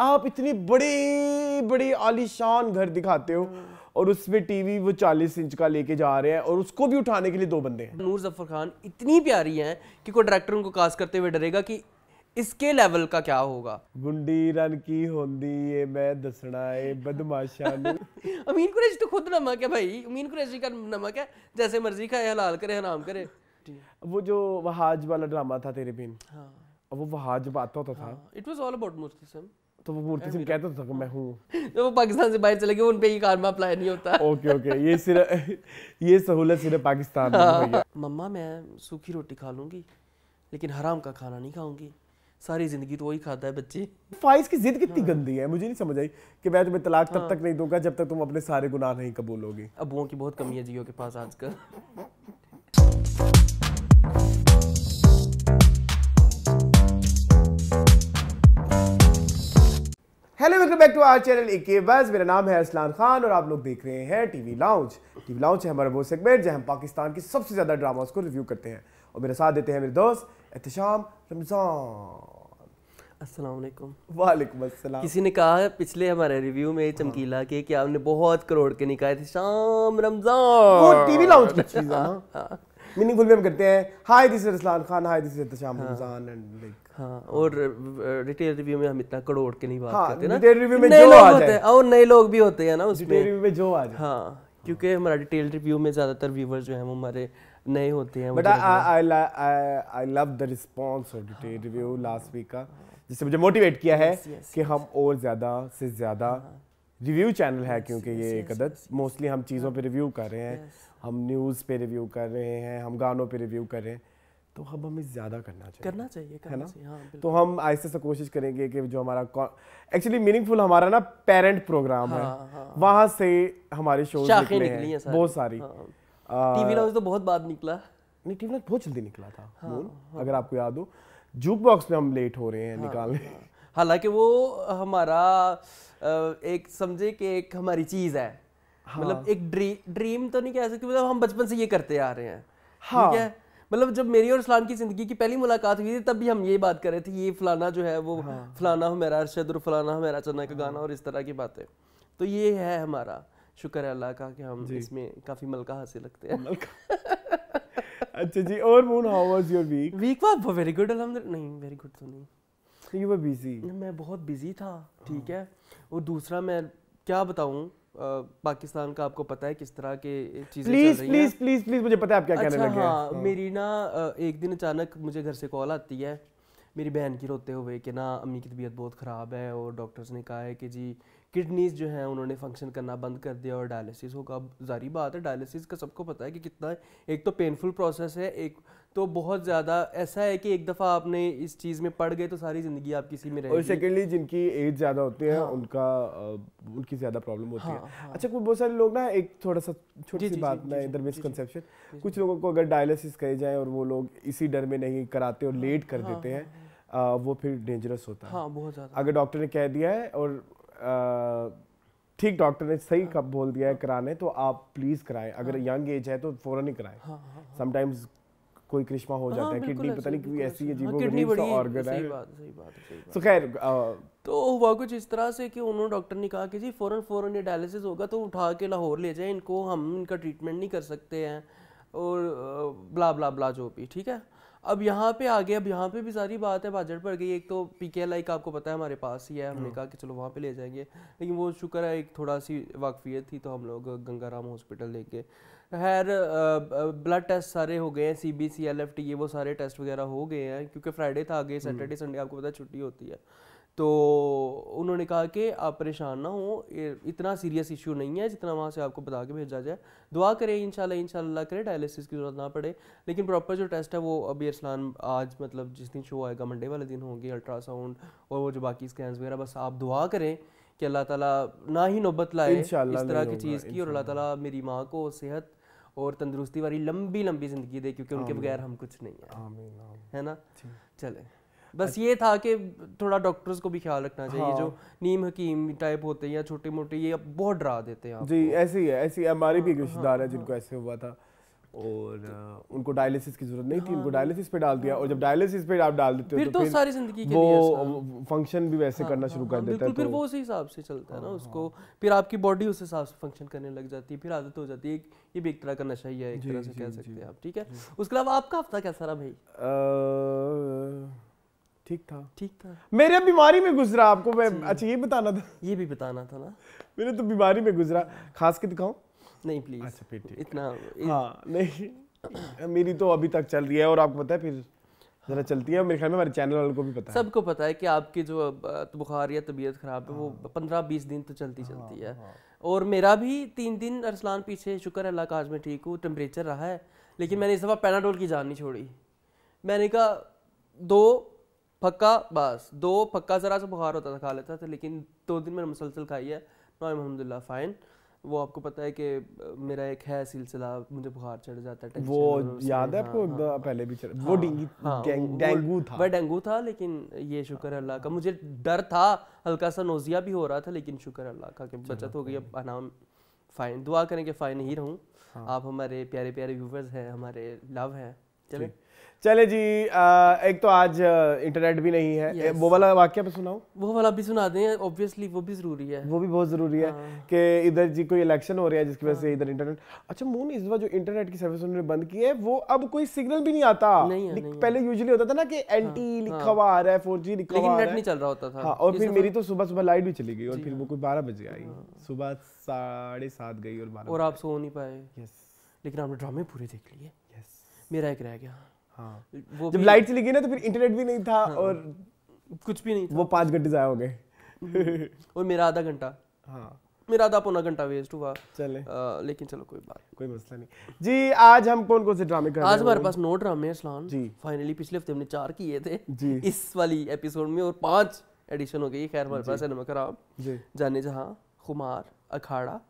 आप इतनी बड़ी बड़ी आलीशान घर दिखाते हो हम्म। और उसमें टीवी वो चालीस इंच का लेके जा रहे हैं और उसको भी उठाने के लिए दो बंदे हैं नूर जफर खान इतनी प्यारी हैं कि कोई डायरेक्टर उनको कास्ट करते हुए डरेगा कि इसके लेवल का क्या होगा गुंडी रन की होंदी ये मैं दसना है बदमाशा अमीन कुरैशी तो खुद नमक है भाई अमीन कुरैशी का नमक है जैसे मर्जी खाए हलाल करे हराम करे वो जो वहाज वाला ड्रामा था तेरे बिन हाँ वो वहाज बात होता था it was all about Muslim तो वो मूर्ति सिंह कहता था कि मैं हूँ जब तो वो पाकिस्तान से बाहर चले गए उन पे ही कारमा अप्लाई नहीं होता ओके ओके ये सिर्फ ये सहूलत सिर्फ पाकिस्तान में हाँ। मम्मा मैं सूखी रोटी खा लूँगी लेकिन हराम का खाना नहीं खाऊंगी सारी जिंदगी तो वही खाता है बच्चे फाइज की जिद कितनी हाँ। गंदी है मुझे नहीं समझ आई कि मैं तुम्हें तलाक तब हाँ। तक नहीं दूंगा जब तक तुम अपने सारे गुनाह नहीं कबूलोगी अबुओं की बहुत कमी है जियो के पास आजकल hello welcome back to our channel ए बस मेरा नाम है असलान खान और आप लोग देख रहे हैं टीवी लाउंज टीवी लाउंज है हमारा वो सेगमेंट जहां हम पाकिस्तान की सबसे ज़्यादा ड्रामास को रिव्यू करते हैं और मेरे साथ देते हैं मेरे दोस्त एहतम रमज़ान असलम वालेकुम अस्सलाम किसी ने कहा पिछले हमारे रिव्यू में चमकीला के कि आपने बहुत करोड़ के निकाय थे शाम रमज़ान वो टीवी लाउंज की चीज़ है मीनिंगफुल में हम करते हैं hi this is Arsalan Khan hi this is Ehtesham Ramzan and like हाँ और रिटेल रिव्यू में हम इतना करोड़ के नहीं बात हाँ, करते ना रिटेल रिव्यू में जो आ होते हैं और नए लोग भी होते हैं ना उसमें रिटेल रिव्यू में जो आ जाए हाँ क्योंकि हमारा डिटेल रिव्यू में ज़्यादातर व्यूवर्स जो हैं वो हमारे नए होते हैं but I I love the response of detail review last week का जिससे मुझे मोटिवेट किया है कि हम और ज़्यादा से ज़्यादा रिव्यू चैनल है क्योंकि ये एक अदद मोस्टली हम चीज़ों हाँ। पे रिव्यू कर रहे हैं हम न्यूज़ पे रिव्यू कर रहे हैं हम गानों पे रिव्यू कर रहे हैं तो हम हमें ज़्यादा करना चाहिए करना चाहिए करना है ना चाहिए, हाँ, तो हम आहिस्ते से कोशिश करेंगे कि जो हमारा एक्चुअली मीनिंगफुल हमारा ना पेरेंट प्रोग्राम हाँ, है हाँ, वहाँ से हमारे शो निकले, निकली हैं बहुत सारी टीवी हाँ, तो बहुत बाद निकला नहीं टीवी बहुत जल्दी निकला था बोल हाँ, हाँ। अगर आपको याद हो जूक बॉक्स में हम लेट हो रहे हैं हाँ, निकालने हालांकि वो हमारा एक समझे कि एक हमारी चीज़ है मतलब एक ड्रीम तो नहीं कह सकते मतलब हम बचपन से ये करते आ रहे हैं ठीक है मतलब जब मेरी और फलान की जिंदगी की पहली मुलाकात हुई थी तब भी हम ये बात कर रहे थे ये फलाना जो है वो हाँ। फलाना हो मेरा अरशद और फलाना हो मेरा चना का हाँ। गाना और इस तरह की बातें तो ये है हमारा शुक्र है अल्लाह का कि हम इसमें काफी मलका हासिल रखते हैं अच्छा जी और Moon how was your week week was very good अल्हम्दुलिल्लाह नहीं वेरी गुड तो नहीं यू वर बिजी मैं बहुत बिजी था ठीक हाँ। है और दूसरा मैं क्या बताऊं पाकिस्तान का आपको पता है किस तरह के चीजें प्लीज प्लीज प्लीज प्लीज मुझे पता है आप क्या अच्छा, कहने लगे हाँ, हाँ। मेरी ना एक दिन अचानक मुझे घर से कॉल आती है मेरी बहन की रोते हुए कि ना अम्मी की तबीयत बहुत ख़राब है और डॉक्टर्स ने कहा है कि जी किडनीज जो हैं उन्होंने फंक्शन करना बंद कर दिया और डायलिसिस होगा अब जारी बात है डायलिसिस का सबको पता है कि कितना एक तो पेनफुल प्रोसेस है एक तो बहुत ज़्यादा ऐसा है कि एक दफ़ा आपने इस चीज़ में पड़ गए तो सारी ज़िंदगी आप किसी में रहेगी और सेकेंडली जिनकी एज ज़्यादा होती है हाँ। उनका उनकी ज़्यादा प्रॉब्लम होती हाँ, है हाँ।, हाँ। अच्छा कुछ बहुत सारे लोग ना एक थोड़ा सा छोटी सी बात ना इधर मिसकनसेप्शन कुछ लोगों को अगर डायलिसिस कहे जाए और वो लोग इसी डर में नहीं कराते और लेट हाँ। कर हाँ, देते हैं वो फिर डेंजरस होता है हाँ, बहुत अगर डॉक्टर ने कह दिया है और ठीक डॉक्टर ने सही हाँ, कब बोल दिया है कराने तो आप प्लीज कराएं अगर यंग हाँ। एज है तो फौरन ही कराएं समटाइम्स हाँ, हाँ, कोई करिश्मा हो जाता है किडनी पता नहीं क्यों ऐसी अजीबोगरीब सा ऑर्गन है सही बात सही बात तो खैर तो हुआ कुछ इस तरह से कि उन्होंने डॉक्टर ने कहा कि जी फौरन फौरन ये डायलिसिस होगा तो उठा के लाहौर ले जाए इनको हम इनका ट्रीटमेंट नहीं कर सकते हैं और ब्ला ब्ला ब्ला जो भी ठीक है अब यहाँ पे आ गए अब यहाँ पे भी सारी बात है बाजड़ पड़ गई एक तो पी के लाइक आपको पता है हमारे पास ही है हमने हाँ। कहा कि चलो वहाँ पे ले जाएंगे लेकिन वो शुक्र है एक थोड़ा सी वाकफियत थी तो हम लोग गंगाराम हॉस्पिटल ले गए खैर ब्लड टेस्ट सारे हो गए हैं C B C L F T ये वो सारे टेस्ट वगैरह हो गए हैं क्योंकि फ्राइडे था आगे सैटरडे हम्म। संडे आपको पता है छुट्टी होती है तो उन्होंने कहा कि आप परेशान ना हो इतना सीरियस इशू नहीं है जितना वहाँ से आपको बता के भेजा जाए दुआ करें इन इंशाल्लाह करें डायलिसिस की ज़रूरत ना पड़े लेकिन प्रॉपर जो टेस्ट है वो अभी अरसलान आज मतलब जिस दिन शो आएगा मंडे वाले दिन होंगे अल्ट्रासाउंड और वो जो बाकी स्कैन वगैरह बस आप दुआ करें कि अल्लाह ताला ना ही नौबत लाए इस तरह की चीज़ की और अल्लाह ताला मेरी माँ को सेहत और तंदरुस्ती वाली लंबी लंबी ज़िंदगी दे क्योंकि उनके बगैर हम कुछ नहीं है ना चले बस अच्छा। ये था कि थोड़ा डॉक्टर्स को भी ख्याल रखना चाहिए हाँ। जो नीम हकीम टाइप होते हैं या छोटे मोटे ये बहुत डरा देते हैं जी ऐसे ही है ऐसे ही हमारे भी एक हाँ, हाँ, रिश्तेदार हैं हाँ। जिनको ऐसे हुआ था और तो उनको डायलिसिस की जरूरत नहीं थी उनको डायलिसिस पे डाल दिया और जब डायलिसिस पे आप डाल देते हो फिर तो, तो सारी जिंदगी के वो फंक्शन भी वैसे करना शुरू कर देता है फिर तो वो उसी हिसाब से चलता है ना उसको फिर आपकी बॉडी उस हिसाब से फंक्शन करने लग जाती है फिर आदत हो जाती है ये भी एक तरह का नशा ही है एक तरह से कह सकते हैं आप ठीक है उसके अलावा आपका हफ्ता कैसा रहा भाई ठीक था ठीक था मेरे बीमारी में गुजरा आपको मैं अच्छा ये बताना था ये भी बताना था ना मेरे तो बीमारी में गुजरा खास के दिखाऊं नहीं प्लीज अच्छा फिर इतना हाँ नहीं मेरी तो अभी तक चल रही है और आपको पता है फिर ज़रा हाँ। चलती है मेरे ख्याल में हमारे चैनल वालों को भी पता है सबको पता है कि आपकी जो तो बुखार या तबीयत ख़राब है वो हाँ। पंद्रह बीस दिन तो चलती हाँ, चलती है और मेरा भी तीन दिन अरसलान पीछे शुक्र अल्लाह का आज मैं ठीक हूँ टेम्परेचर रहा है लेकिन मैंने इस दफ़ा पैनाडोल की जान नहीं छोड़ी मैंने कहा दो पक्का बस दो पक्का ज़रा सा बुखार होता था खा लेता था लेकिन दो दिन मैंने मुसलसल खाई है ना हाँ, अलहमदिल्ला फ़ाइन वो आपको पता है कि मेरा एक है सिलसिला मुझे बुखार चढ़ जाता है वो याद है आपको हाँ, हाँ, पहले भी चढ़ हाँ।, हाँ, वो डेंगी डेंगू था वह डेंगू था लेकिन ये शुक्र है अल्लाह का मुझे डर था हल्का सा नोजिया भी हो रहा था लेकिन शुक्र अल्लाह का कि बचत हो गई अब आराम फाइन दुआ करें कि फाइन ही रहूँ हाँ। आप हमारे प्यारे प्यारे व्यूवर्स हैं हमारे लव हैं चले चले जी एक तो आज इंटरनेट भी नहीं है yes. वो वाला वाक्य पे सुनाओ वो वाला भी सुना दें ऑब्वियसली वो भी जरूरी है वो भी बहुत जरूरी है हाँ। कि इधर जी कोई इलेक्शन हो रहा है जिसकी वजह से हाँ। इधर इंटरनेट अच्छा मून इस बार जो इंटरनेट की सर्विस उन्होंने बंद की है वो अब कोई सिग्नल भी नहीं आता नहीं है, नहीं पहले यूजली होता था ना कि एन हाँ, टी e लिखा हुआ आ रहा है फोर जी लिखा हुआ नहीं चल रहा होता था और फिर मेरी तो सुबह सुबह लाइट भी चली गई और फिर वो कोई बारह बजे आई सुबह साढ़े सात गई और बारह और आप सो नहीं पाए यस लेकिन आपने ड्रामे पूरे देख लिए यस मेरा एक रह गया हाँ। जब लाइट चली गई ना तो फिर इंटरनेट भी नहीं था हाँ। और कुछ भी नहीं था वो पांच घंटे ज़ाया हो गए और मेरा आधा घंटा हाँ मेरा आधा पौना घंटा वेस्ट हुआ चले आ, लेकिन चलो कोई बात कोई मसला नहीं जी आज हम कौन कौन से ड्रामे कर आज हमारे पास नौ ड्रामे इस्लाम जी फाइनली पिछले हफ्ते हमने चार किए थे जी इस वाली एपिसोड में और पांच एडिशन हो गई खैर हमारे पास है नमक राम जाने जहाँ कुमार अखाड़ा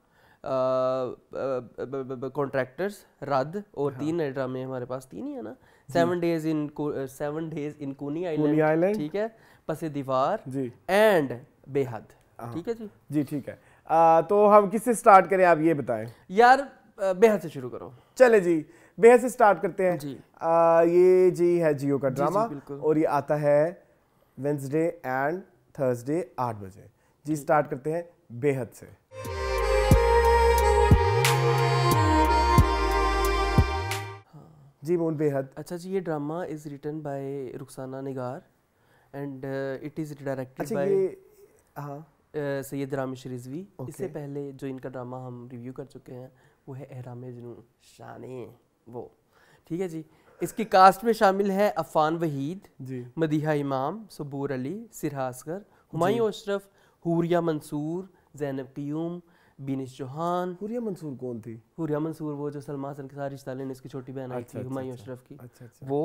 कॉन्ट्रैक्टर्स रद्द और तीन नए ड्रामे हमारे पास तीन ही है ना seven days in seven days in Coney Island ठीक है पसे दीवार जी एंड बेहद हाँ। ठीक है जी जी ठीक है आ, तो हम किससे स्टार्ट करें आप ये बताएं यार बेहद से शुरू करो चले जी बेहद से स्टार्ट करते हैं जी आ, ये जी है जियो का ड्रामा जी, जी, और ये आता है वेंसडे एंड थर्सडे आठ बजे जी स्टार्ट करते हैं बेहद से जी मोन बेहद अच्छा जी ये drama is written by Rukhsana Nigar and it is directed by हाँ uh, सैयद रामेश रिजवी okay. इससे पहले जो इनका ड्रामा हम रिव्यू कर चुके हैं वो है एहराम जुनून शान वो ठीक है जी इसकी कास्ट में शामिल है अफान वहीद जी मदीहा इमाम सबूर अली सिरहा असगर हुमायूं अशरफ हूरिया मंसूर जैनब क्यूम बीनिस चौहान हुरिया मंसूर कौन थी हुरिया मंसूर वो जो सलमान हसन के साथ रिश्ता लेने उसकी छोटी बहन आई थी अच्छा, अच्छा, हुमायूं अच्छा। अशरफ की वो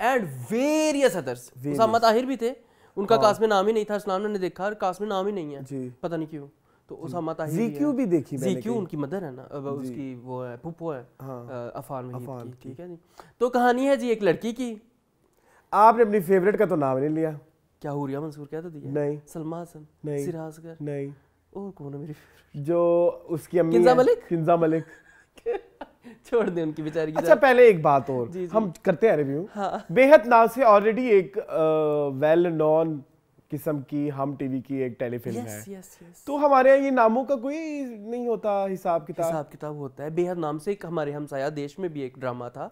and various others Usama Tahir भी थे उनका हाँ। कास्ट में नाम ही नहीं था इस्लाम ने देखा और कास्ट में नाम ही नहीं है पता नहीं क्यों तो उसामा ताहिर जी क्यों भी देखी मैंने जी क्यों उनकी मदर है ना उसकी वो है पुप्पो है हाँ। अफान में अफान ठीक है जी तो कहानी है जी एक लड़की की आपने अपनी फेवरेट का तो नाम नहीं लिया क्या हुरिया मंसूर क्या तो दिया नहीं सलमान हसन नहीं सिराजगर नहीं और कौन है मेरी जो उसकी अम्मी किंजा मलिक किंजा मलिक छोड़ दे उनकी बेचारी अच्छा पहले एक बात और जी, जी. हम करते हैं रिव्यू हाँ। बेहद नाम से ऑलरेडी एक वेल नॉन किस्म की हम टीवी की एक टेलीफिल्म yes, है yes, yes. तो हमारे यहाँ ये नामों का कोई नहीं होता हिसाब किताब हिसाब किताब होता है बेहद नाम से एक हमारे हमसाया देश में भी एक ड्रामा था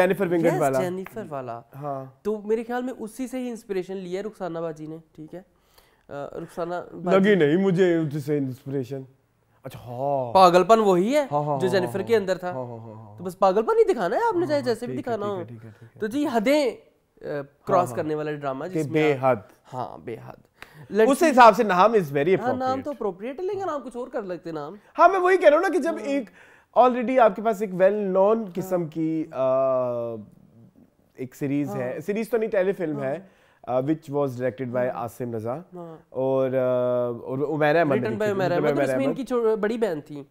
जेनिफर विंगट yes, वाला जेनिफर वाला हाँ तो मेरे ख्याल में उसी से ही इंस्पिरेशन लिया रुखसाना बाजी ने ठीक है रुखसाना लगी नहीं मुझे उससे इंस्पिरेशन अच्छा हाँ पागलपन वही है हाँ, हाँ, जो जेनिफर हाँ, हाँ, के अंदर हाँ, था हाँ, हाँ, हाँ, हाँ, तो बस पागलपन ही दिखाना है आपने चाहे जैसे भी दिखाना हो तो जी हदें क्रॉस करने वाला ड्रामा जिसमें बेहद हाँ बेहद उस हिसाब से नाम इज वेरी हाँ, नाम तो अप्रोप्रिएट है लेकिन नाम कुछ और कर लगते नाम हाँ मैं वही कह रहा हूँ ना कि जब एक ऑलरेडी आपके पास एक वेल नोन किस्म की एक सीरीज है सीरीज तो नहीं टेलीफिल्म है which was directed by Asim Raza और uh, और अहमद मतलब बड़ी बहन uh, थी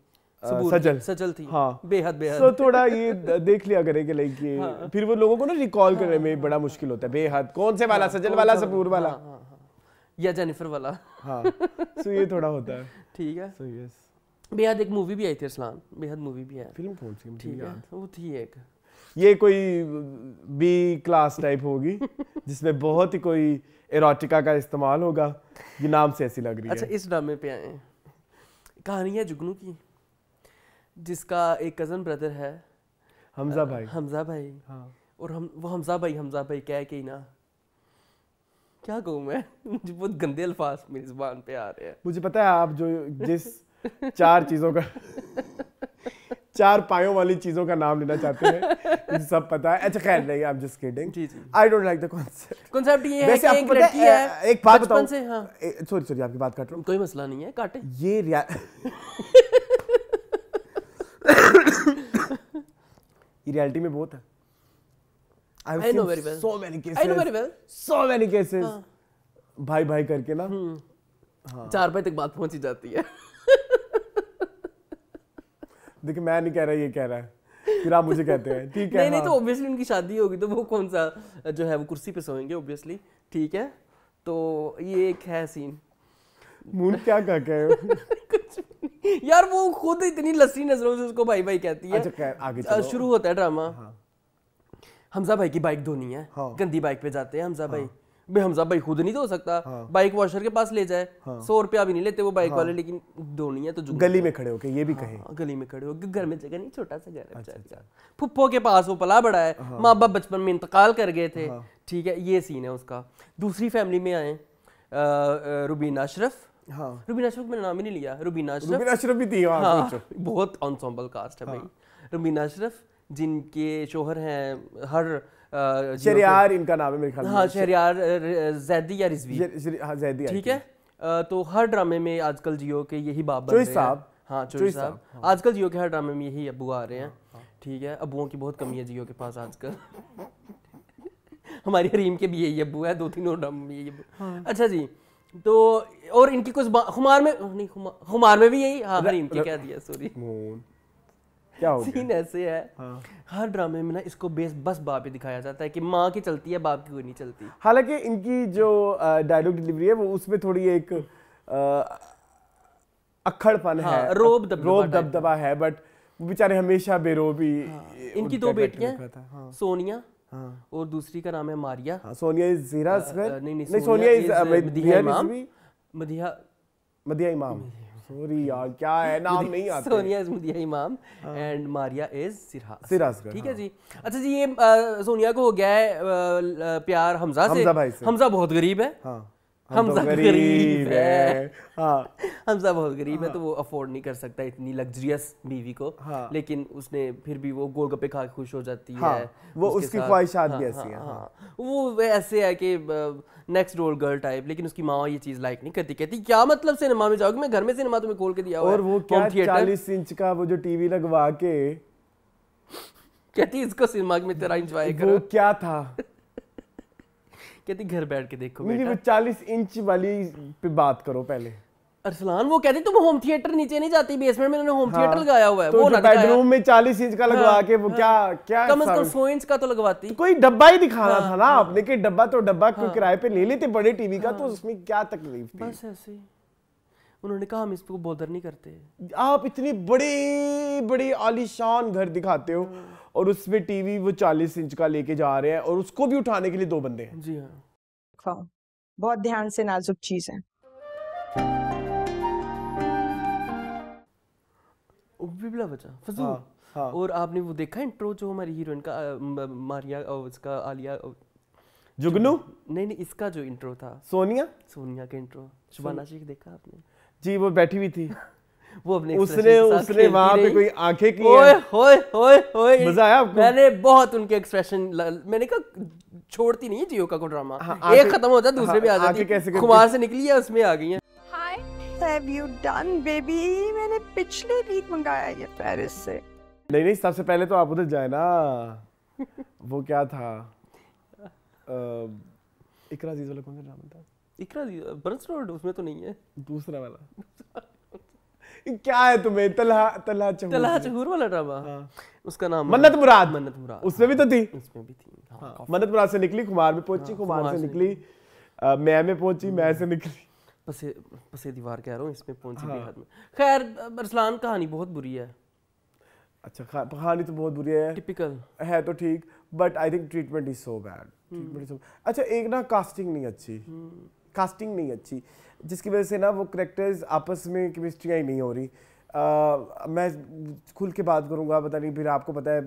सजल सजल थी हाँ बेहद बेहद सो थोड़ा ये देख लिया करें कि लाइक ये हाँ। फिर वो लोगों को ना रिकॉल हाँ। करने में हाँ। बड़ा मुश्किल होता है बेहद कौन से वाला हाँ। सजल वाला सपूर वाला हाँ।, हाँ या जेनिफर वाला हाँ सो ये थोड़ा होता है ठीक है सो यस बेहद एक मूवी भी आई थी इस्लाम बेहद मूवी भी है फिल्म कौन सी ठीक है वो थी एक ये कोई बी क्लास टाइप होगी जिसमें बहुत ही कोई एरोटिका का इस्तेमाल होगा ये नाम से ऐसी लग रही अच्छा, है अच्छा इस ड्रामे पे आए कहानी है जुगनू की जिसका एक कज़न ब्रदर है हमजा भाई हमजा भाई हाँ और हम वो हमजा भाई हमजा भाई कह के ही ना क्या कहूँ मैं मुझे बहुत गंदे अल्फाज मेरी जुबान पे आ रहे हैं मुझे पता है आप जो जिस चार चीज़ों का चार पायों वाली चीजों का नाम लेना चाहते हैं सब पता है अच्छा खैर नहीं I am just kidding I don't like the concept concept ये है कि एक लड़की है एक बात बताऊं से हां सॉरी सॉरी आपकी बात काट रहा हूं कोई मसला नहीं है काटे ये ये रियलिटी में बहुत है I know very well so many cases I know very well so many cases भाई भाई करके ना हम्म। हां चार बजे तक बात पहुंच ही जाती है देखिए मैं नहीं कह रहा ये कह रहा है फिर आप मुझे कहते हैं ठीक है नहीं नहीं हाँ। तो ऑब्वियसली उनकी शादी होगी तो वो कौन सा जो है वो कुर्सी पे सोएंगे ऑब्वियसली ठीक है तो ये एक है सीन मूड क्या कह के यार वो खुद इतनी लस्सी नजरों से उसको भाई भाई कहती है अच्छा, आगे चलो। शुरू होता है ड्रामा हाँ। हमजा भाई की बाइक धोनी है हाँ। गंदी बाइक पे जाते हैं हमजा भाई भाई हमजा भाई खुद नहीं धो तो सकता हाँ। बाइक वॉशर के पास ले जाए हाँ। सौ रुपया भी नहीं लेते वो बाइक हाँ। वाले लेकिन धोनी है तो गली में खड़े होके ये भी कहे हाँ, गली में खड़े हो घर में जगह नहीं छोटा सा घर है अच्छा, अच्छा, अच्छा। फुप्पो के पास वो पला बड़ा है हाँ। माँ बाप बचपन में इंतकाल कर गए थे हाँ। ठीक है ये सीन है उसका दूसरी फैमिली में आए रुबीना अशरफ हाँ। रुबीना अशरफ मैंने नाम ही नहीं लिया रुबीना अशरफ रुबीना अशरफ भी थी हाँ, बहुत ऑनसॉम्बल कास्ट है हाँ। भाई रुबीना अशरफ जिनके शोहर हैं हर शहरियार इनका नाम है मेरे ख्याल हाँ शहरियार जैदी या रिजवी हाँ, जैदी ठीक है तो हर ड्रामे में आजकल जियो के यही बाप बन रहे हैं हाँ चोरी साहब हाँ। आजकल जियो के हर ड्रामे में यही अबू आ रहे हैं हाँ, ठीक है अबुओं की बहुत कमी है जियो के पास आजकल हमारी हरीम के भी यही अबू है दो तीन और ड्रामे में यही अबू अच्छा जी तो और इनकी कुछ खुमार में नहीं खुमार में भी यही हाँ हरीम के कह दिया सॉरी क्या हो सीन ऐसे है हाँ। हर ड्रामे में ना इसको बेस बस बाप ही दिखाया जाता है कि माँ की चलती है बाप की कोई नहीं चलती हालांकि इनकी जो डायलॉग डिलीवरी है वो उसमें थोड़ी एक अक्खड़पन हाँ, है रोब दब रोब दबदबा है बट वो बेचारे हमेशा बेरोबी हाँ, इनकी दो बेटियां हाँ। सोनिया हाँ। और दूसरी का नाम है मारिया हाँ, सोनिया इज जीरा नहीं नहीं सोनिया इज मदिया इमाम मदिया मदिहा इमाम सॉरी यार क्या है नाम नहीं आते सोनिया इज मुदिया इमाम एंड हाँ। मारिया इज सिराज सिराज ठीक हाँ। है जी अच्छा जी ये सोनिया को हो गया है प्यार हमजा हमजा से हमजा बहुत गरीब है हाँ हम तो सब गरीब है हाँ हम सब बहुत गरीब है तो हाँ। वो अफोर्ड नहीं कर सकता इतनी लग्जरियस बीवी को हाँ। लेकिन उसने फिर भी वो गोलगप्पे खा के खुश हो जाती हाँ। है वो उसकी ख्वाहिशात भी ऐसी है हाँ। वो ऐसे है कि नेक्स्ट डोर गर्ल टाइप लेकिन उसकी माँ ये चीज लाइक नहीं करती कहती क्या मतलब सिनेमा में जाओगे मैं घर में सिनेमा तुम्हें खोल के दिया और वो क्या चालीस इंच का वो जो टीवी लगवा के कहती इसको सिनेमा में तेरा इंजॉय करो क्या था कहती घर बैठ के देखो मेरी वो चालीस इंच वाली पे बात करो पहले अरसलान वो कहते तुम होम थिएटर नीचे नहीं जाती बेसमेंट में उन्होंने होम थिएटर लगाया हुआ है तो वो बेडरूम में 40 इंच का लगवा हाँ, के वो हाँ, क्या क्या कम से कम 100 इंच का तो लगवाती तो कोई डब्बा ही दिखाना हाँ, था ना हाँ। आपने कि डब्बा तो डब्बा कोई हाँ। किराए पे ले लेते बड़े टीवी का तो हाँ। उसमें क्या तकलीफ थी बस ऐसे उन्होंने कहा हम इसको बोदर नहीं करते आप इतनी बड़ी बड़ी आलिशान घर दिखाते हो और उसमें टीवी वो चालीस इंच का लेके जा रहे हैं और उसको भी उठाने के लिए दो बंदे हैं जी हाँ बहुत ध्यान से नाजुक चीज है बिबला बचा फजूल हाँ, हाँ. और आपने वो देखा इंट्रो जो हमारी हीरोइन का मारिया और उसका आलिया और जुगनू नहीं नहीं इसका जो इंट्रो था सोनिया सोनिया का इंट्रो शुभाना शेख देखा आपने जी वो बैठी हुई थी वो अपने उसने उसने वहां पे कोई आंखें की ओए होए होए होए मजा आया आपको मैंने बहुत उनके एक्सप्रेशन मैंने कहा छोड़ती नहीं जियो का को ड्रामा हाँ, एक खत्म होता दूसरे हाँ, भी आ जाती कैसे कुमार से निकली है उसमें आ गई है hi have you done baby मैंने पिछले वीक मंगाया ये पेरिस से नहीं नहीं सबसे पहले तो आप उधर जाए ना वो क्या था इकरा जीज वाला कौन सा ड्रामा था इकरा जीज उसमें तो नहीं है दूसरा वाला क्या है तुम्हें तलहा तलहा चहूर तलहा चहूर वाला ड्रामा हाँ। उसका नाम मन्नत मुराद मन्नत मुराद उसमें भी तो थी हाँ, उसमें भी थी हाँ, मन्नत मुराद से निकली कुमार में पहुंची कुमार से निकली मैं में पहुंची मैं से निकली पसे पसे दीवार कह रहा हूँ इसमें पहुंची हाँ। बेहद में खैर अरसलान कहानी बहुत बुरी है अच्छा कहानी तो बहुत बुरी है टिपिकल है तो ठीक but I think treatment is so bad अच्छा एक ना कास्टिंग नहीं अच्छी कास्टिंग हम्म। नहीं अच्छी जिसकी वजह से ना वो करेक्टर्स आपस में केमिस्ट्रियाँ ही नहीं हो रही आ, मैं खुल के बात करूंगा पता नहीं फिर आपको पता है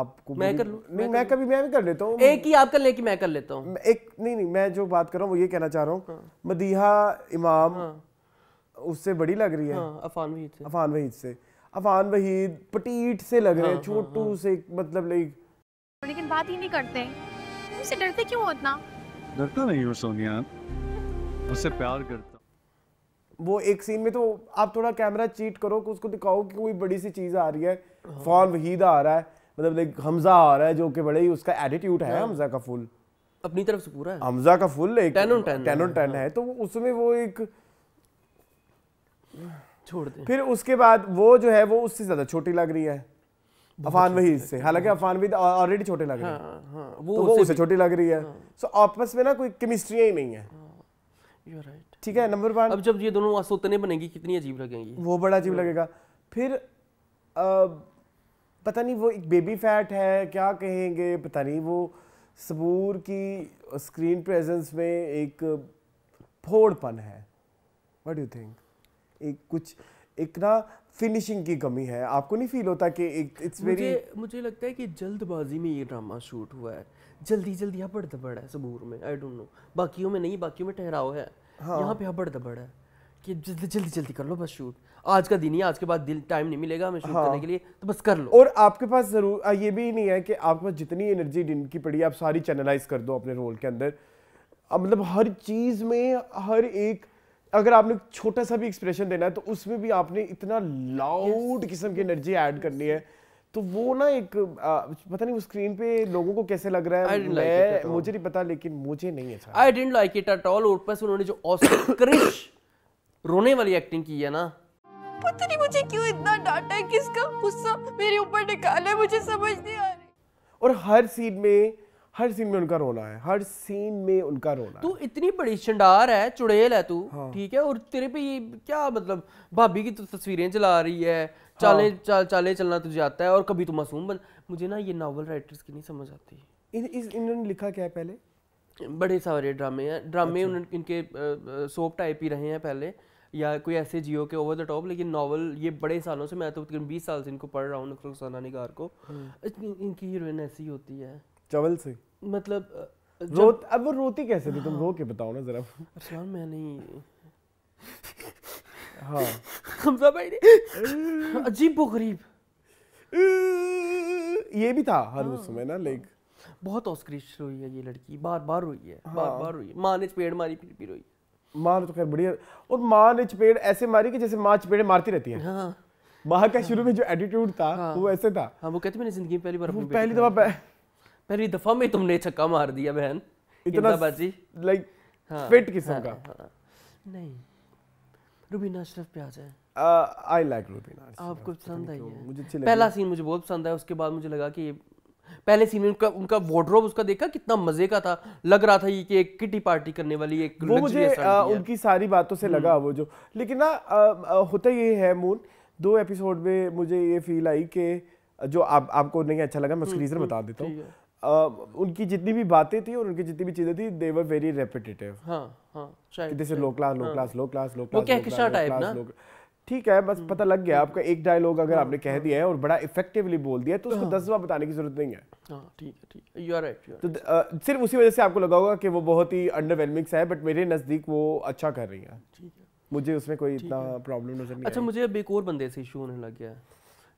आपको मैं कर लूं नहीं मैं, मैं कभी मैं भी कर लेता हूँ एक ही आप कर ले कि मैं कर लेता हूँ एक नहीं नहीं मैं जो बात कर रहा हूँ वो ये कहना चाह रहा हूँ हाँ। मदीहा इमाम हाँ। उससे बड़ी लग रही है हाँ, अफान वहीद से अफान वहीद से अफान वहीद पटीट से लग रहे हैं हाँ, हाँ, छोटू हाँ। से मतलब लाइक लेकिन बात ही नहीं करते डरते क्यों हो इतना डरता नहीं हूँ सोनिया उससे प्यार करता वो एक सीन में तो आप थोड़ा कैमरा चीट करो कि उसको दिखाओ कि कोई बड़ी सी चीज़ आ रही है हाँ। फॉर वहीद आ रहा है मतलब लाइक हमजा आ रहा है जो कि बड़े ही उसका एटीट्यूड है हाँ। हमजा का फुल अपनी तरफ से पूरा है हमजा का फुल एक 10 ऑन 10 10 ऑन 10 है तो उसमें वो एक छोड़ दे फिर उसके बाद वो जो है वो उससे ज़्यादा छोटी लग रही है अफान वही इससे हालांकि अफान भी ऑलरेडी छोटे लग रहे हैं हाँ, हाँ, तो वो उससे छोटी लग रही है सो आपस में ना कोई केमिस्ट्री ही नहीं है ठीक है नंबर वन अब जब ये दोनों असोतने बनेंगी कितनी अजीब लगेंगी वो बड़ा अजीब लगेगा फिर पता नहीं वो एक बेबी फैट है क्या कहेंगे पता नहीं वो सबूर की स्क्रीन प्रेजेंस में एक फोड़पन है व्हाट यू थिंक एक कुछ एक ना फिनिशिंग की कमी है आपको नहीं फील होता कि एक इट्स वेरी मुझे, मुझे लगता है कि जल्दबाजी में ये ड्रामा शूट हुआ है जल्दी जल्दी हबड़ दबड़ है सबूर में आई डोंट नो बाकियों में नहीं बाकियों में ठहराव है हाँ। यहाँ पे हबड़ दबड़ है कि जल्दी जल्दी जल्दी कर लो बस शूट आज का दिन ही आज के बाद दिल टाइम नहीं मिलेगा हमें शूट हाँ। करने के लिए तो बस कर लो और आपके पास जरूर ये भी नहीं है कि आपके पास जितनी एनर्जी दिन की पड़ी आप सारी चैनलाइज कर दो अपने रोल के अंदर मतलब हर चीज में हर एक अगर आपने छोटा सा भी एक्सप्रेशन देना है तो उसमें भी आपने इतना लाउड किस्म की एनर्जी ऐड करनी है तो वो ना एक आ, पता नहीं वो स्क्रीन पे लोगों को कैसे लग रहा है मैं like मुझे नहीं पता लेकिन मुझे नहीं अच्छा I don't like it at all और प्लस उन्होंने जो क्रिश रोने वाली एक्टिंग की है ना पता नहीं मुझे क्यों इतना डांटा है किसका गुस्सा मेरे ऊपर निकाला मुझे समझ नहीं आ रही और हर सीन में हर सीन में उनका रोना है हर सीन में उनका रोना तू इतनी बड़ी शंडार है चुड़ैल है तू हाँ। ठीक हाँ। है और तेरे पे ये क्या मतलब भाभी की तो तस्वीरें चला रही है चाले हाँ। चाल चाले चलना तुझे आता है और कभी तू मासूम बन मुझे ना ये नावल राइटर्स की नहीं समझ आती इन इस इन्होंने लिखा क्या है पहले बड़े सारे ड्रामे हैं ड्रामे अच्छा। इनके सोप टाइप ही रहे हैं पहले या कोई ऐसे जियो के ओवर द टॉप लेकिन नावल ये बड़े सालों से मैं तो तकरीबन बीस साल से इनको पढ़ रहा हूँ नखरुखसाना निगार को हाँ। इनकी हीरोइन ऐसी होती है चवल से मतलब अब वो रोती कैसे थी तुम रो के बताओ ना जरा मैं नहीं हाँ हमजा भाई ने अजीब वो गरीब ये भी था हर हाँ। उसमें ना लाइक बहुत ऑस्क्रिश रोई है ये लड़की बार बार रोई है बार बार रोई है माँ ने चपेड़ मारी फिर भी रोई माँ ने तो खैर बढ़िया और माँ ने चपेड़ ऐसे मारी कि जैसे माँ चपेड़े मारती रहती है हाँ। माँ का शुरू हाँ। में जो एटीट्यूड था हाँ। वो ऐसे था हाँ वो कहती मैंने जिंदगी में पहली बार पहली दफा पहली दफा में तुमने छक्का मार दिया बहन इतना बाजी लाइक फिट किस्म हाँ, का नहीं रूबीना अशरफ पे आ जाए uh, आई लाइक रूबीना आपको पसंद आई है मुझे अच्छी पहला सीन मुझे बहुत पसंद आया उसके बाद मुझे लगा कि पहले सीन में उनका उनका उसका देखा कितना मजे का था लग रहा था ये कि एक किटी पार्टी करने वाली एक वो मुझे आ, uh, उनकी सारी बातों से लगा हम्म। वो जो लेकिन ना uh, होता ये है मून दो एपिसोड में मुझे ये फील आई कि जो आप आपको नहीं अच्छा लगा मैं उसकी रीज़न हम्म, हम्म, बता देता हूँ उनकी जितनी भी बातें थी और उनकी जितनी भी चीजें थी they were very repetitive this is low class low class low class low class ठीक है बस हाँ। पता लग गया आपका एक डायलॉग अगर हाँ, आपने कह हाँ। दिया है और बड़ा इफेक्टिवली बोल दिया तो उसको दस बार बताने की जरूरत नहीं है ठीक है ठीक है यू आर राइट तो सिर्फ उसी वजह से आपको लगा होगा कि वो बहुत ही अंडरवेलमिंग है बट मेरे नज़दीक वो अच्छा कर रही है ठीक है मुझे उसमें कोई इतना प्रॉब्लम नजर नहीं अच्छा मुझे अब एक और बंदे से इशू होने लग गया है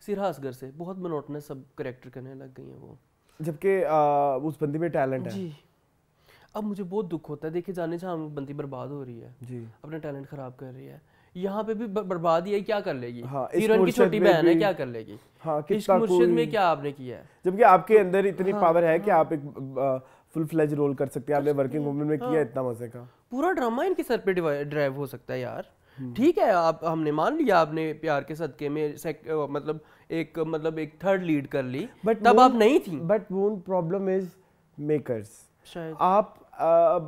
सिरहासगर से बहुत मनोटनस सब करेक्टर करने लग गई हैं वो जबकि उस बंदी में टैलेंट है अब मुझे बहुत दुख होता है देखिए जाने से हम बंदी बर्बाद हो रही है जी अपना टैलेंट खराब कर रही है यहाँ पे भी बर्बाद ही है क्या कर लेगी हाँ, की छोटी बहन है क्या कर लेगी हाँ, इस मुर्शिद में क्या आपने किया है जबकि आपके तो- अंदर इतनी हाँ, पावर है हाँ, कि आप एक फुल फ्लेज रोल कर सकते हैं आपने वर्किंग वुमेन में किया हाँ। इतना मजे का पूरा ड्रामा इनके सर पे ड्राइव हो सकता है यार हम्म। ठीक है आप हमने मान लिया आपने प्यार के सदके में मतलब एक मतलब एक थर्ड लीड कर ली बट तब आप नहीं थी but Moon problem is makers आप आ,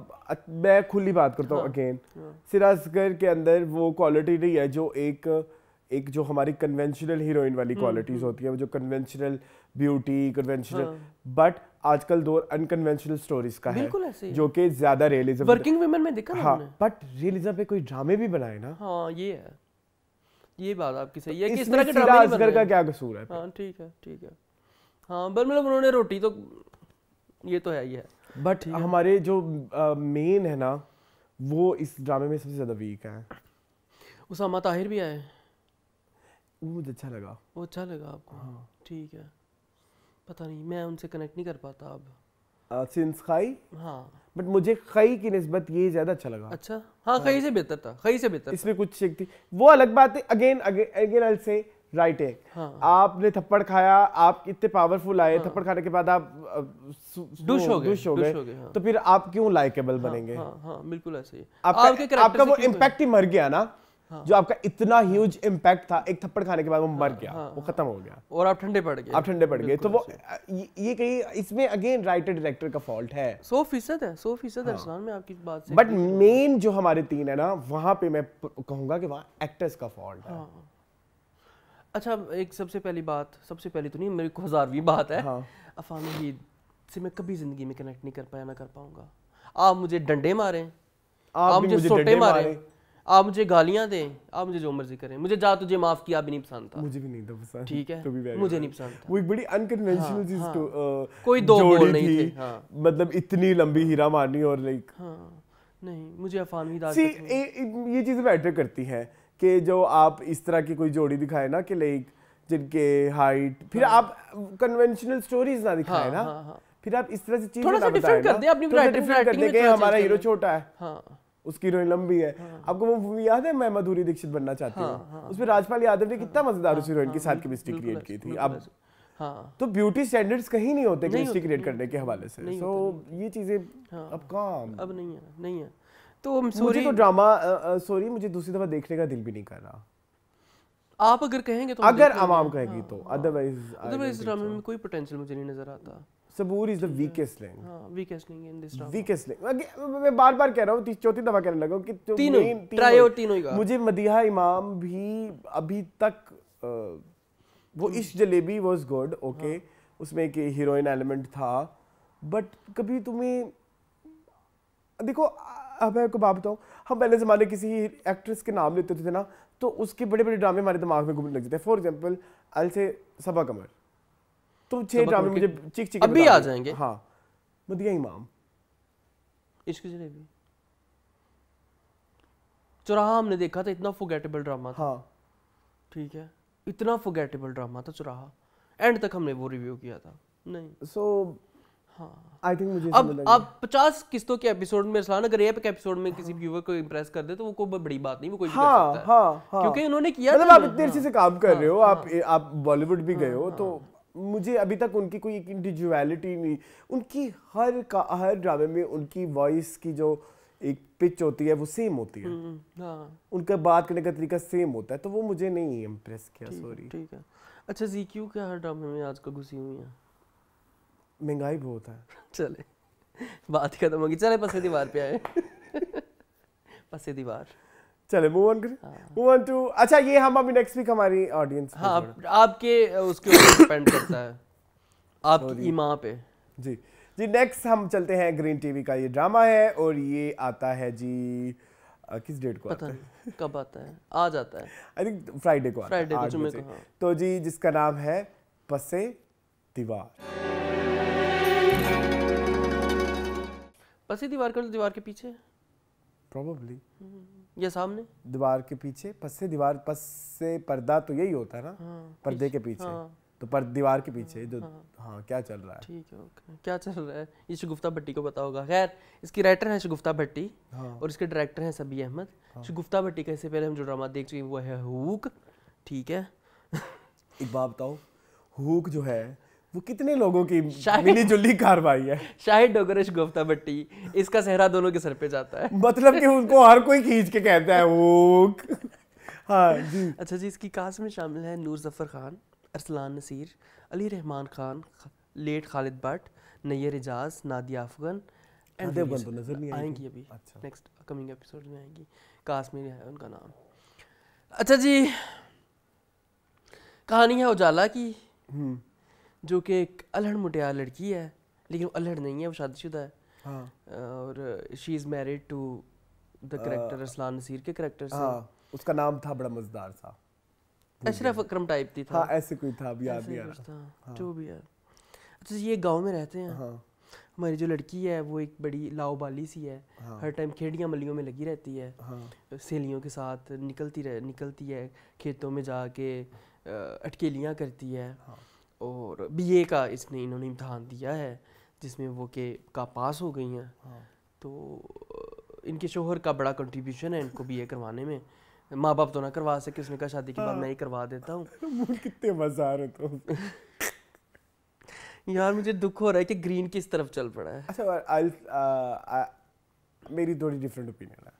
मैं खुली बात करता हूँ अगेन हाँ, हाँ। सिराजगर के अंदर वो क्वालिटी नहीं है जो एक एक जो हमारी कन्वेंशनल हीरोइन वाली क्वालिटीज हम्म, हम्म। होती है वो जो कन्वेंशनल ब्यूटी कन्वेंशनल बट आजकल दौर अनकन्वेंशनल स्टोरीज का है जो कि ज्यादा रियलिज्म वर्किंग वुमेन में देखा हाँ बट रियलिज्म पे कोई ड्रामे भी बनाए ना हाँ ये है ये बात आपकी सही तो है कि इस तरह के ड्रामे नहीं बन का क्या कसूर है हाँ ठीक है ठीक है हाँ पर मतलब उन्होंने रोटी तो ये तो है ही है बट हमारे जो मेन है ना वो इस ड्रामे में सबसे ज़्यादा वीक है उसामा ताहिर भी आए वो मुझे अच्छा लगा वो अच्छा लगा आपको हाँ ठीक है पता नहीं मैं उनसे कनेक्ट नहीं कर पाता अब सिंस खाई हाँ बट मुझे खई की नस्बत ये ज़्यादा अच्छा लगा अच्छा हाँ खई से बेहतर था खई से बेहतर इसमें कुछ शेख थी वो अलग बात है अगेन अगेन अल से राइट है हाँ। आपने थप्पड़ खाया आप इतने पावरफुल आए हाँ। थप्पड़ खाने के बाद आप डुश हो गए हो गए हाँ। तो फिर आप क्यों लाइकेबल हाँ, बनेंगे हाँ, हाँ, बिल्कुल ऐसे ही आपका, आपका वो इम्पैक्ट ही मर गया ना हाँ। जो आपका इतना ह्यूज इम्पैक्ट था एक थप्पड़ खाने के बाद वो मर हाँ, गया हाँ, वो खत्म हो गया और आप ठंडे पड़ गए आप ठंडे पड़ गए तो वो ये कहीं इसमें अगेन राइटर डायरेक्टर का फॉल्ट है सौ फीसद है सौ फीसद में आपकी बात से बट मेन जो हमारे तीन है ना वहां पे मैं कहूंगा कि वहाँ एक्टर्स का फॉल्ट है अच्छा एक सबसे पहली बात सबसे पहली तो नहीं मेरी को हजारवीं बात है हाँ। अफामी से मैं कभी जिंदगी में कनेक्ट नहीं कर पाया ना कर पाऊंगा आप मुझे डंडे मारें आप, आप मुझे, मुझे सोटे मारें आप मुझे गालियां दें आप मुझे जो मर्जी करें मुझे जा तुझे माफ किया भी नहीं पसंद था मुझे भी नहीं था पसंद ठीक है तो भी मुझे नहीं पसंद था वो एक बड़ी अनकन्वेंशनल चीज हाँ, हाँ। आ, कोई दो बोल नहीं थे हाँ। मतलब इतनी लंबी हीरा मारनी और लाइक हाँ, नहीं मुझे अफानवीदार सी ए, ए, ये चीज मैटर करती है कि जो आप इस तरह की कोई जोड़ी दिखाए ना कि लाइक जिनके हाइट फिर हाँ। आप कन्वेंशनल स्टोरीज ना दिखाए हाँ, ना हाँ, फिर आप इस तरह से चीज थोड़ा सा डिफरेंट कर दें अपनी डिफरेंट कर दें कि हमारा हीरो छोटा है हाँ उसकी हीरोइन लंबी है हाँ। आपको वो मूवी याद है मैं मधुरी दीक्षित बनना चाहती हूँ हाँ, हाँ, उसमें राजपाल यादव ने हाँ। कितना मजेदार हाँ, उस हीरोइन के हाँ, साथ केमिस्ट्री क्रिएट की थी अब हाँ। तो ब्यूटी स्टैंडर्ड्स कहीं नहीं होते केमिस्ट्री क्रिएट करने के हवाले से सो ये चीजें अब काम अब नहीं है नहीं है तो सॉरी तो ड्रामा सॉरी मुझे दूसरी दफा देखने का दिल भी नहीं कर रहा आप अगर कहेंगे तो अगर आवाम कहेगी तो अदरवाइज अदरवाइज ड्रामे में कोई पोटेंशियल मुझे नहीं नजर आता Saboor is the weakest link weakest link in this weakest link मैं बार बार कह रहा हूँ चौथी दफा कहने लगा कि तीनों ट्राई और तीनों का मुझे मदीहा इमाम भी अभी तक वो हम्म। इश जलेबी वाज गुड ओके उसमें एक हीरोइन एलिमेंट था बट कभी तुम्हें देखो अब मैं आपको बात बताऊँ हम पहले ज़माने किसी एक्ट्रेस के नाम लेते थे ना तो उसके बड़े बड़े ड्रामे हमारे दिमाग में घूमने लग जाते हैं फॉर एग्जाम्पल अल से सबा कमर तो छह ड्रामे तो मुझे चिक चिक अभी आ जाएंगे हाँ बदिया इमाम इश्क जलेबी चुराहा हमने देखा था इतना फोगेटेबल ड्रामा था हाँ। ठीक है इतना फोगेटेबल ड्रामा था चुराहा एंड तक हमने वो रिव्यू किया था नहीं सो so, हाँ आई थिंक मुझे अब अब पचास किस्तों के एपिसोड में सलान अगर एक एपिसोड में किसी व्यूवर को इम्प्रेस कर दे तो वो कोई बड़ी बात नहीं वो कोई हाँ, भी कर हाँ, सकता है हाँ, हाँ, क्योंकि उन्होंने किया मतलब आप इतने अच्छे से काम कर रहे हो आप आप बॉलीवुड भी गए हो तो मुझे अभी तक उनकी कोई इंडिविजुअलिटी नहीं उनकी हर का हर ड्रामे में उनकी वॉइस की जो एक पिच होती है वो सेम होती है हम्म, हम्म, हाँ उनका बात करने का तरीका सेम होता है तो वो मुझे नहीं इम्प्रेस किया सॉरी ठीक है अच्छा जी क्यों क्या हर ड्रामे में आजकल घुसी हुई है महंगाई बहुत है चले बात खत्म होगी चले पसे दीवार पे आए पसे दीवार चले move on move on to अच्छा ये हम अभी नेक्स्ट वीक हमारी ऑडियंस हाँ आप, आपके उसके ऊपर डिपेंड करता है आपकी माँ पे जी जी नेक्स्ट हम चलते हैं ग्रीन टीवी का ये ड्रामा है और ये आता है जी आ, किस डेट को पता आता है कब आता है आ जाता है आई थिंक फ्राइडे को फ्राइडे को जुम्मे को हाँ। तो जी जिसका नाम है पसे दीवार पसे दीवार का दीवार के पीछे प्रॉब्लली या सामने दीवार के पीछे पस से दीवार पस से पर्दा तो यही होता है ना हाँ, पर्दे के पीछे हाँ, तो पर दीवार के पीछे हाँ, जो हाँ, हाँ क्या चल रहा है ठीक है ओके क्या चल रहा है ये शगुफ्ता भट्टी को पता होगा खैर इसकी राइटर है शगुफ्ता भट्टी हाँ, और इसके डायरेक्टर हैं सभी अहमद हाँ, शगुफ्ता भट्टी का इससे पहले हम जो ड्रामा देख चुके वो है हुक ठीक है एक बात बताओ हुक जो है वो कितने लोगों की मिली जुली कार्रवाई है शाहिद डोगरेश गुप्ता बट्टी इसका सेहरा दोनों के सर पे जाता है मतलब कि उनको हर कोई खींच के कहता है वो हाँ जी अच्छा जी इसकी कास्ट में शामिल है नूर जफर खान अरसलान नसीर अली रहमान खान लेट खालिद भट्ट नैयर एजाज नादिया अफगन एंड तो नजर नहीं आएंगी अभी नेक्स्ट कमिंग एपिसोड में आएंगी कास्ट में है उनका नाम अच्छा जी कहानी है उजाला की हम्म। जो कि एक अलहड़ मुटिया लड़की है लेकिन अलहड़ नहीं है वो शादीशुदा है हाँ. और she is married to the character Aslan Naseer के करेक्टर से हाँ, उसका नाम था बड़ा मज़ेदार सा अशरफ अक्रम टाइप थी था हाँ, ऐसे कोई था अभी याद नहीं आ रहा हाँ। जो भी है अच्छा ये गांव में रहते हैं हाँ। हमारी जो लड़की है वो एक बड़ी लाओबाली सी है हर टाइम खेड़ियाँ मलियों में लगी रहती है सहेलियों के साथ निकलती रह निकलती है खेतों में जाके अटकेलियाँ करती है हाँ। और बीए का इसने इन्होंने इम्तहान दिया है जिसमें वो के का पास हो गई हैं हाँ। तो इनके शोहर का बड़ा कंट्रीब्यूशन है इनको बीए करवाने में माँ बाप तो ना करवा सके उसने कहा शादी के बाद हाँ। मैं ही करवा देता हूँ कितने मजा रहे तो यार मुझे दुख हो रहा है कि ग्रीन किस तरफ चल पड़ा है अच्छा आई uh, मेरी थोड़ी डिफरेंट ओपिनियन है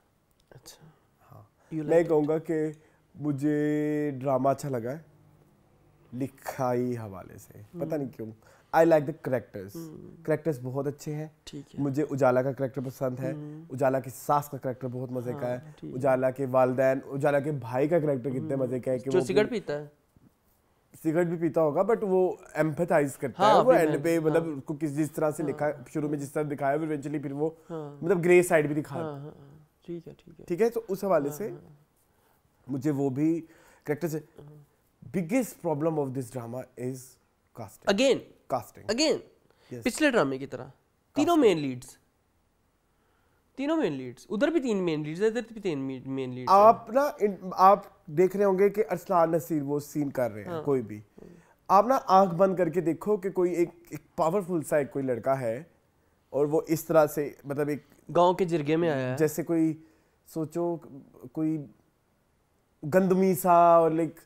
अच्छा हाँ मैं कहूँगा कि मुझे ड्रामा अच्छा लगा है लिखाई हवाले से हम्म। पता नहीं क्यों I like the characters characters बहुत अच्छे हैं है। मुझे उजाला का करेक्टर पसंद है हम्म। उजाला की सास का करेक्टर बहुत मजे का हाँ, है उजाला के वालदेन उजाला के भाई का करेक्टर कितने हम्म। मजे का है कि वो सिगरेट पीता है सिगरेट भी पीता होगा बट वो एम्पथाइज करता हाँ, है वो एंड पे मतलब हाँ। उसको किस जिस तरह से हाँ। लिखा शुरू में जिस तरह दिखाया फिर इवेंचुअली फिर वो मतलब ग्रे साइड भी दिखा ठीक है ठीक है ठीक है तो उस हवाले से मुझे वो भी करेक्टर से biggest problem of this drama is casting again casting again पिछले ड्रामे की तरह तीनों मेन लीड्स तीनों मेन लीड्स उधर भी तीन मेन लीड्स इधर भी तीन मेन लीड्स आप ना आप देख रहे होंगे कि अरसलान नसीर वो सीन कर रहे हैं हाँ। कोई भी आप ना आंख बंद करके देखो कि कोई एक, एक पावरफुल सा एक कोई लड़का है और वो इस तरह से मतलब एक गांव के जिरगे में आया है जैसे कोई सोचो कोई गंदमी सा और लाइक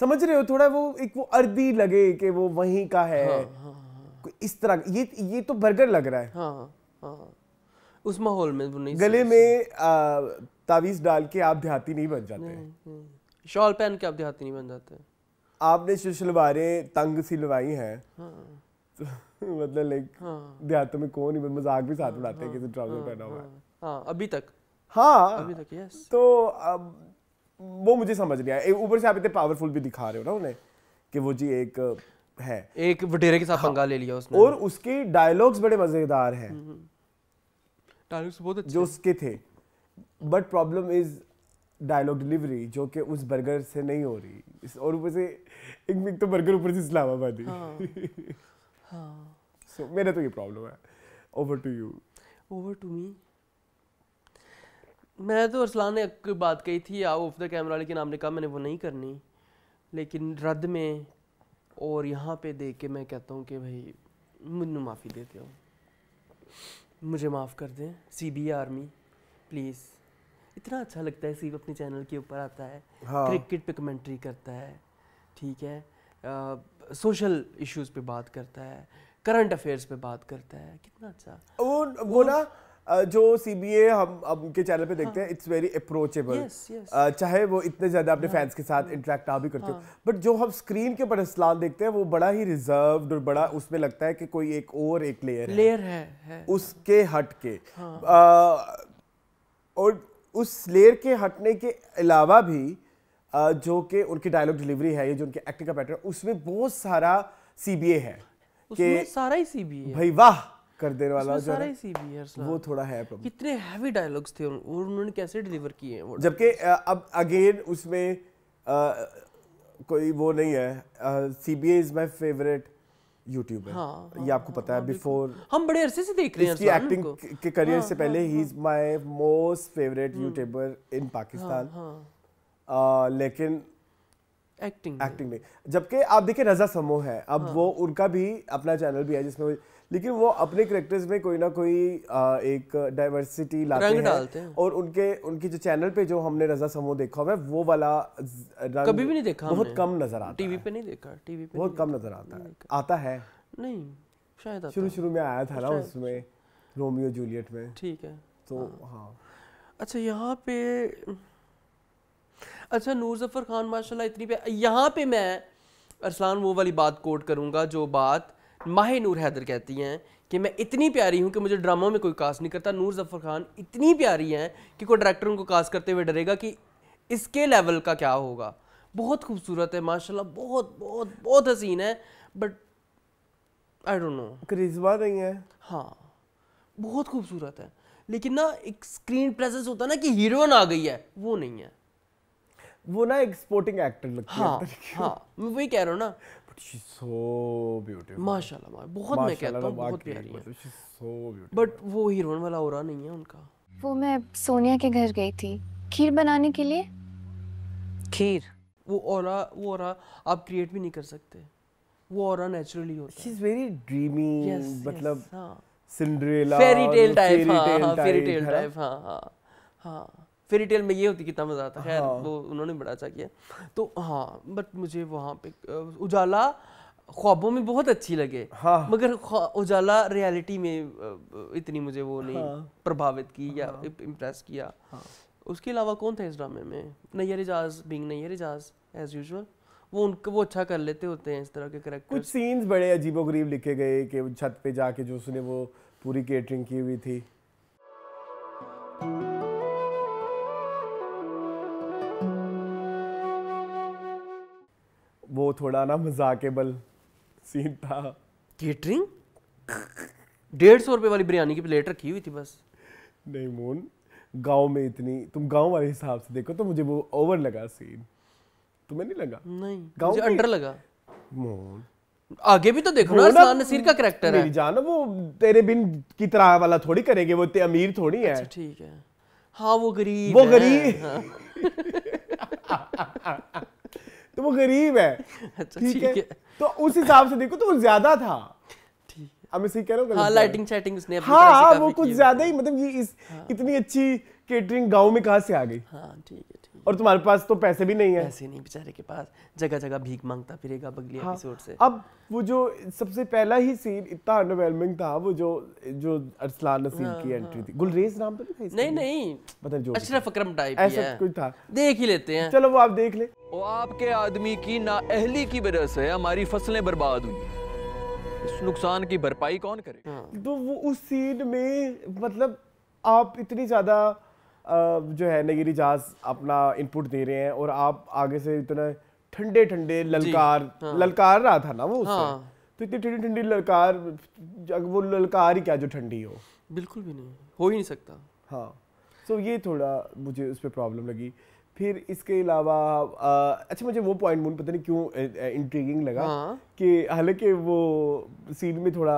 समझ रहे हो थोड़ा वो एक वो अर्दी लगे कि वो वहीं का है हाँ, हाँ, हाँ. इस तरह ये ये तो बर्गर लग रहा है हाँ, हाँ. हाँ। उस माहौल में वो नहीं गले में तावीज डाल के आप देहाती नहीं बन जाते शॉल पहन के आप देहाती नहीं बन जाते आपने जो शलवारें तंग सिलवाई हैं हाँ. तो मतलब लाइक हाँ. देहातों में कौन ही मजाक भी साथ हाँ, उड़ाते हैं हाँ, किसी ट्राउजर पहना हुआ है अभी तक हाँ अभी तक यस तो अब वो मुझे समझ नहीं आया ऊपर से आप इतने पावरफुल भी दिखा रहे हो ना उन्हें कि वो जी एक है एक वडेरे के साथ हाँ। पंगा ले लिया उसने और उसके डायलॉग्स बड़े मजेदार हैं डायलॉग्स हम्म, हम्म। बहुत अच्छे जो उसके थे but problem is dialogue delivery जो कि उस बर्गर से नहीं हो रही और ऊपर से एक मिनट तो बर्गर ऊपर से इस्लामाबादी हां हाँ। so, मेरा तो ये प्रॉब्लम है over to you over to me मैं तो अरसलान ने एक बात कही थी ऑफ द कैमरा लेकिन आपने कहा मैंने वो नहीं करनी लेकिन रद्द में और यहाँ पे देख के मैं कहता हूँ कि भाई मुझे माफ़ी देते हो मुझे माफ़ कर दें सी बी आर्मी प्लीज़ इतना अच्छा लगता है सी अपने चैनल के ऊपर आता है हाँ। क्रिकेट पे कमेंट्री करता है ठीक है आ, सोशल इश्यूज पे बात करता है करंट अफेयर्स पे बात करता है कितना अच्छा वो वो ना जो सी बी ए हम अब उनके चैनल पे देखते हैं इट्स वेरी अप्रोचेबल चाहे वो इतने ज़्यादा अपने फैंस हाँ। के साथ इंटरेक्ट ना भी करते हो बट हाँ। जो हम स्क्रीन के ऊपर इस्लाम देखते हैं वो बड़ा ही रिजर्व और बड़ा उसमें लगता है कि कोई एक और एक लेयर लेयर है, है उसके हट के हाँ। और उस लेयर के हटने के अलावा भी जो कि उनकी डायलॉग डिलीवरी है या जो उनके एक्टिंग का पैटर्न उसमें बहुत सारा सी बी ए है उसमें सारा ही सीबीए भाई वाह कर देने वाला जो है वो थोड़ा है प्रॉब्लम कितने हैवी डायलॉग्स थे और उन्होंने कैसे डिलीवर किए हैं जबकि अब अगेन उसमें कोई वो नहीं है C B is my favourite YouTuber पे हाँ, ये आपको पता है हाँ, बिफोर हम बड़े अरसे से देख रहे हैं इसकी एक्टिंग के करियर हाँ, से पहले ही is my most favourite YouTuber in Pakistan लेकिन एक्टिंग एक्टिंग में जबकि आप देखिए रजा समो है अब हाँ, वो उनका भी अपना चैनल भी है जिसमें लेकिन वो अपने करेक्टर्स में कोई ना कोई आ, एक डाइवर्सिटी लाते रंग हैं डालते हैं और उनके उनकी जो चैनल पे जो हमने रजा समो देखा हुआ है वो वाला रंग कभी भी नहीं देखा बहुत कम नजर आता टीवी पे नहीं देखा टीवी पे बहुत कम नजर आता है आता है नहीं शायद शुरू शुरू में आया था ना उसमें रोमियो जूलियट में ठीक है तो हाँ, हाँ। अच्छा यहाँ पे अच्छा नूर जफ़र खान माशाल्लाह इतनी पे यहाँ पे मैं अरसलान वो वाली बात कोट करूँगा जो बात माह नूर हैदर कहती हैं कि मैं इतनी प्यारी हूँ कि मुझे ड्रामों में कोई कास्ट नहीं करता नूर जफ़र खान इतनी प्यारी हैं कि कोई डायरेक्टर उनको कास्ट करते हुए डरेगा कि इसके लेवल का क्या होगा बहुत खूबसूरत है माशाल्लाह बहुत बहुत बहुत हसीन है but I don't know charisma नहीं है हाँ बहुत खूबसूरत है लेकिन ना एक स्क्रीन प्रेजेंस होता है ना कि हीरोइन आ गई है वो नहीं है वो ना एक स्पोर्टिंग एक्टर लगता हाँ, है हाँ मैं वही कह रहा हूँ ना सो ब्यूटीफुल माशाल्लाह बहुत मैं कहता हूँ बहुत प्यारी है सो बट वो हीरोइन वाला हो रहा नहीं है उनका वो मैं सोनिया के घर गई थी खीर बनाने के लिए खीर वो और वो और आप क्रिएट भी नहीं कर सकते वो और नेचुरली होता है शी इज वेरी ड्रीमी मतलब सिंड्रेला फेरी टेल टाइप हां फेरी टेल टाइप हां हां हां फेरी टेल में ये होती कितना मजा आता है हाँ। वो उन्होंने बड़ा अच्छा किया तो हाँ बट मुझे वहाँ पे उजाला ख्वाबों में बहुत अच्छी लगे हाँ। मगर उजाला रियलिटी में इतनी मुझे वो नहीं हाँ। प्रभावित की या हाँ। इम्प्रेस किया हाँ। उसके अलावा कौन था इस ड्रामे में Nayyar Ejaz being Nayyar Ejaz as usual वो उनको वो अच्छा कर लेते होते हैं इस तरह के करेक्टर कुछ सीन्स बड़े अजीबो गरीब लिखे गए कि छत पे जाके जो उसने वो पूरी केटरिंग की हुई थी वो थोड़ा ना मजाकेबल सीन था केटरिंग डेढ़ सौ रुपए वाली बिरयानी की प्लेट रखी हुई थी बस नहीं मोन गांव में इतनी तुम गांव वाले हिसाब से देखो तो मुझे वो ओवर लगा सीन तुम्हें नहीं लगा नहीं गांव अंडर लगा मोन आगे भी तो देखो ना अरसलान नसीर का करेक्टर है जान वो तेरे बिन की तरह वाला थोड़ी करेंगे वो इतने अमीर थोड़ी है अच्छा ठीक है हाँ वो गरीब वो गरीब हाँ। तो वो गरीब है तो ठीक है तो उस हिसाब से देखो तो वो ज्यादा था अब इसी कह रहा हूँ लाइटिंग हाँ, चैटिंग उसने हाँ वो कुछ ज्यादा ही मतलब ये इस हाँ। इतनी अच्छी केटरिंग गांव में कहा से आ गई हाँ ठीक है और तुम्हारे पास तो पैसे भी नहीं है पैसे नहीं बेचारे के पास जगह जगह भीख मांगता फिरेगा बगली हाँ, एपिसोड से अब वो जो सबसे पहला ही सीन इतना अंडरवेलमिंग था वो जो जो अरसलान नसीम हाँ, की हाँ, एंट्री थी गुलरेज नाम तो नहीं मतलब था नहीं नहीं पता जो अशरफ अकरम टाइप ऐसा कुछ था देख ही लेते हैं चलो वो आप देख ले वो आपके आदमी की ना अहली की वजह से हमारी फसलें बर्बाद हुई इस नुकसान की भरपाई कौन करे हाँ। तो वो उस सीन में मतलब आप इतनी ज्यादा जो है नगेरी जहाज अपना इनपुट दे रहे हैं और आप आगे से इतना ठंडे ठंडे ललकार हाँ। ललकार रहा था ना वो उससे हाँ। तो इतनी ठंडी ठंडी ललकार वो ललकार ही क्या जो ठंडी हो बिल्कुल भी नहीं हो ही नहीं सकता हाँ सो so, ये थोड़ा मुझे उस पर प्रॉब्लम लगी फिर इसके अलावा अच्छा मुझे वो पॉइंट मून पता नहीं क्यों इंट्रीगिंग लगा हाँ। कि हालांकि वो सीन में थोड़ा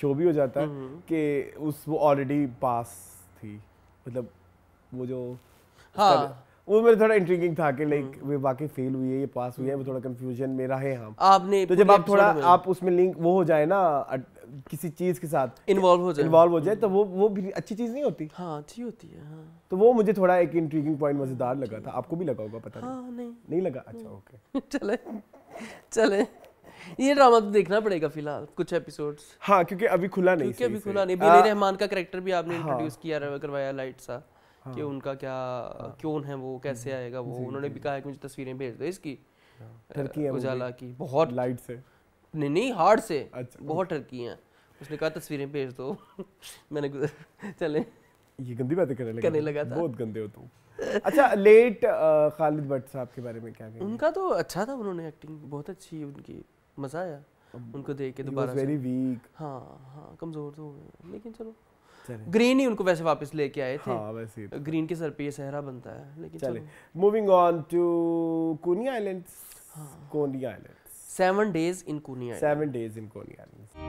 शो भी हो जाता है हम्म। कि उस वो ऑलरेडी पास थी मतलब वो जो हाँ वो मेरे थोड़ा इंटरेस्टिंग था कि लाइक हम्म। वे बाकी फेल हुई है ये पास हुई है वो थोड़ा कंफ्यूजन में रहे हम आपने तो जब आप थोड़ा आप उसमें लिंक वो हो जाए ना किसी चीज के साथ इन्वॉल्व हो जाए इन्वॉल्व हो जाए तो वो वो भी अच्छी चीज नहीं होती हाँ अच्छी होती है हाँ। तो वो मुझे थोड़ा एक इंट्रीगिंग पॉइंट मजेदार लगा था आपको भी लगा होगा पता हाँ, नहीं नहीं लगा अच्छा ओके हम्म। चले चले ये ड्रामा तो देखना पड़ेगा फिलहाल कुछ एपिसोड्स हाँ क्योंकि अभी खुला नहीं क्योंकि अभी खुला नहीं बिली रहमान का करेक्टर भी आपने इंट्रोड्यूस हाँ। किया करवाया लाइट सा कि हाँ। उनका क्या हाँ। क्यों है वो कैसे आएगा वो उन्होंने भी कहा है कि मुझे तस्वीरें भेज दो इसकी हाँ। टर्की उजाला की बहुत लाइट से नहीं नहीं हार्ड से अच्छा, बहुत टर्की हैं उसने कहा तस्वीरें भेज दो मैंने चले ये गंदी बातें करने लगा करने लगा था बहुत गंदे हो तुम अच्छा लेट खालिद भट्ट साहब के बारे में क्या कहेंगे उनका तो अच्छा था उन्होंने एक्टिंग बहुत अच्छी उनकी मज़ा आया उनको देख के दोबारा वेरी वीक हाँ हाँ कमज़ोर तो हो गए लेकिन चलो ग्रीन ही उनको वैसे वापस लेके आए थे हाँ, वैसे ग्रीन तो। के सर पे ये सहरा बनता है लेकिन चले moving on to Coney Islands Coney Island seven days in Coney Island seven days in Coney island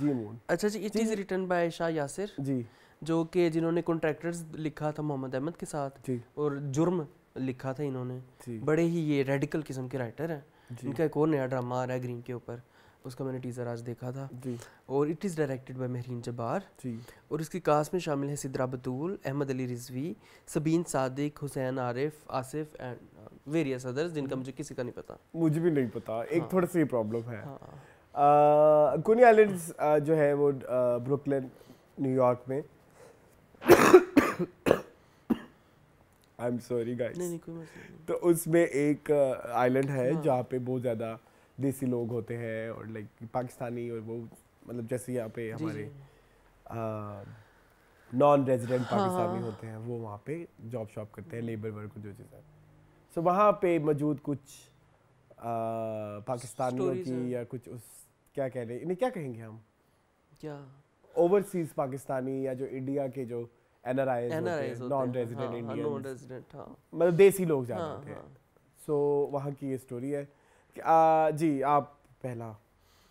जी मून अच्छा जी it is written by Shah Yasir ji जो कि जिन्होंने कॉन्ट्रैक्टर्स लिखा था मोहम्मद अहमद के साथ और जुर्म लिखा था इन्होंने बड़े ही ये रेडिकल किस्म के राइटर हैं उनका एक और नया ड्रामा आ रहा है ग्रीन के ऊपर उसका मैंने टीज़र आज देखा था और it is directed by Mehreen Jabbar और इसकी कास्ट में शामिल है Sidra Batool Ahmed Ali Rizvi Sabeen Sadiq Hussain Arif Asif and various others जिनका हम्म। मुझे किसी का नहीं पता मुझे भी नहीं पता एक हाँ। सा ही प्रॉब्लम है कुनी हाँ। जो है वो ब्रुकलिन न्यूयॉर्क में आई एम सॉरी गाइस तो उसमें एक आइलैंड uh, है हाँ। जहाँ पे बहुत ज़्यादा देसी लोग होते हैं और लाइक पाकिस्तानी और वो मतलब जैसे यहाँ पे हमारे नॉन रेजिडेंट uh, हाँ, पाकिस्तानी हाँ। होते हैं वो वहाँ पे जॉब शॉप करते हैं लेबर वर्क जो चीज़ें सो वहाँ पे मौजूद कुछ uh, पाकिस्तानियों की या कुछ उस क्या कह रहे हैं क्या कहेंगे हम क्या ओवरसीज पाकिस्तानी या जो इंडिया के जो non resident Indian non resident मतलब देसी लोग थे हाँ, सो हाँ। की ये स्टोरी है आ, जी आप पहला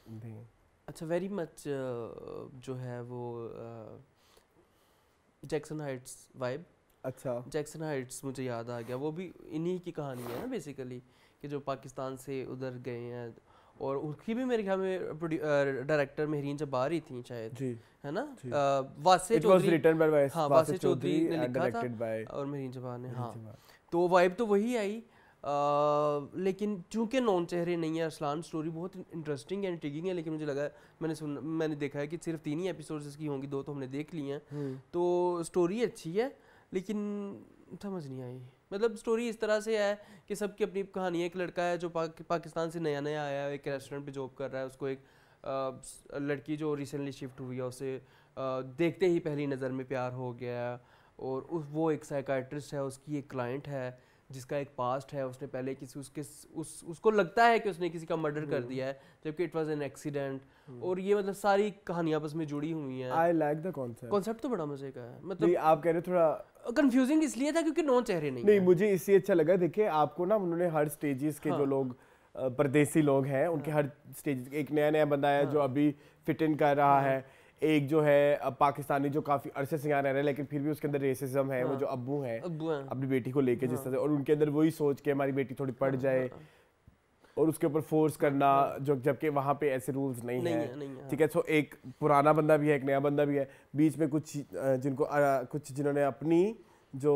दें अच्छा वेरी मच जो है वो जैक्सन हाइट्स वाइब अच्छा जैक्सन हाइट्स मुझे याद आ गया वो भी इन्हीं की कहानी है ना बेसिकली कि जो पाकिस्तान से उधर गए हैं और उसकी भी मेरे ख्याल में डायरेक्टर मेहरीन जब्बार ही थी शायद है ना वासे चौधरी हाँ वासे चौधरी ने लिखा था और मेहरीन जब्बार ने हाँ तो वाइब तो वही आई आ, लेकिन चूंकि नॉन चेहरे नहीं है असलान स्टोरी बहुत इंटरेस्टिंग एंड ट्रिगिंग है लेकिन मुझे लगा मैंने सुन मैंने देखा है कि सिर्फ तीन ही एपिसोड इसकी होंगी दो तो हमने देख ली हैं हम्म। तो स्टोरी अच्छी है लेकिन समझ नहीं आई मतलब स्टोरी इस तरह से है कि सबकी अपनी कहानी है एक लड़का है जो पाक, पाकिस्तान से नया नया आया है एक रेस्टोरेंट पे जॉब कर रहा है उसको एक आ, लड़की जो रिसेंटली शिफ्ट हुई है उसे आ, देखते ही पहली नज़र में प्यार हो गया और उस वो एक साइकाट्रिस्ट है उसकी एक क्लाइंट है जिसका एक पास्ट है उसने पहले किसी उसके उस उसको लगता है कि उसने किसी का मर्डर कर hmm. दिया है जबकि इट वाज एन एक्सीडेंट और ये मतलब सारी कहानियां आपस में जुड़ी हुई हैं I like the concept concept तो बड़ा मजे का है मतलब आप कह रहे थोड़ा कंफ्यूजिंग इसलिए था क्योंकि नौ चेहरे नहीं नहीं मुझे इसलिए अच्छा लगा देखिए आपको ना उन्होंने हर स्टेजेस के जो हाँ। लोग परदेसी लोग हैं उनके हाँ। हर स्टेज एक नया नया बंदा है हाँ। जो अभी फिट इन कर रहा है एक जो है पाकिस्तानी जो काफी अरसे से यहाँ रह रहे हैं लेकिन फिर भी उसके अंदर रेसिज्म है हाँ। वो जो अबू है अपनी बेटी को लेके हाँ। जिस तरह से और उनके अंदर वही सोच के हमारी बेटी थोड़ी पढ़ हाँ, जाए हाँ, हाँ। और उसके ऊपर फोर्स करना जो जबकि वहाँ पे ऐसे रूल्स नहीं, नहीं है, ठीक है सो एक पुराना बंदा भी है एक नया बंदा भी है बीच में कुछ जिनको कुछ जिन्होंने अपनी जो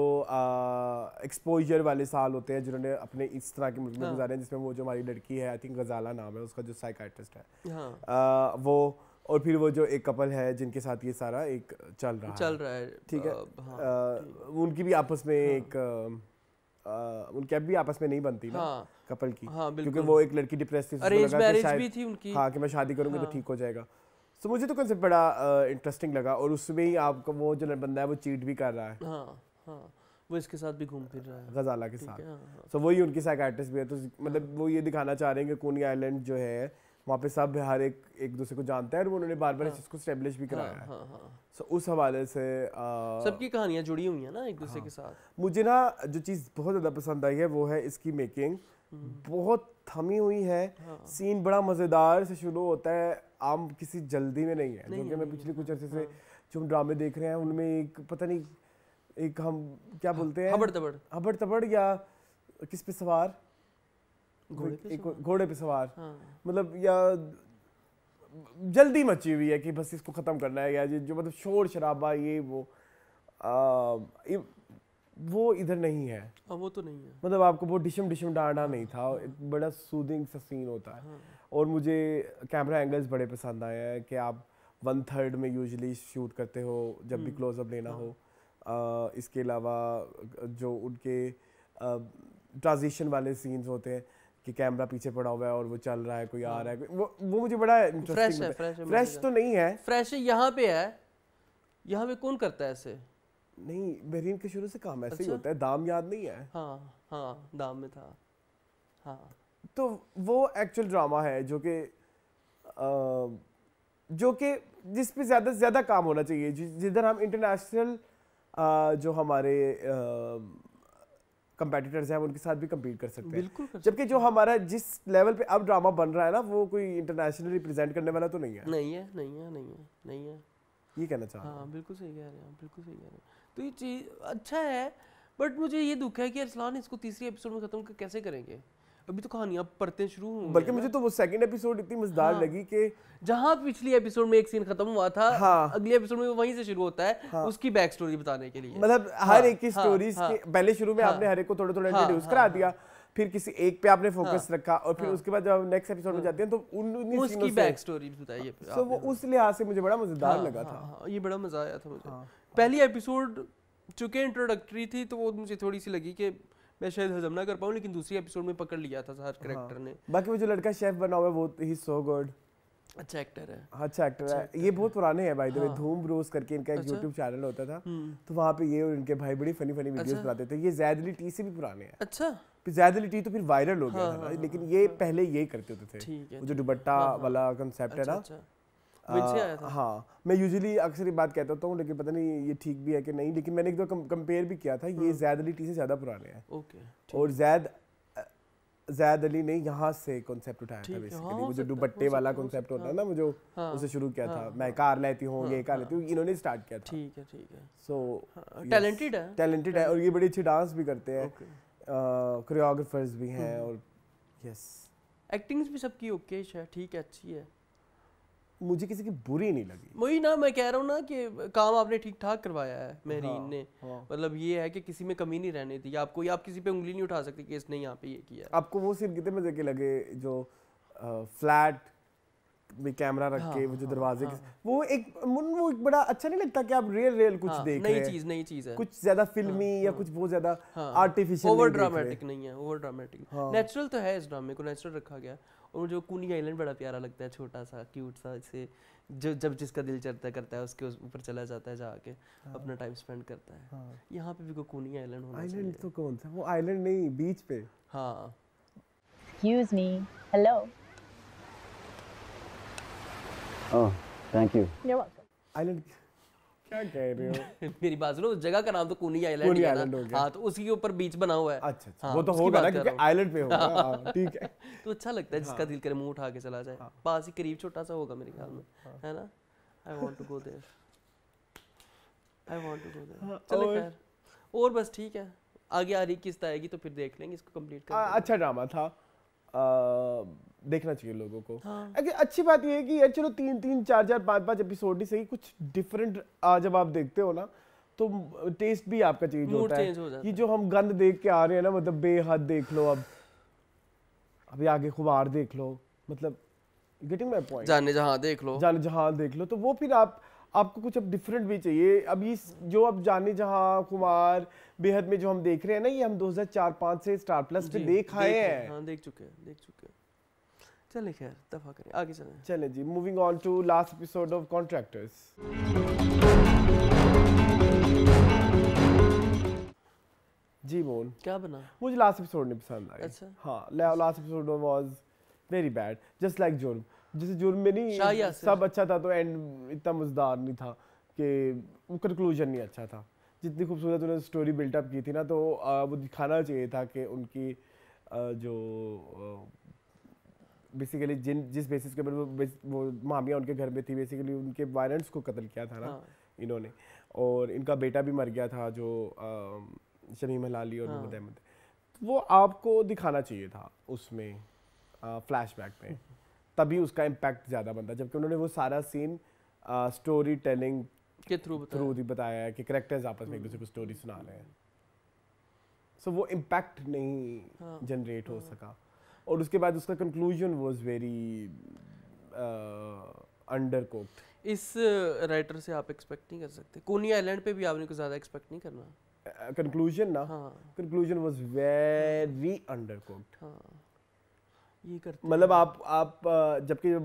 एक्सपोजर वाले साल होते हैं जिन्होंने अपने इस तरह के मुल्क में गुजारे हैं जिसमें वो जो हमारी लड़की है आई थिंक गजाला नाम है उसका जो साइकाट्रिस्ट है वो और फिर वो जो एक कपल है जिनके साथ ये सारा एक चल रहा चल रहा है ठीक है हाँ, आ, उनकी भी आपस में हाँ, एक आ, अब भी आपस में नहीं बनती हाँ, ना कपल की हाँ, क्योंकि वो एक लड़की डिप्रेस थी अरेंज मैरिज भी थी उनकी हाँ कि मैं शादी करूंगी तो हाँ, तो ठीक हो जाएगा तो मुझे तो कंसेप्ट बड़ा इंटरेस्टिंग लगा और उसमें ही आपका वो जो बंदा है वो चीट भी कर रहा है हाँ, हाँ, वो इसके साथ भी घूम फिर रहा है गजाला के साथ सो हाँ, हाँ। वही उनकी साइकाट्रिस्ट भी है तो मतलब वो ये दिखाना चाह रहे हैं कि कोनी आइलैंड जो है वहाँ पे सब हर एक एक दूसरे को जानते हैं और उन्होंने बार बार इसको इस स्टेब्लिश हाँ। भी कराया हाँ, है सो हाँ, उस हवाले से सबकी कहानियाँ जुड़ी हुई हैं ना एक दूसरे के साथ मुझे ना जो चीज़ बहुत ज़्यादा पसंद आई है वो है इसकी मेकिंग हम्म। बहुत थमी हुई है सीन बड़ा मज़ेदार से शुरू होता है आम किसी जल्दी में नहीं है क्योंकि मैं पिछले कुछ अर्से से जो हम ड्रामे देख रहे हैं उनमें एक पता नहीं एक हम क्या बोलते हैं हबड़ तबड़ हबड़ तबड़ या किस पे सवार घोड़े पे घोड़े पे सवार हाँ। मतलब या जल्दी मची हुई है कि बस इसको ख़त्म करना है या जो मतलब शोर शराबा ये वो आ, वो इधर नहीं है आ, हाँ, वो तो नहीं है मतलब आपको वो डिशम डिशम डांडा नहीं था हाँ। एक बड़ा सूदिंग सा सीन होता है हाँ। और मुझे कैमरा एंगल्स बड़े पसंद आए हैं कि आप वन थर्ड में यूजली शूट करते हो जब भी क्लोजअप हम्म। लेना हो आ, इसके अलावा जो उनके ट्रांजिशन वाले सीन्स होते हैं कि कैमरा पीछे पड़ा हुआ है और वो चल रहा है कोई आ हाँ। रहा है वो वो मुझे बड़ा फ्रेश है फ्रेश है फ्रेश तो नहीं है फ्रेश यहाँ पे है यहाँ पे कौन करता है ऐसे नहीं बेरीन के शुरू से काम ऐसे अच्छा? ही होता है दाम याद नहीं है हाँ हाँ दाम में था हाँ तो वो एक्चुअल ड्रामा है जो कि जो कि जिस पे ज़्यादा से ज़्यादा काम होना चाहिए जिधर हम इंटरनेशनल जो हमारे आ, कंपेटिटर्स हैं उनके साथ भी कम्पीट कर सकते हैं बिल्कुल जबकि जो हमारा जिस लेवल पे अब ड्रामा बन रहा है ना वो कोई इंटरनेशनली प्रेजेंट करने वाला तो नहीं है नहीं है नहीं है नहीं है नहीं है ये कहना चाह हाँ बिल्कुल सही कह रहे हैं बिल्कुल सही कह रहे हैं तो ये चीज़ अच्छा है बट मुझे ये दुख है कि अरसलान इसको तीसरे एपिसोड में ख़त्म कैसे करेंगे अभी तो कहानियां पढ़ते शुरू हुई बल्कि मुझे तो वो सेकंड एपिसोड इतनी मजेदार हाँ। लगी कि जहां पिछली एपिसोड में एक सीन खत्म हुआ था हाँ। अगले एपिसोड में वो वहीं से शुरू होता है हाँ। उसकी बैक स्टोरी बताने के लिए मतलब हाँ, हर एक की स्टोरीज हाँ, हाँ, के पहले शुरू में हाँ। आपने हर एक को थोड़ा थोड़ा इंट्रोड्यूस करा हाँ। दिया फिर किसी एक पे आपने फोकस हाँ, रखा और फिर हाँ, उसके बाद जब नेक्स्ट एपिसोड में हाँ। जाते हैं तो उन उसकी बैक स्टोरी बताइए सो वो उस लिहाज से मुझे बड़ा मजेदार हाँ, लगा हाँ, था हाँ, ये बड़ा मजा आया था मुझे हाँ, पहली एपिसोड चूंकि इंट्रोडक्टरी थी तो वो मुझे थोड़ी सी लगी कि मैं शायद हजम ना कर पाऊँ लेकिन दूसरी एपिसोड में पकड़ लिया था हर करेक्टर हाँ। ने बाकी वो जो लड़का शेफ बना हुआ है वो ही सो गुड अच्छा एक्टर हाँ, अच्छा है अच्छा एक्टर है ये बहुत पुराने हैं भाई हाँ। धूम ब्रोस करके इनका एक यूट्यूब अच्छा? चैनल होता था हम्म। तो वहाँ पे ये और इनके भाई बड़ी फनी फनी वीडियोस अच्छा? बनाते थे ये जैदली टी से भी पुराने हैं अच्छा टी तो फिर वायरल हो गया हाँ, था हाँ, लेकिन ये पहले यही करते होते थे जो दुबट्टा हाँ, वाला कंसेप्ट है अच्छा, ना अच्छा। हाँ मैं यूजुअली अक्सर ये बात कहता हूँ लेकिन पता नहीं ये ठीक भी है कि नहीं लेकिन मैंने एक दो कम, कंपेयर भी किया था ये हाँ। जैद अली टी से ज़्यादा पुराने हैं ओके और जैद जैद अली ने यहाँ से कॉन्सेप्ट उठाया था बेसिकली हाँ, वो जो दुपट्टे वाला कॉन्सेप्ट होता है ना वो जो हाँ, उसे शुरू किया था मैं कार लेती हूँ ये कार लेती हूँ इन्होंने स्टार्ट किया था ठीक है ठीक है सो टैलेंटेड है टैलेंटेड है और ये बड़ी अच्छी डांस भी करते हैं कोरियोग्राफर्स भी हैं हम्म। और यस एक्टिंग्स भी सबकी ओके है अच्छा, ठीक है अच्छी है मुझे किसी की बुरी नहीं लगी वही ना मैं कह रहा हूँ ना कि काम आपने ठीक ठाक करवाया है महरीन हाँ, ने हाँ। मतलब ये है कि किसी में कमी नहीं रहने थी आपको या आप किसी पे उंगली नहीं उठा सकते कि इसने यहाँ पे ये किया आपको वो सीन कितने मजे के लगे जो आ, फ्लैट में कैमरा रख हाँ, के हाँ, वो जो हाँ, दरवाजे हाँ, हाँ, वो एक वो एक बड़ा अच्छा नहीं लगता कि आप रियल रियल कुछ हाँ, देख नई चीज नई चीज है कुछ ज्यादा फिल्मी हाँ, या हाँ। कुछ बहुत ज्यादा आर्टिफिशियल ओवर ड्रामेटिक नहीं है ओवर ड्रामेटिक नेचुरल तो है इस ड्रामे को नेचुरल रखा गया और जो कुनी आइलैंड बड़ा प्यारा लगता है छोटा सा क्यूट सा इसे जो जब जिसका दिल चलता करता है उसके ऊपर उस चला जाता है जाके हाँ। अपना टाइम स्पेंड करता है हाँ। यहाँ पे भी को कुनी आइलैंड होना चाहिए आइलैंड तो कौन सा वो आइलैंड नहीं बीच पे हाँ excuse me hello oh thank you you are welcome island क्या कह रहे हो मेरी बात सुनो जगह का नाम तो कूनी आइलैंड है ना हाँ तो उसी के ऊपर बीच बना हुआ है अच्छा, अच्छा। हाँ, वो तो होगा ना क्योंकि आइलैंड पे होगा हाँ। हाँ, ठीक है तो अच्छा लगता है जिसका हाँ। दिल करे मुंह उठा के चला जाए पास ही करीब छोटा सा होगा मेरे ख्याल में है ना I want to go there I want to go there चलो खैर और बस ठीक है आगे आ रही किस्त आएगी तो फिर देख लेंगे इसको कंप्लीट कर अच्छा ड्रामा था देखना चाहिए लोगों को हाँ। अच्छी बात यह है कि यार चलो तीन तीन चार चार पाँच पाँच एपिसोड ही सही कुछ डिफरेंट जब आप देखते हो ना तो टेस्ट भी आपका चेंज होता है कि जो हम गंद देख के आ रहे हैं ना मतलब बेहद देख लो अब अभी आगे खुबार देख लो मतलब गेटिंग माय पॉइंट जाने जहां देख लो जाने जहां देख लो तो वो फिर आप आपको कुछ अब डिफरेंट भी चाहिए अब ये जो अब जाने जहाँ कुमार बेहद में जो हम देख रहे हैं ना ये हम 2004-5 से स्टार प्लस पे देख आए हैं हाँ, देख चुके हैं देख चुके हैं चले खैर दफा करें आगे चलें चले जी moving on to last episode of contractors जी मोन क्या बना मुझे लास्ट एपिसोड नहीं पसंद आया अच्छा हाँ last episode was very bad just like Jurm जैसे जुर्म में नहीं सब अच्छा था तो एंड इतना मजेदार नहीं था कि कंक्लूजन नहीं अच्छा था जितनी खूबसूरत उन्होंने स्टोरी बिल्ट अप की थी ना तो आ, वो दिखाना चाहिए था कि उनकी आ, जो आ, बेसिकली जिन जिस बेसिस के ऊपर वो, वो मामिया उनके घर में थी बेसिकली उनके पेरेंट्स को कत्ल किया था ना हाँ। इन्होंने और इनका बेटा भी मर गया था जो शमीम हलाली और मोहम्मद हाँ. अहमद वो आपको दिखाना चाहिए था उसमें फ्लैश बैक में तभी उसका इम्पैक्ट ज़्यादा बनता जबकि उन्होंने वो सारा सीन स्टोरी टेलिंग के थ्रू थ्रू भी बताया है कि करेक्टर्स आपस में एक दूसरे को स्टोरी सुना रहे हैं सो so, वो इम्पैक्ट नहीं जनरेट हाँ। हो हाँ। सका और उसके बाद उसका conclusion was very under cooked इस राइटर uh, से आप एक्सपेक्ट नहीं कर सकते कोनी आइलैंड पे भी आपने कुछ ज़्यादा एक्सपेक्ट नहीं करना कंक्लूजन uh, ना हाँ conclusion was very under cooked हाँ ये करते मतलब आप आप uh, जबकि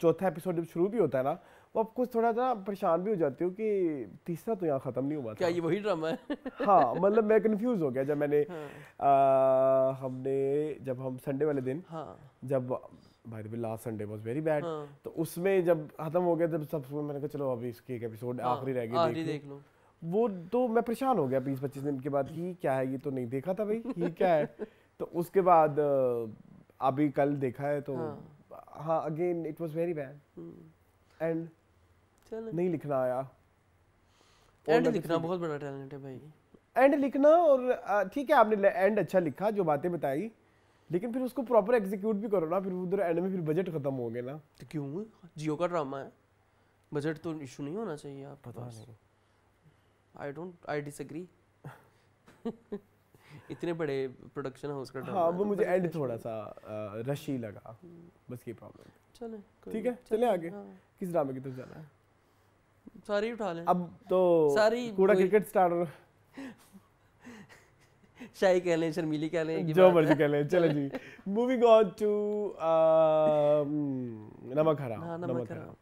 चौथा एपिसोड जब शुरू भी होता है ना वो आप कुछ थोड़ा सा परेशान भी हो जाते हो कि तीसरा तो यहाँ ख़त्म नहीं हुआ क्या ये वही ड्रामा है हाँ मतलब मैं कंफ्यूज हो गया जब मैंने हाँ। आ, हमने जब हम संडे वाले दिन हाँ। जब बाय भाई भी last Sunday was very bad तो उसमें जब खत्म हो गया जब सब मैंने कहा चलो अभी इसकी एक एपिसोड हाँ। आखिरी रह गई देख लो वो तो मैं परेशान हो गया बीस पच्चीस दिन के बाद कि क्या है ये तो नहीं देखा था भाई ये क्या है तो उसके बाद अभी कल देखा है तो हाँ again it was very bad and नहीं लिखना आया एंड लिखना बहुत बड़ा टैलेंट है भाई एंड लिखना और ठीक है आपने एंड अच्छा लिखा जो बातें बताई लेकिन फिर उसको प्रॉपर एग्जीक्यूट भी करो ना फिर उधर एंड में फिर बजट खत्म हो गया ना तो क्यों जियो का ड्रामा है बजट तो इशू नहीं होना चाहिए आप पता नहीं आई डोंट आई डिसएग्री इतने बड़े प्रोडक्शन हाउस का ड्रामा हाँ वो तो मुझे एंड थोड़ा सा रशी लगा बस की प्रॉब्लम चले ठीक है चले आगे हाँ। किस ड्रामे की तरफ जाना है सारी उठा लें अब तो सारी कूड़ा क्रिकेट स्टार शाही कह लें शर्मीली कह लें जो मर्जी कह लें चलो जी मूविंग ऑन टू नमक हराम हाँ, नमक हराम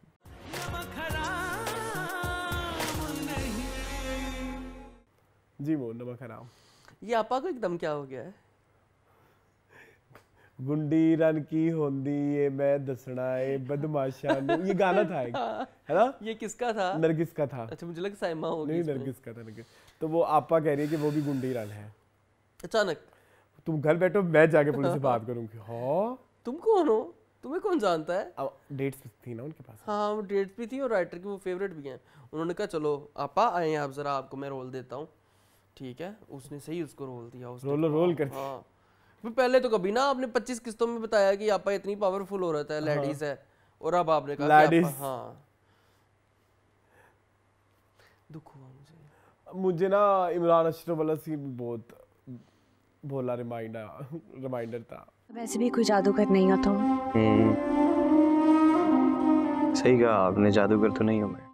जी वो नमक हराम ये आपा को एकदम क्या हो गया है गुंडी रन की होंगी ये मैं दसना ये बदमाशा ये गाना था एक हाँ। है ना ये किसका था नरगिस का था अच्छा मुझे लगा साइमा होगी नहीं नरगिस का था नरगिस तो वो आपा कह रही है कि वो भी गुंडी रन है अचानक तुम घर बैठो मैं जाके पुलिस से बात करूंगी हाँ तुम कौन हो तुम्हें कौन जानता है अब डेट्स भी थी ना उनके पास हाँ, हाँ वो डेट्स भी थी और राइटर की वो फेवरेट भी हैं उन्होंने कहा चलो आपा आए आप ज़रा आपको मैं रोल देता हूँ ठीक है उसने सही उसको रोल दिया उसको रोल रोल कर हाँ पहले तो कभी ना आपने 25 किस्तों में बताया कि आपा इतनी पावरफुल हो रहा है लेडीज हाँ। है और अब आपने कहा लेडीज हाँ दुख हुआ मुझे मुझे ना इमरान अशरफ वाला सीन बहुत बोला रिमाइंडर रिमाइंडर था वैसे भी कोई जादूगर नहीं होता हूँ हम्म। सही कहा आपने जादूगर तो नहीं हूँ मैं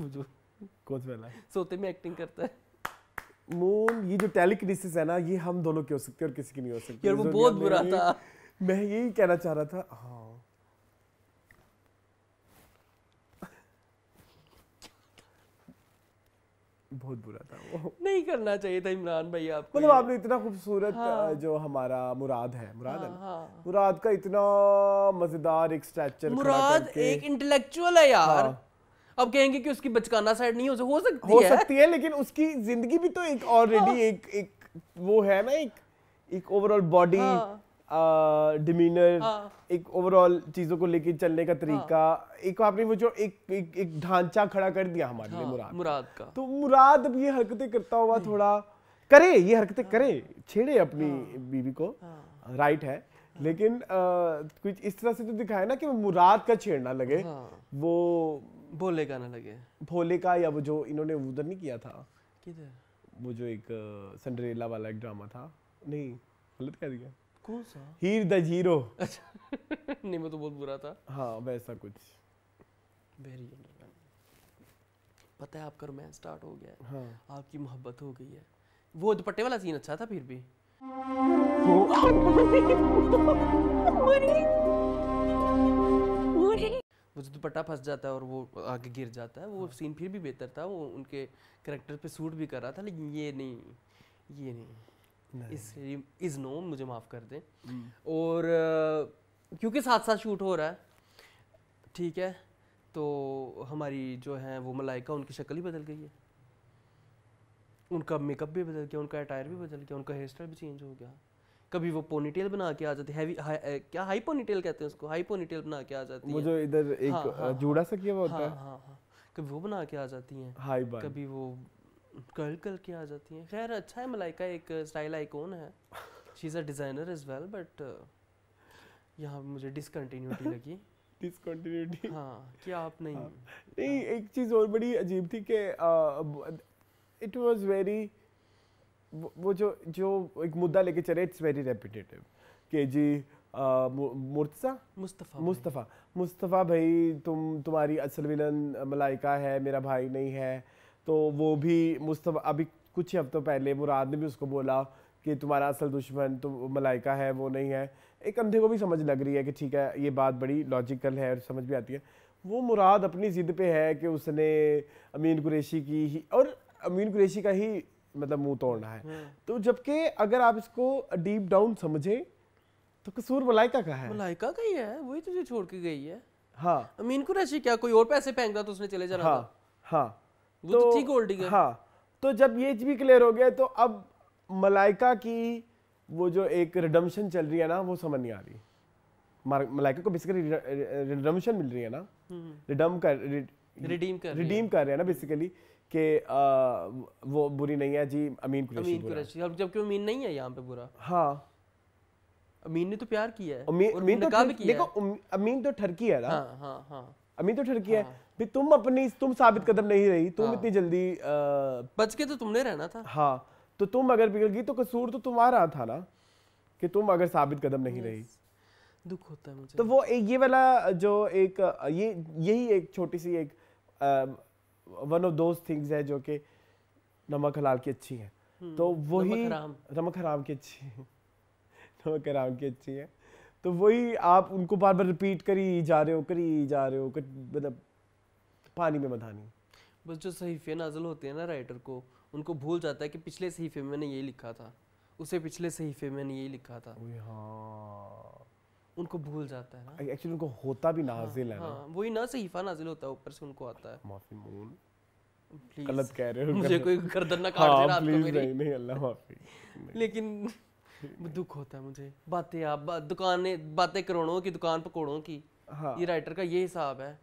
मुझे कौन सा सोते में एक्टिंग करता है मून ये जो टेलीक्रिसिस है ना ये हम दोनों की हो सकती है और किसी की नहीं हो सकती यार वो बहुत बुरा था मैं यही कहना चाह रहा था हाँ बहुत बुरा था वो नहीं करना चाहिए था इमरान भाई आपको मतलब आपने इतना खूबसूरत हाँ। जो हमारा मुराद है मुराद हाँ, है हाँ। मुराद का इतना मजेदार एक स्ट्रक्चर मुराद एक इंटेलेक्चुअल है यार हाँ। अब कहेंगे कि उसकी बचकाना साइड नहीं हो सकती हो है। सकती है लेकिन उसकी जिंदगी भी तो एक ऑलरेडी हाँ। एक एक वो है ना एक एक ओवरऑल बॉडी डिमीनर एक ओवरऑल चीजों को लेकर चलने का हाँ। तरीका एक तो आपने वो जो एक एक एक ढांचा खड़ा कर दिया हमारे लिए हाँ, मुराद मुराद का तो मुराद अब ये हरकतें करता हुआ हम्म। थोड़ा करे ये हरकतें करे छेड़े अपनी बीवी को राइट है लेकिन कुछ इस तरह से तो दिखाया ना कि मुराद का छेड़ना लगे वो भोले का ना लगे भोले का या वो जो इन्होंने उधर नहीं किया था किधर वो जो एक सिंड्रेला वाला एक ड्रामा था नहीं गलत कह दिया कौन सा हीर द जीरो अच्छा नहीं मैं तो बहुत बुरा था हाँ वैसा कुछ वेरी पता है आपका रोमांस स्टार्ट हो गया है हाँ। आपकी मोहब्बत हो गई है वो दुपट्टे वाला सीन अच्छा था फिर भी वो... वो जो दुपट्टा फंस जाता है और वो आगे गिर जाता है वो सीन हाँ। फिर भी बेहतर था वो उनके करेक्टर पे सूट भी कर रहा था लेकिन ये नहीं ये नहीं इस इज नो मुझे माफ़ कर दें हम्म। और क्योंकि साथ साथ शूट हो रहा है ठीक है तो हमारी जो है वो मलाइका उनकी शक्ल ही बदल गई है उनका मेकअप भी बदल गया उनका अटायर भी बदल गया उनका हेयर स्टाइल भी चेंज हो गया कभी वो पोनीटेल बना के आ जाती हैवी eh, क्या हाई पोनीटेल कहते हैं उसको हाई पोनीटेल बना के आ जाती है मुझे इधर हाँ, एक हाँ, हाँ, जूड़ा सा किया हुआ होता हाँ, है हाँ हाँ कभी वो बना के आ जाती हैं हाई कभी वो कर्ल के आ जाती हैं खैर अच्छा है मलाइका एक स्टाइल आइकॉन है she is a designer as well but यहाँ मुझे डिसकंटिन्यूटी लगी डिसकंटिन्यूटी हाँ क्या आप नहीं नहीं एक चीज़ और बड़ी अजीब थी कि इट वाज वेरी वो जो जो एक मुद्दा लेके चले इट्स वेरी रेपिटेटिव के जी मुर्तजा मुस्तफ़ा मुस्तफ़ा मुस्तफ़ा भाई तुम तुम्हारी असल विलन मलाइका है मेरा भाई नहीं है तो वो भी मुस्तफ़ा अभी कुछ ही हफ्तों पहले मुराद ने भी उसको बोला कि तुम्हारा असल दुश्मन तो मलाइका है वो नहीं है एक अंधे को भी समझ लग रही है कि ठीक है ये बात बड़ी लॉजिकल है और समझ भी आती है वो मुराद अपनी ज़िद पे है कि उसने अमीन कुरेशी की ही और अमीन कुरेशी का ही मतलब मुंह तोड़ना है हम्म। तो जबकि अगर आप इसको डीप डाउन समझे तो कसूर मलाइका का है मलाइका का ही है वही तुझे तो छोड़ के गई है हाँ अमीन कुरैशी क्या कोई और पैसे फेंकता तो उसने चले जाना हाँ हाँ वो तो, तो थी गोल्ड हाँ तो जब ये भी क्लियर हो गया तो अब मलाइका की वो जो एक रिडम्शन चल रही है ना वो समझ नहीं आ रही मलाइका को बेसिकली रिडम्शन मिल रही है ना रिडम हम्म। कर रिडीम कर रिडीम कर रहे हैं ना बेसिकली कि वो बुरी नहीं है जी अमीन कुरैशी अमीन कुरैशी अब जबकि अमीन नहीं है यहाँ पे बुरा हाँ अमीन ने तो प्यार किया है अमीन, तो अमीन तो ठर, किया देखो अमीन तो ठरकी है ना हाँ, हाँ, हाँ. अमीन तो ठरकी हाँ. है भी तुम अपनी तुम साबित कदम नहीं रही तुम हाँ. इतनी जल्दी आ, बच के तो तुमने रहना था हाँ तो तुम अगर पिघल गई तो कसूर तो तुम्हारा था ना कि तुम अगर साबित कदम नहीं रही दुख होता है मुझे तो वो एक ये वाला जो एक ये यही एक छोटी सी एक वन ऑफ दोज थिंग्स है जो कि नमक हलाल की अच्छी है हम्म, तो वही नमक हराम की अच्छी है नमक हराम की अच्छी है तो वही आप उनको बार बार रिपीट करी जा रहे हो करी जा रहे हो मतलब पानी में मधानी बस जो सहीफे नाजल होते हैं ना राइटर को उनको भूल जाता है कि पिछले सहीफे में मैंने ये लिखा था उसे पिछले सहीफे में मैंने ये लिखा था हाँ उनको भूल जाता है ना एक्चुअली उनको होता भी हाँ, नाजिल हाँ, है हाँ, ना वही ना सहीफा नाजिल होता है ऊपर से उनको आता है माफी मून गलत कह रहे हो मुझे कोई गर्दन ना काट हाँ, देना आपको मेरी नहीं नहीं अल्लाह माफी लेकिन दुख होता है मुझे बातें आप बा, दुकानें बातें करोड़ों की दुकान पकोड़ों की हाँ। ये राइटर का ये हिसाब है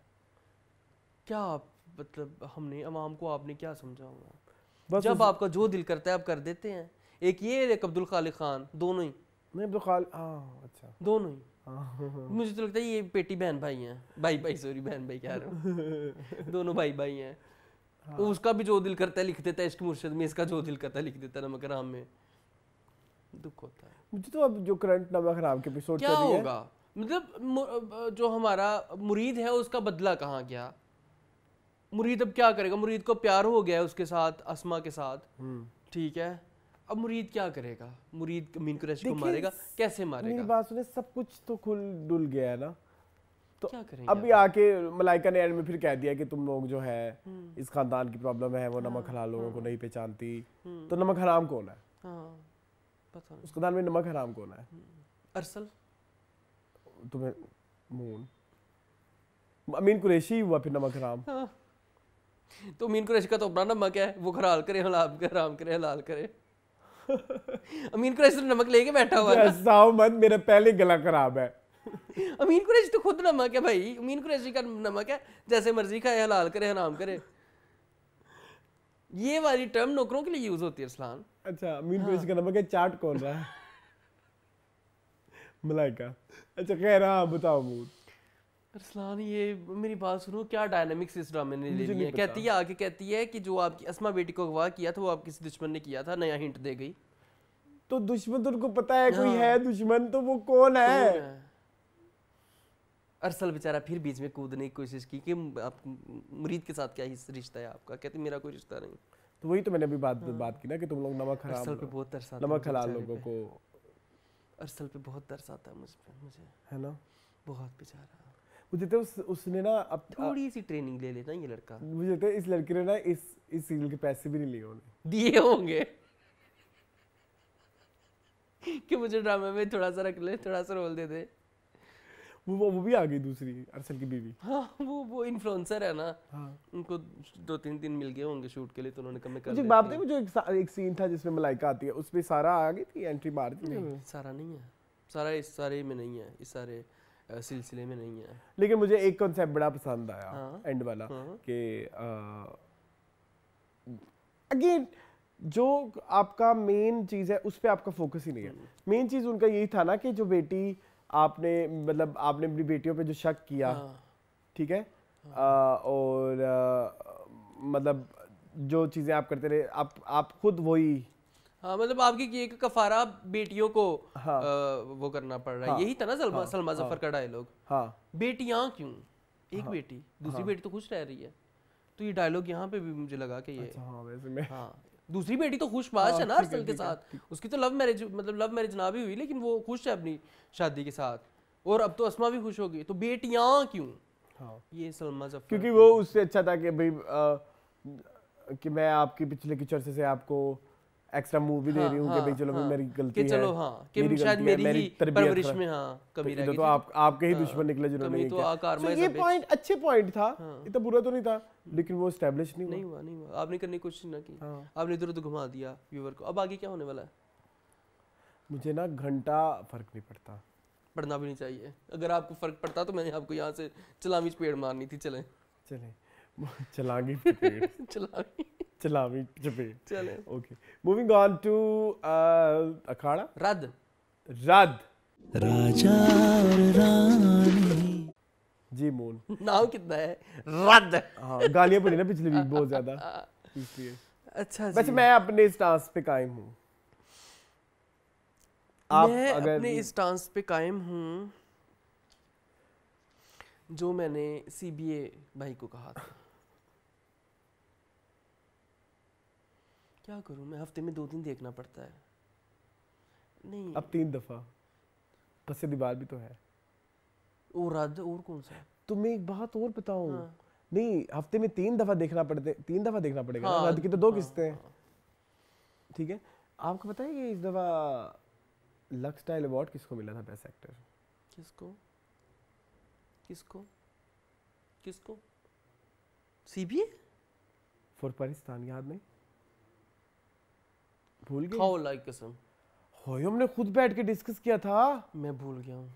क्या आप मतलब हमने अवाम को आपने क्या समझा समझाऊंगा जब आपका जो दिल करता है आप कर देते हैं एक ये एक अब्दुल खालिक खान दोनों ही नहीं अब्दुल खाल हाँ अच्छा दोनों ही हाँ। मुझे तो लगता है ये पेटी बहन भाई हैं भाई भाई सॉरी बहन भाई कह रहा दोनों भाई भाई हैं हाँ। उसका भी जो दिल करता है लिख देता है इश्क मुर्शद में इसका जो दिल करता है लिख देता है नमक राम हाँ में दुख होता है मुझे तो अब जो करंट नमक राम के एपिसोड क्या होगा मतलब जो हमारा मुरीद है उसका बदला कहाँ गया मुरीद अब क्या करेगा मुरीद को प्यार हो गया है उसके साथ असमा के साथ हम्म। ठीक है अब मुरीद क्या करेगा मुरीद मीन कुरैशी को मारेगा कैसे मारेगा मेरी बात सुने सब कुछ तो खुल डुल गया है ना तो क्या करेंगे अभी आके मलाइका ने एंड में फिर कह दिया कि तुम लोग जो है हम्म। इस खानदान की प्रॉब्लम है वो नमक हाँ, हलाल लोगों को हाँ। नहीं पहचानती हम्म। तो नमक हराम कौन है हाँ, उस खानदान में नमक हराम कौन है हम्म। अरसल तुम्हें मून अमीन कुरैशी हुआ फिर नमक हराम तो अमीन कुरैशी का तो अपना नमक है वो हलाल करे हलाल करे हलाल करे हलाल करे अमीन कुरैश तो नमक लेके बैठा हुआ था मत मेरा पहले गला खराब है अमीन कुरैश तो खुद नमक है भाई अमीन कुरैश का नमक है जैसे मर्जी खाए हलाल करे हराम करे ये वाली टर्म नौकरों के लिए यूज होती है इस्लाम अच्छा अमीन कुरैश हाँ। का नमक है चाट कौन रहा है मलाइका अच्छा कह रहा बताओ मूड अरसलान ये मेरी बात सुनो क्या डायनामिक्स इस ड्रामे ने ले लिया कहती है आके कहती है कि जो आपकी असमा बेटी को अगवा किया था वो आप किसी दुश्मन ने किया था नया हिंट दे गई तो दुश्मन तो उनको पता है कोई हाँ। है दुश्मन तो वो कौन है अरसल बेचारा फिर बीच में कूदने की कोशिश की कि आप मुरीद के साथ क्या रिश्ता है आपका कहते मेरा कोई रिश्ता नहीं तो वही तो मैंने अभी बात हाँ। बात की ना कि तुम लोग नमक हराम अरसल पे बहुत तरस आता नमक हलाल लोगों को अरसल पे बहुत तरस आता है मुझ पे मुझे है ना बहुत बेचारा मुझे तो उस, उसने ना अब थोड़ी सी ट्रेनिंग ले लेता ये लड़का मुझे तो इस लड़के ने ना इस इस सीरियल के पैसे भी नहीं लिए होंगे दिए होंगे कि मुझे ड्रामा में थोड़ा सा रख ले थोड़ा सा रोल दे दे वो वो भी आ गई दूसरी अरसल की बीवी हाँ वो वो इन्फ्लुएंसर है ना हाँ। उनको दो तीन दिन मिल गए होंगे शूट के लिए तो उन्होंने कम कर मुझे बाप मुझे एक, एक सीन था जिसमें मलाइका आती है उसमें सारा आ गई थी एंट्री मार दी सारा नहीं है सारा इस सारे में नहीं है इस सारे सिलसिले में नहीं है लेकिन मुझे एक कॉन्सेप्ट बड़ा पसंद आया हाँ, एंड वाला हाँ, कि अगेन जो आपका मेन चीज़ है उस पर आपका फोकस ही नहीं है मेन हम्म। चीज़ उनका यही था ना कि जो बेटी आपने मतलब आपने अपनी बेटियों पे जो शक किया हाँ। ठीक है आ, हाँ। और आ, मतलब जो चीज़ें आप करते रहे आप आप खुद वही हाँ मतलब आपकी एक कफारा बेटियों को हाँ, आ, वो करना पड़ रहा है हाँ, यही था ना सलमा हाँ, सलमा हाँ, जफर का डायलॉग हाँ, बेटियां क्यों एक हाँ, बेटी दूसरी हाँ, बेटी तो खुश रह रही है तो ये डायलॉग यहाँ पे भी मुझे लगा कि ये अच्छा, हाँ, वैसे मैं हाँ, दूसरी बेटी तो खुशबाश हाँ, है ना अरसल के साथ उसकी तो लव मैरिज मतलब लव मैरिज ना भी हुई लेकिन वो खुश है अपनी शादी के साथ और अब तो असमा भी खुश होगी तो बेटियां क्यों हाँ। ये सलमा जफर क्योंकि वो उससे अच्छा था कि भाई कि मैं आपकी पिछले के से आपको एक्स्ट्रा मूवी दे हाँ, रही हूँ कि हाँ, भाई चलो हाँ, मेरी गलती है चलो हाँ कि मेरी शायद मेरी, ही परवरिश में हाँ कमी तो रह तो गई तो आप आपके ही हाँ। दुश्मन निकले जिन्होंने ये तो किया तो ये पॉइंट अच्छे पॉइंट था इतना बुरा तो नहीं था लेकिन वो स्टैब्लिश नहीं हुआ नहीं हुआ नहीं हुआ आपने करने की कोशिश ना की आपने इधर उधर घुमा दिया व्यूअर को अब आगे क्या होने वाला है मुझे ना घंटा फर्क नहीं पड़ता पढ़ना भी नहीं चाहिए अगर आपको फर्क पड़ता तो मैंने आपको यहाँ से चलामी पेड़ मारनी थी चलें चलें चलांगी चलांगी चलावी चपेट चले okay moving on to Akhara रद रद राजा और रानी जी मोन नाम कितना है रद हाँ गालियां पड़ी ना पिछले वीक बहुत ज्यादा इसलिए अच्छा बस मैं अपने इस डांस पे कायम हूँ आप मैं अगर अपने इस डांस पे कायम हूँ जो मैंने सीबीए भाई को कहा था क्या करूँ मैं हफ्ते में दो दिन देखना पड़ता है नहीं अब तीन दफ़ा पसे दीवार भी तो है और रात और कौन सा तुम्हें एक बात और बताओ हाँ। नहीं हफ्ते में तीन दफ़ा देखना पड़ते तीन दफ़ा देखना पड़ेगा हाँ, रात की तो दो हाँ, किस्तें हैं ठीक है आपको पता है कि इस दफ़ा लक्स स्टाइल अवार्ड किसको मिला था बेस्ट एक्टर किसको किसको किसको सीबीए फॉर पाकिस्तान याद नहीं भूल गए खाओ लाइक कसम होय हमने खुद बैठ के डिस्कस किया था मैं भूल गया हूँ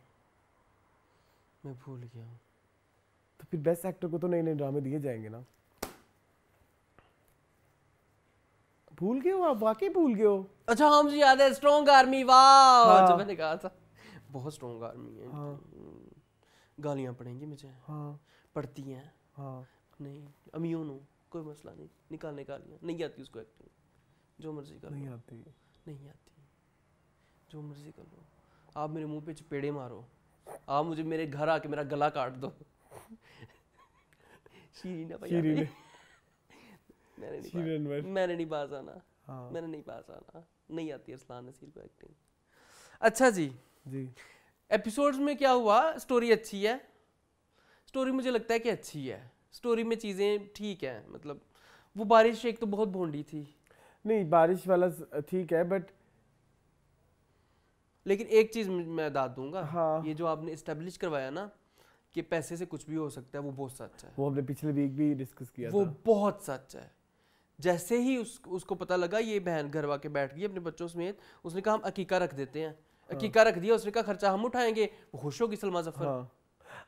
मैं भूल गया हूँ तो फिर बेस्ट एक्टर को तो नए नए ड्रामे दिए जाएंगे ना भूल गए हो आप वाकई भूल गए हो अच्छा हाँ मुझे याद है स्ट्रॉन्ग आर्मी वाह हाँ। जब मैंने कहा था बहुत स्ट्रॉन्ग आर्मी है हाँ। गालियां पड़ेंगी मुझे हाँ। पड़ती हैं हाँ। नहीं अमीनो कोई मसला नहीं निकालने गालियाँ नहीं आती उसको एक्टिंग जो मर्जी कर नहीं आती नहीं आती जो मर्जी कर लो आप मेरे मुंह पे चपेड़े मारो आप मुझे मेरे घर आके मेरा गला काट दो शीरी ना भाई शीरी मैंने नहीं मैंने नहीं पास आना हाँ। मैंने नहीं पास आना नहीं आती अरसलान नसीर को एक्टिंग अच्छा जी जी एपिसोड्स में क्या हुआ स्टोरी अच्छी है स्टोरी मुझे लगता है कि अच्छी है स्टोरी में चीज़ें ठीक हैं मतलब वो बारिश एक तो बहुत भोंडी थी नहीं बारिश वाला ठीक है बट लेकिन एक चीज मैं दाद दूंगा हाँ ये जो आपने इस्टेब्लिश करवाया ना कि पैसे से कुछ भी हो सकता है वो बहुत सच है वो हमने पिछले वीक भी डिस्कस किया वो था। बहुत सच है जैसे ही उस उसको पता लगा ये बहन घर वाके बैठ गई अपने बच्चों समेत उसने कहा हम अकीका रख देते हैं हाँ। अकीका रख दिया उसने कहा खर्चा हम उठाएंगे वो खुश होगी सलमा जफर हाँ।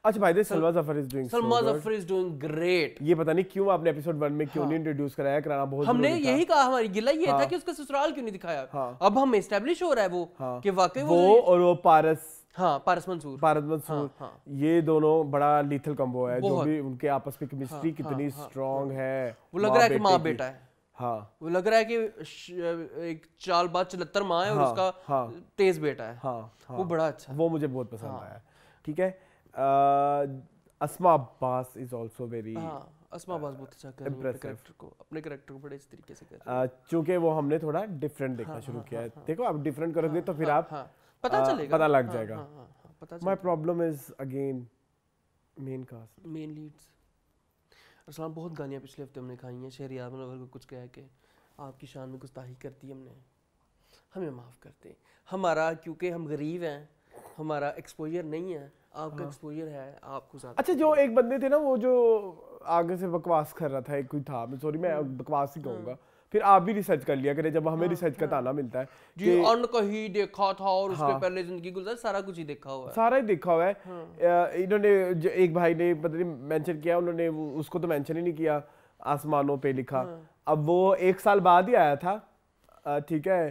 अच्छा भाई this Salma Zafar is doing Salma Zafar is doing great ये पता नहीं क्यों आपने एपिसोड 1 में क्यों हाँ। नहीं इंट्रोड्यूस कराया कराना बहुत हमने यही कहा हमारी गिला ये हाँ। था कि उसका ससुराल क्यों नहीं दिखाया हाँ। अब हम एस्टैब्लिश हो रहा है वो हाँ। कि वाकई वो, वो और वो पारस हाँ पारस मंसूर पारस मंसूर हाँ, हाँ, ये दोनों बड़ा लीथल कॉम्बो है जो भी उनके आपस में केमिस्ट्री हाँ, कितनी स्ट्रांग हाँ, हाँ। है वो लग रहा है कि मां बेटा है हाँ वो लग रहा है कि एक चाल बाद चलहत्तर माँ है और उसका तेज बेटा है हाँ, हाँ, वो बड़ा अच्छा वो मुझे बहुत पसंद आया ठीक है Asma Abbas is also very Asma Abbas बहुत अच्छा कर रहे हैं कैरेक्टर को अपने कैरेक्टर को बड़े इस तरीके से कर रही है uh, चूंकि वो हमने थोड़ा डिफरेंट देखना हाँ, शुरू हाँ, किया हाँ, है देखो आप डिफरेंट करोगे तो फिर आप पता uh, चलेगा पता लग जाएगा my problem is again main cast main leads Arsalan बहुत गालियाँ पिछले हफ्ते हमने खाई हैं शहरियार मनवर को कुछ कह के आपकी शान में गुस्ताही कर दी हमने हमें माफ़ करते हमारा क्योंकि हम गरीब हैं हमारा एक्सपोजर नहीं है आपका एक्सपोजर हाँ। है आपको ज्यादा अच्छा जो एक बंदे थे ना वो जो आगे से बकवास कर रहा था एक कोई था मैं सॉरी मैं हम्म। बकवास ही कहूंगा हम्म। फिर आप भी रिसर्च कर लिया करें जब हमें रिसर्च हाँ, का हाँ। ताना मिलता है जी अन कहीं देखा था और उसके पहले जिंदगी गुजर सारा कुछ ही देखा हुआ है सारा ही देखा हुआ है इन्होंने एक भाई ने पता नहीं मेंशन किया उन्होंने उसको तो मेंशन ही नहीं किया आसमानों पे लिखा अब वो एक साल बाद ही आया था ठीक है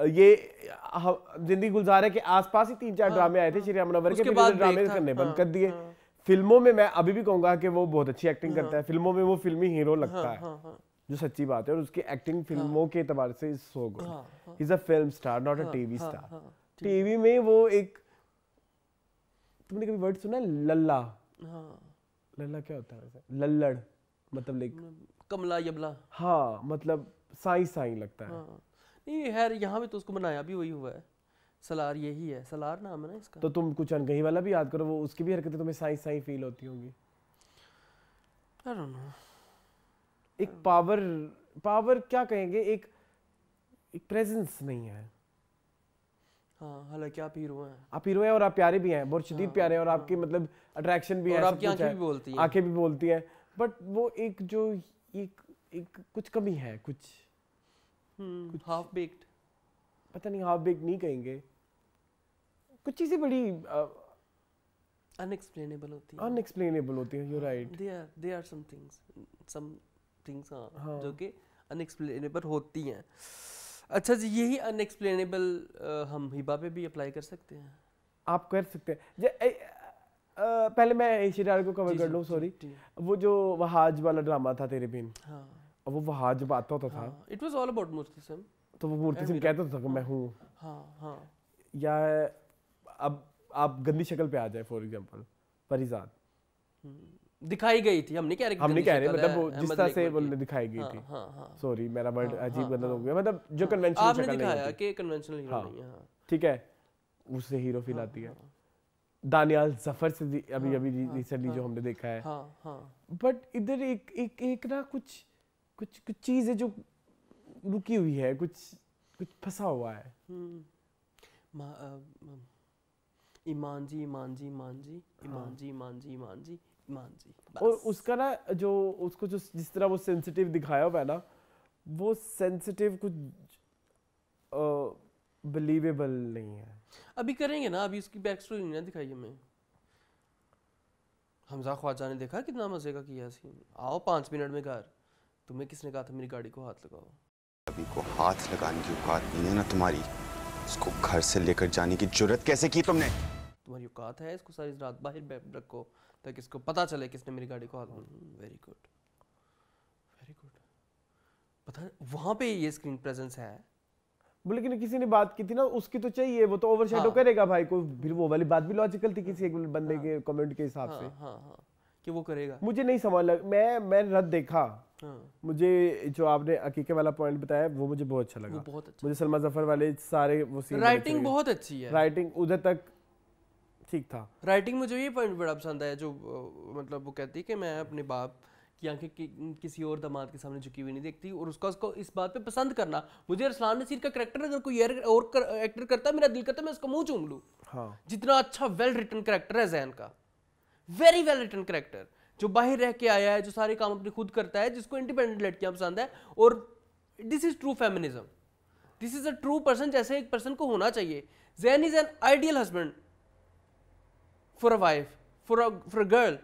ये जिंदगी गुलजार है के आसपास ही तीन चार हाँ, ड्रामे आए थे हाँ। श्री अमनवर के बाद ड्रामे करने बंद हाँ, कर दिए हाँ। फिल्मों में मैं अभी भी कहूंगा कि वो बहुत अच्छी एक्टिंग करता है फिल्मों में वो फिल्मी हीरो लगता है जो सच्ची बात है और उसकी एक्टिंग फिल्मों के एतबार से so good is a film star not a TV star TV में वो एक तुमने कभी वर्ड सुना है लल्ला हाँ। लल्ला क्या होता है लल्लड़ मतलब लाइक कमला यबला हाँ मतलब साई साई लगता है हाँ। नहीं है यहाँ भी तो उसको बनाया भी वही हुआ है सलार यही है सलार नाम है ना इसका तो तुम कुछ अनकही वाला भी याद करो वो उसकी भी हरकतें तुम्हें साई साई फील होती होंगी एक पावर पावर क्या कहेंगे एक एक प्रेजेंस नहीं है हाँ हालांकि आप हीरो हैं आप हीरो हैं और आप प्यारे भी हैं बहुत हाँ, शदीद हाँ, प्यारे हैं और हाँ, आपकी मतलब अट्रैक्शन भी और है आपकी आंखें भी बोलती हैं आंखें भी बोलती हैं बट वो एक जो एक एक कुछ कमी है कुछ Hmm, कुछ हाफ बेक्ड पता नहीं हाफ बेक्ड नहीं कहेंगे कुछ चीज़ें बड़ी अनएक्सप्लेनेबल होती हैं अनएक्सप्लेनेबल होती हैं you right they are they are some things some things हाँ जो कि अनएक्सप्लेनेबल होती हैं अच्छा जी यही अनएक्सप्लेनेबल हम हिबा पे भी अप्लाई कर सकते हैं आप कर सकते हैं पहले मैं इसी को कवर कर लूँ सॉरी वो जो वहाज वाला ड्रामा था तेरे बिन हाँ वो वो हाथ जब आता होता था it was all about Murti Singh तो वो मूर्ति सिंह कहता था हाँ। मैं हूँ हाँ हाँ या अब आप गंदी शक्ल पे आ जाए फॉर एग्जांपल परिजात दिखाई गई थी हमने कह रहे हमने कह रहे मतलब वो जिस तरह से बोलने दिखाई गई हाँ, थी सॉरी हाँ, मेरा वर्ड अजीब गलत हो गया मतलब जो कन्वेंशनल आपने दिखाया कि कन्वेंशनल हीरो नहीं है ठीक है उससे हीरो फील आती है दानियाल जफर से अभी अभी रिसेंटली जो हमने देखा है बट इधर एक एक एक ना कुछ कुछ कुछ चीज़ है जो रुकी हुई है कुछ कुछ फंसा हुआ है हम्म। ईमान जी ईमान जी ईमान जी हाँ। ईमान जी ईमान जी ईमान जी ईमान जी और उसका ना जो उसको जो जिस तरह वो सेंसिटिव दिखाया हुआ है ना वो सेंसिटिव कुछ बिलीवेबल नहीं है अभी करेंगे ना अभी उसकी बैक स्टोरी नहीं ना दिखाई हमें हमजा ख्वाजा ने देखा कितना मज़े का किया सीन आओ पाँच मिनट में घर तुम्हें किसने कहा था मेरी गाड़ी को हाथ लगाओ अभी को हाथ लगाने की औकात नहीं है ना तुम्हारी उसको घर से लेकर जाने की जरूरत कैसे की तुमने तुम्हारी औकात है इसको सारी रात बाहर रखो ताकि इसको पता चले किसने मेरी गाड़ी को हाथ वेरी गुड वेरी गुड पता वहाँ पे ये स्क्रीन प्रेजेंस है लेकिन किसी ने बात की थी ना उसकी तो चाहिए वो तो ओवरशैडो हाँ। करेगा भाई को फिर वो वाली बात भी लॉजिकल थी किसी एक बंदे हाँ। के कमेंट के हिसाब हाँ, से हाँ, हाँ, कि वो करेगा मुझे नहीं समझ लग मैं मैं रद्द देखा हाँ। मुझे जो आपने अकीके वाला पॉइंट बताया वो मुझे बहुत अच्छा लगा बहुत अच्छा मुझे सलमा जफर वाले सारे वो सीन राइटिंग बहुत अच्छी है राइटिंग उधर तक ठीक था राइटिंग मुझे ये पॉइंट बड़ा पसंद आया जो मतलब वो कहती है कि मैं अपने बाप की आंखें कि, किसी और दामाद के सामने झुकी हुई नहीं देखती और उसका उसको इस बात पे पसंद करना मुझे अरसलान नसीर का करेक्टर अगर कोई और कर, एक्टर करता मेरा दिल करता मैं उसका मुंह चूम लूँ हाँ जितना अच्छा वेल रिटन करेक्टर है जैन का वेरी वेल रिटन करेक्टर जो बाहर रह के आया है जो सारे काम अपने खुद करता है जिसको इंडिपेंडेंट लड़कियां पसंद है और this is true feminism this is a true person जैसे एक पर्सन को होना चाहिए Zain is an ideal husband for a wife for for a girl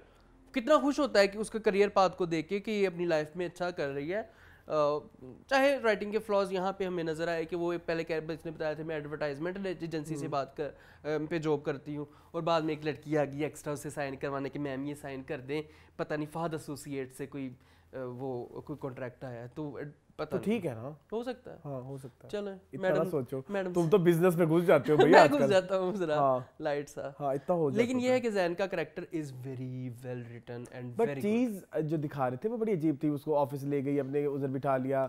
कितना खुश होता है कि उसका करियर पाथ को देख के कि ये अपनी लाइफ में अच्छा कर रही है चाहे राइटिंग के फ्लॉज यहाँ पे हमें नज़र आए कि वो पहले कैब इसने बताया था मैं एडवर्टाइजमेंट एजेंसी से हम्म। बात कर पे जॉब करती हूँ और बाद में एक लड़की आ गई एक्स्ट्रा उसे साइन करवाने के मैम ये साइन कर दें पता नहीं फाद एसोसिएट से कोई वो कोई कॉन्ट्रैक्ट आया है तो पता तो ठीक है ना हो सकता है हाँ हो सकता है चलो मैडम सोचो मैडम तुम तो बिजनेस में घुस जाते हो भैया मैं घुस जाता हूँ जरा हाँ, लाइट सा हाँ इतना हो जाता लेकिन ये है कि जैन का character is very well written and but चीज जो दिखा रहे थे वो बड़ी अजीब थी उसको ऑफिस ले गई अपने उधर बिठा लिया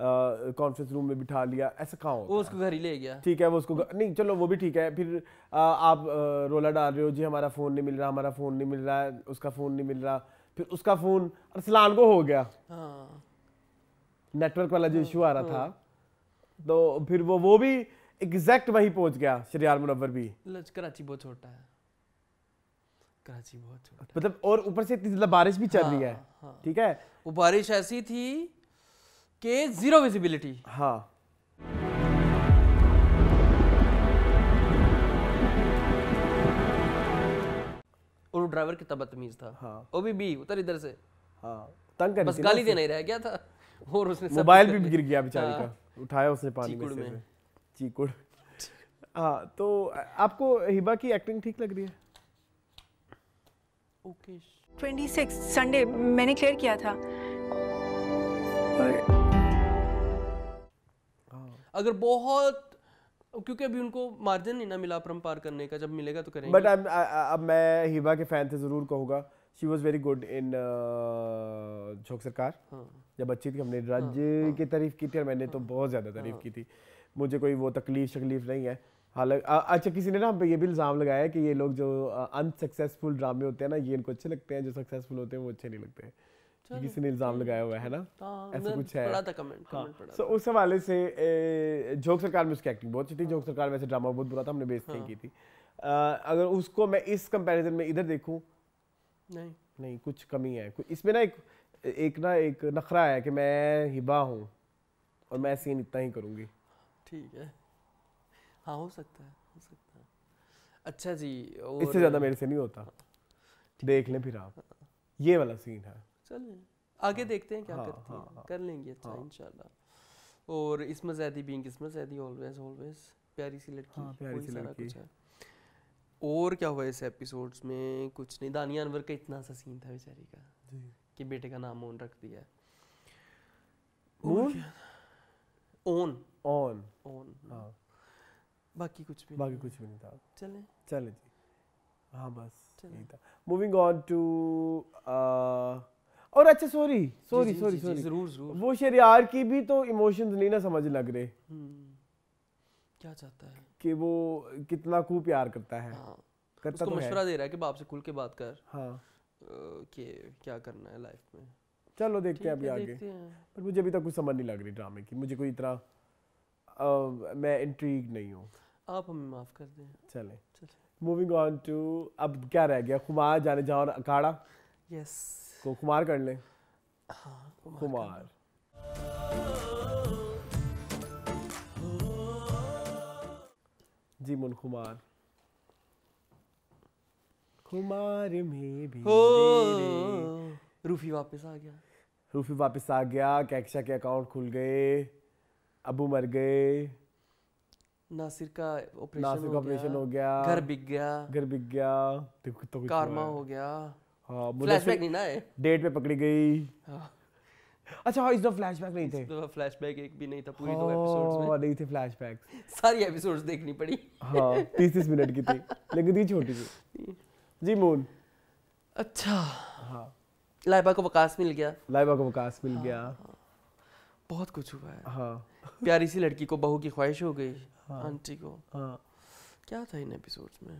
कॉन्फ्रेंस हाँ। रूम में बिठा लिया ऐसा कहाँ होता वो उसको घर ही ले गया ठीक है वो उसको नहीं चलो वो भी ठीक है फिर आप रोला डाल रहे हो जी हमारा फोन नहीं मिल रहा हमारा फोन नहीं मिल रहा उसका फोन नहीं मिल रहा फिर उसका फोन अरसलान को हो गया हाँ। नेटवर्क वाला जो इशू हाँ, आ रहा हाँ। था तो फिर वो वो भी एग्जैक्ट वही पहुंच गया शरियार मुनवर भी कराची बहुत छोटा है कराची बहुत छोटा मतलब और ऊपर से इतनी ज्यादा मतलब बारिश भी चल रही है ठीक है वो बारिश ऐसी थी कि जीरो विजिबिलिटी हाँ और ड्राइवर कितना बदतमीज था हाँ ओ भी बी उतर इधर से हाँ तंग कर बस गाली देना ही रह गया था और उसने मोबाइल भी गिर गया बेचारे का हाँ। उठाया उसने पानी में से चीकुड़ हाँ तो आपको हिबा की एक्टिंग ठीक लग रही है ओके ट्वेंटी सिक्स संडे मैंने क्लियर किया था अगर बहुत क्योंकि अभी उनको मार्जिन नहीं ना मिला परम पार करने का जब मिलेगा तो करेंगे बट अब मैं हिबा के फैन थे ज़रूर कहूँगा she was very good in Jhok Sarkar हाँ। जब अच्छी थी हमने हाँ, राज्य हाँ। की तारीफ की थी और मैंने तो हाँ। तो बहुत ज़्यादा तारीफ हाँ। की थी मुझे कोई वो तकलीफ शकलीफ नहीं है हालांकि अच्छा किसी ने ना हम पे ये भी इल्ज़ाम लगाया है कि ये लोग जो अनसक्सेसफुल ड्रामे होते हैं ना ये इनको अच्छे लगते हैं जो सक्सेसफुल होते हैं वो अच्छे नहीं लगते हैं कि किसी ने इल्जाम लगाया हुआ है ना हाँ, ऐसा कुछ है पढ़ा था कमेंट कमेंट सो उस हवाले से जोक सरकार में उसकी एक्टिंग बहुत अच्छी थी हाँ। जोक सरकार में ड्रामा बहुत बुरा था हमने बेस्ट नहीं हाँ। की थी अगर उसको मैं इस कंपैरिजन में इधर देखूं नहीं नहीं कुछ कमी है इसमें ना एक एक ना एक नखरा है कि मैं हिबा हूँ और मैं सीन इतना ही करूँगी ठीक है हाँ हो सकता है हो सकता है अच्छा जी इससे ज़्यादा मेरे से नहीं होता देख लें फिर आप ये वाला सीन है चलें आगे हाँ। देखते हैं क्या हाँ, करती हाँ, हाँ, कर लेंगे अच्छा हाँ, इंशाल्लाह और इसमें जैदी बीइंग इसमें जैदी ऑलवेज ऑलवेज प्यारी सी लड़की हाँ, प्यारी सी लड़की कुछ है और क्या हुआ इस एपिसोड्स में कुछ नहीं दानिया अनवर का इतना सा सीन था बेचारी का जी। कि बेटे का नाम ओन रख दिया मोन ओन ओन ओन हाँ बाकी कुछ भी बाकी कुछ भी नहीं था चलें चलें जी हाँ बस ठीक था मूविंग ऑन टू और अच्छा सॉरी सॉरी सॉरी सॉरी जरूर जरूर वो शरियार की भी तो इमोशंस नहीं ना समझ लग रहे हम्म, क्या चाहता है कि वो कितना को प्यार करता है हाँ। करता उसको तो मशवरा दे रहा है कि बाप से खुल के बात कर हाँ कि क्या करना है लाइफ में चलो देखते हैं अभी आगे पर मुझे अभी तक कुछ समझ नहीं लग रही ड्रामे की मुझे कोई इतना मैं इंट्रीग नहीं हूँ आप हमें माफ कर दें चले मूविंग ऑन टू अब क्या रह गया खुमार जाने जाओ अखाड़ा यस को तो कुमार कर ले हाँ, कुमार, जी मुन कुमार कुमार में भी हो रूफी वापस आ गया रूफी वापस आ गया कैक्शा के अकाउंट खुल गए अबू मर गए नासिर का ऑपरेशन नासिर का ऑपरेशन हो गया घर बिक गया घर बिक गया तो कारमा हो गया हाँ, फ्लैशबैक नहीं ना है डेट पे पकड़ी गई हाँ। अच्छा हाँ इस दफा फ्लैशबैक नहीं थे फ्लैशबैक एक भी नहीं था पूरी दो एपिसोड्स हाँ, में नहीं थे सारी एपिसोड्स देखनी पड़ी हाँ तीस तीस मिनट की थी लेकिन थी छोटी जी मून अच्छा हाँ लाइबा को वकास मिल गया लाइबा को वकास मिल गया बहुत कुछ हुआ है हाँ प्यारी सी लड़की को बहू की ख्वाहिश हो गई आंटी को हाँ क्या था इन एपिसोड्स में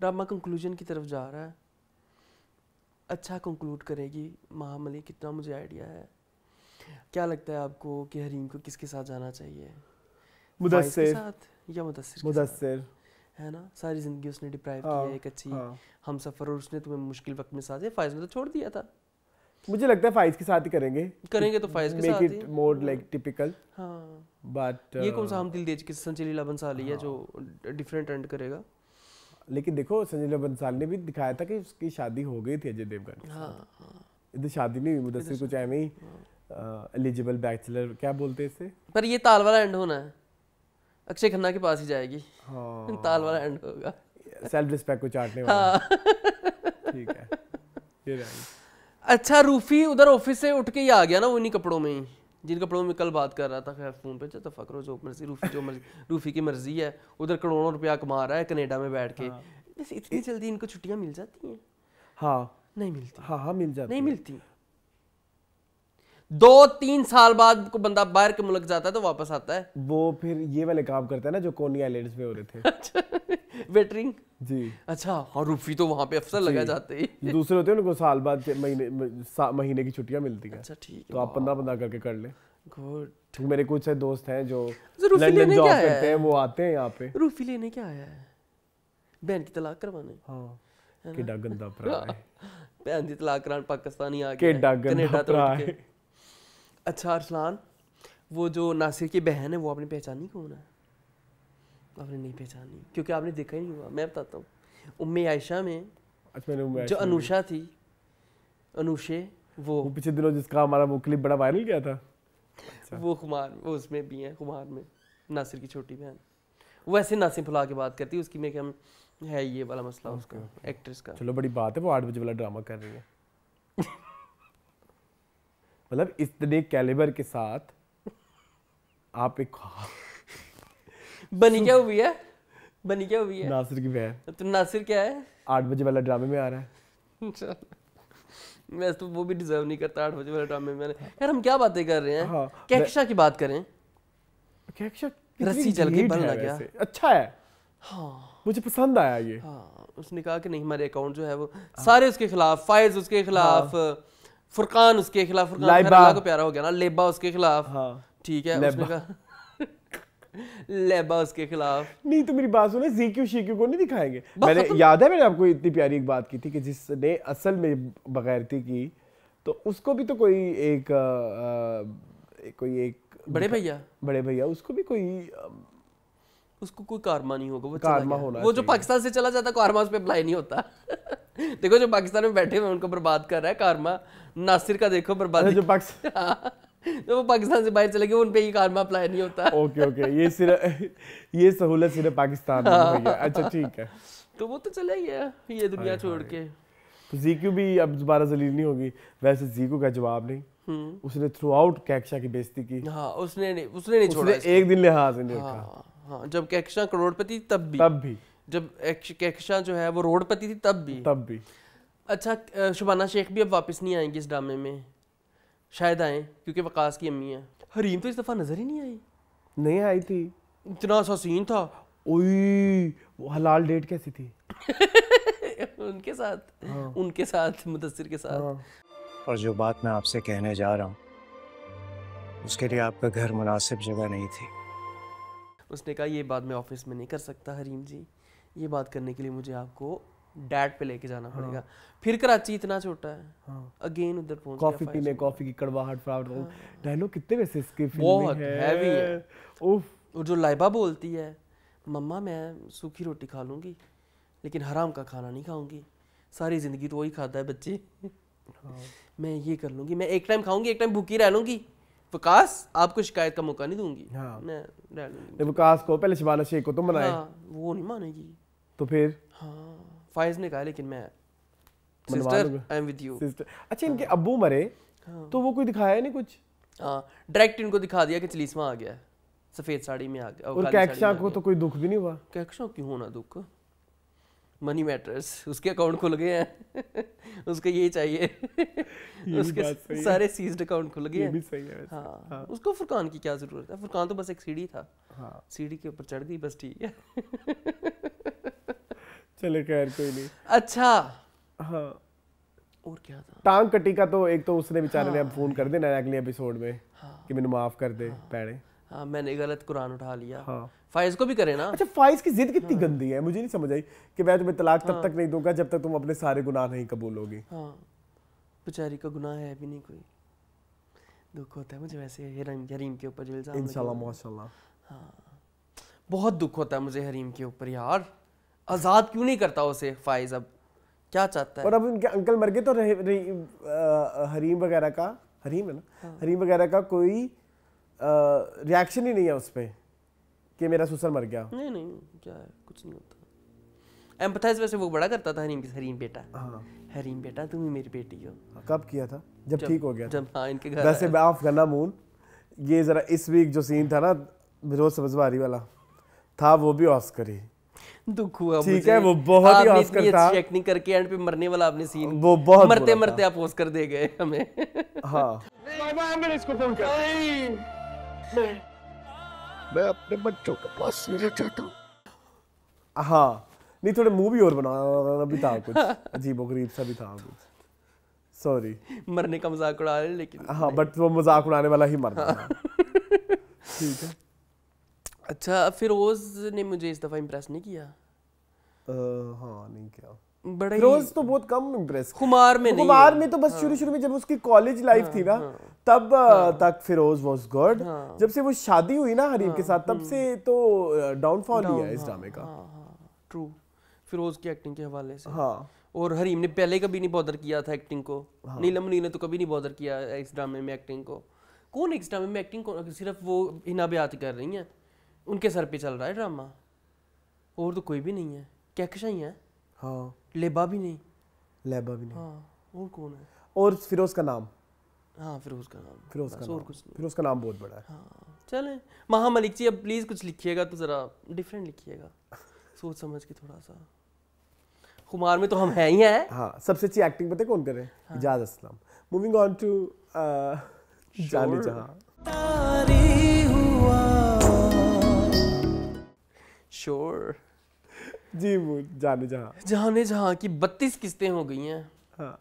ड्रामा कंक्लूजन की तरफ जा रहा है अच्छा कंक्लूड करेगी महामली कितना मुझे आइडिया है क्या लगता है आपको कि हरीम को किसके साथ जाना चाहिए मुदस्सिर या मुदस्सिर मुदस्सिर है ना सारी जिंदगी उसने डिप्राइव हाँ, किया एक अच्छी हाँ। हम सफर और उसने तुम्हें मुश्किल वक्त में साथ फाइज ने तो छोड़ दिया था मुझे लगता है फाइज के साथ ही करेंगे करेंगे तो फाइज के साथ ही make it more like typical हां बट ये कौन सा uh, हम दिल दे के संचली लीला बंसाली है जो डिफरेंट हाँ। एंड करेगा लेकिन देखो संजय लीला बंसाल ने भी दिखाया था कि उसकी शादी हो गई थी अजय देवगन हाँ, हाँ। इधर शादी नहीं हुई मुदस्सिर कुछ एम ही एलिजिबल हाँ। बैचलर क्या बोलते इसे पर ये ताल वाला एंड होना है अक्षय खन्ना के पास ही जाएगी हाँ ताल वाला एंड होगा सेल्फ रिस्पेक्ट को चाटने वाला ठीक है ये अच्छा रूफी उधर ऑफिस से उठ के ही आ गया ना उन्हीं कपड़ों में ही जिनका पड़ों में कल बात कर रहा था खैर फ़ोन पे जो तो फ़क्र जो मर्जी रूफी जो मर्जी रूफी की मर्जी है उधर करोड़ों रुपया कमा रहा है कनेडा में बैठ के हाँ। बस इतनी जल्दी इनको छुट्टियाँ मिल जाती हैं हाँ नहीं मिलती हाँ हाँ मिल जाती नहीं मिलती दो तीन साल बाद को बंदा बाहर के मुल्क जाता है तो वापस आता है वो फिर ये वाले काम करता है ना जो कोनी आइलैंड्स में हो रहे थे अच्छा। वेटरिंग जी अच्छा और रूफी तो वहाँ पे अफसर लगा जाते हैं दूसरे होते हैं उनको साल बाद महीने महीने की छुट्टियाँ मिलती हैं अच्छा ठीक तो आप पंद्रह पंद्रह करके कर लें गुड तो मेरे कुछ है दोस्त हैं जो तो लंदन जॉब करते हैं वो आते हैं यहाँ पे रूफी लेने क्या आया है बहन की तलाक करवाने हाँ केडा गंदा भरा है बहन की तलाक करान पाकिस्तानी आ गया केडा गंदा भरा अच्छा अरसलान वो जो नासिर की बहन है वो आपने पहचानी कौन है आपने नहीं पहचानी क्योंकि आपने देखा ही नहीं हुआ मैं बताता हूँ उम्म आयशा में अच्छा, जो अनुषा थी अनुषे वो, वो पिछले दिनों जिसका हमारा वो क्लिप बड़ा वायरल गया था अच्छा। वो कुमार वो उसमें भी हैं कुमार में नासिर की छोटी बहन वो ऐसे नासिर फुला के बात करती है उसकी मैं हम है ये वाला मसला उसका एक्ट्रेस का चलो बड़ी बात है वो आठ बजे वाला ड्रामा कर रही है मतलब इतने कैलिबर के साथ आप एक बनी क्या हुई है बनी क्या हुई है नासिर की बहन तो नासिर क्या है आठ बजे वाला ड्रामे में आ रहा है मैं तो वो भी डिजर्व नहीं करता आठ बजे वाले ड्रामे में यार हम क्या बातें कर रहे हैं हाँ, कैक्षा की बात करें कैक्शा रस्सी चल गई बल लग गया अच्छा है हाँ मुझे पसंद आया ये हाँ उसने कहा कि नहीं हमारे अकाउंट जो है वो हाँ। सारे उसके खिलाफ फाइज उसके खिलाफ हाँ। फुरकान उसके खिलाफ फुरकान को प्यारा हो गया ना लेबा उसके खिलाफ हाँ। ठीक है उसने कहा लेबा उसके खिलाफ नहीं तो मेरी बात सुनो जी क्यू शी को नहीं दिखाएंगे मैंने तो... याद है मैंने आपको इतनी प्यारी एक बात की थी कि जिसने असल में बगैरती की तो उसको भी तो कोई एक कोई एक बड़े भैया बड़े भैया उसको भी कोई उसको कोई कारमा नहीं होगा वो कारमा होना वो जो पाकिस्तान से चला जाता कारमा उस पर अप्लाई नहीं होता देखो जो पाकिस्तान में बैठे हुए उनको बर्बाद कर रहा है कारमा नासिर का देखो बर्बाद जो पाकिस्तान हाँ। जब तो वो पाकिस्तान से बाहर चले गए उन पे ये कारमा अप्लाई नहीं होता ओके ओके ये सिर्फ ये सहूलत सिर्फ पाकिस्तान में है अच्छा हाँ। ठीक है तो वो तो चले गया ये दुनिया छोड़ के तो जीक्यू भी अब दोबारा जलील नहीं होगी वैसे जीक्यू का जवाब नहीं हम्म। उसने थ्रू आउट कैक्षा की बेइज्जती की हां उसने नहीं उसने नहीं छोड़ा उसने एक दिन लिहाज नहीं रखा हां हाँ, जब कैक्षा करोड़पति तब भी तब भी जब कैक्षा जो है वो रोडपति थी तब भी तब भी अच्छा शुबाना शेख भी अब वापस नहीं आएंगे इस ड्रामे में शायद आए क्योंकि वकास की अम्मी है हरीम तो इस दफ़ा नज़र ही नहीं आई नहीं आई थी इतना सा सीन था ओई वो हलाल डेट कैसी थी उनके साथ हाँ। उनके साथ मुदसर के साथ हाँ। और जो बात मैं आपसे कहने जा रहा हूँ उसके लिए आपका घर मुनासिब जगह नहीं थी उसने कहा ये बात मैं ऑफिस में नहीं कर सकता हरीम जी ये बात करने के लिए मुझे आपको डैड पे लेके जाना हाँ। पड़ेगा फिर कराची इतना छोटा है हाँ। अगेन उधर पहुंच कॉफी पीने कॉफी की कड़वाहट फ्राउड हाँ। डायलॉग कितने वैसे इसके फिल्म में बहुत हैवी है उफ और जो लाइबा बोलती है मम्मा मैं सूखी रोटी खा लूंगी लेकिन हराम का खाना नहीं खाऊंगी सारी ज़िंदगी तो वही खाता है बच्चे हाँ। मैं ये कर लूंगी मैं एक टाइम खाऊंगी एक टाइम भूखी रह लूंगी विकास आपको शिकायत का मौका नहीं दूंगी हाँ। मैं रह लूँगी तो विकास को पहले शिवाला शेख को तो मनाए हाँ, वो नहीं मानेगी तो फिर हाँ फाइज ने कहा लेकिन मैं sister I am with you अच्छा हाँ। इनके अब्बू मरे हाँ। तो वो कोई दिखाया नहीं कुछ हाँ डायरेक्ट इनको दिखा दिया कि चलीसवा आ गया सफेद साड़ी में आ गया और कैक्शा को तो कोई दुख भी नहीं हुआ कैक्शा क्यों होना दुख मनी मैटर्स उसके अकाउंट खुल गए हैं उसको यही चाहिए उसके सारे सीज्ड अकाउंट खुल गए हैं भी सही है हाँ, हाँ। उसको फुरकान की क्या जरूरत है फुरकान तो बस एक सीढ़ी था हाँ। सीढ़ी के ऊपर चढ़ गई बस ठीक है चले खैर कोई नहीं अच्छा हाँ। और क्या था टांग कटी का तो एक तो उसने बेचारे ने अब हाँ। फोन कर देना अगले एपिसोड में हाँ। कि मैंने माफ कर दे पैड़े हाँ मैंने गलत कुरान उठा लिया हाँ फाइज को भी करे ना अच्छा फाइज की जिद कितनी हाँ। गंदी है मुझे नहीं समझ आई कि मैं तुम्हें तलाक हाँ। तब तक नहीं दूंगा जब तक तुम अपने सारे गुनाह नहीं कबूल हाँ बेचारी का गुनाह है भी नहीं कोई दुख होता है मुझे वैसे हरीम हरीम के ऊपर जो इल्जाम इंशाल्लाह माशाल्लाह हाँ बहुत दुख होता है मुझे हरीम के ऊपर यार आज़ाद क्यों नहीं करता उसे फाइज अब क्या चाहता है और अब उनके अंकल मर गए तो रह, रह, आ, हरीम वगैरह का हरीम है ना हाँ। हरीम वगैरह का कोई रिएक्शन ही नहीं है उस पर कि मेरा सुसर मर गया नहीं नहीं क्या है कुछ नहीं होता एम्पथाइज वैसे वो बड़ा करता था हरीम की हरीम बेटा हाँ हरीम बेटा तुम ही मेरी बेटी हो हाँ, कब किया था जब ठीक हो गया जब हाँ इनके घर वैसे ऑफ गना मून ये ज़रा इस वीक जो सीन था ना विरोध समझवारी वाला था वो भी ऑस्कर ही दुख हुआ ठीक है वो बहुत ही ऑस्कर था चेक नहीं करके एंड पे मरने वाला आपने सीन वो बहुत मरते मरते आप ऑस्कर दे गए हमें हाँ मैं अपने बच्चों के पास रहना चाहता हूँ हाँ नहीं थोड़े मूवी और बना भी था कुछ अजीब गरीब सा भी था कुछ सॉरी मरने का मजाक उड़ा रहे लेकिन हाँ बट वो मजाक उड़ाने वाला ही मरना हाँ। ठीक है अच्छा फिरोज ने मुझे इस दफा इम्प्रेस नहीं किया Uh, हाँ नहीं किया बड़ा फिरोज तो बहुत कम इम्प्रेस कुमार में नहीं कुमार में तो बस शुरू हाँ। शुरू में जब उसकी कॉलेज लाइफ हाँ, थी ना हाँ, तब हाँ। तक फिरोज वाज गुड हाँ। जब से वो शादी हुई ना हरीफ हाँ। के साथ तब हम्म। से तो डाउनफॉल ही है इस ड्रामे हाँ, का ट्रू हाँ, हाँ, फिरोज की एक्टिंग के हवाले से हाँ और हरीम ने पहले कभी नहीं बॉदर किया था एक्टिंग को हाँ। नीलम मनी ने तो कभी नहीं बॉदर किया इस ड्रामे में एक्टिंग को कौन इस ड्रामे में एक्टिंग को सिर्फ वो हिना ब्यात कर रही हैं उनके सर पे चल रहा है ड्रामा और तो कोई भी नहीं है कैकशा ही है हाँ लेबा भी नहीं लेबा भी नहीं हाँ और कौन है और फिरोज का नाम हाँ फिरोज का नाम फिरोज का और कुछ फिरोज का नाम बहुत बड़ा है हाँ चलें महा मलिक जी अब प्लीज़ कुछ लिखिएगा तो ज़रा डिफरेंट लिखिएगा सोच समझ के थोड़ा सा कुमार में तो हम हैं ही हैं हाँ सबसे अच्छी एक्टिंग पता कौन करे Ijaz Aslam moving on to Jaani Jahan sure जी वो जाने जहां जाने जहां की बत्तीस किस्तें हो गई हैं हाँ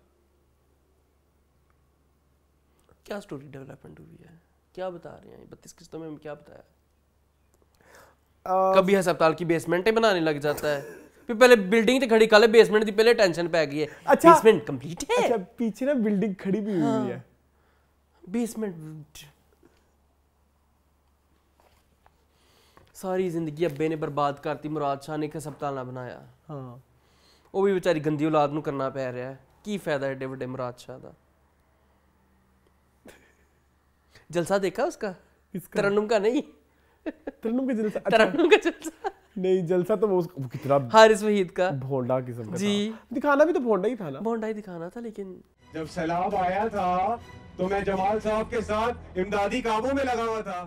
क्या स्टोरी डेवलपमेंट हुई है क्या बता रहे हैं बत्तीस किस्तों में क्या बताया कभी अस्पताल की बेसमेंट बनाने लग जाता है फिर पहले बिल्डिंग तो खड़ी कल बेसमेंट दी पहले टेंशन पै गई है अच्छा बेसमेंट कंप्लीट है अच्छा पीछे ना बिल्डिंग खड़ी भी हुई हाँ। है बेसमेंट सारी जिंदगी अब्बे ने बर्बाद करती मुराद शाह ने एक हस्पताल ना बनाया हाँ ਉਹ भी बेचारी गंदी औलाद ਨੂੰ करना पै रहा है ਕੀ फायदा एडे वे मुराद शाह का जलसा देखा उसका तरन्नुम का नहीं तरन्नुम का जलसा अच्छा। तरन्नुम का जलसा नहीं जलसा तो वो, कितना हारिस वहीद का भोंडा किस्म का जी दिखाना भी तो भोंडा ही था ना भोंडा ही दिखाना था लेकिन जब सैलाब आया था तो मैं जमाल साहब के साथ इमदादी कामों में लगा हुआ था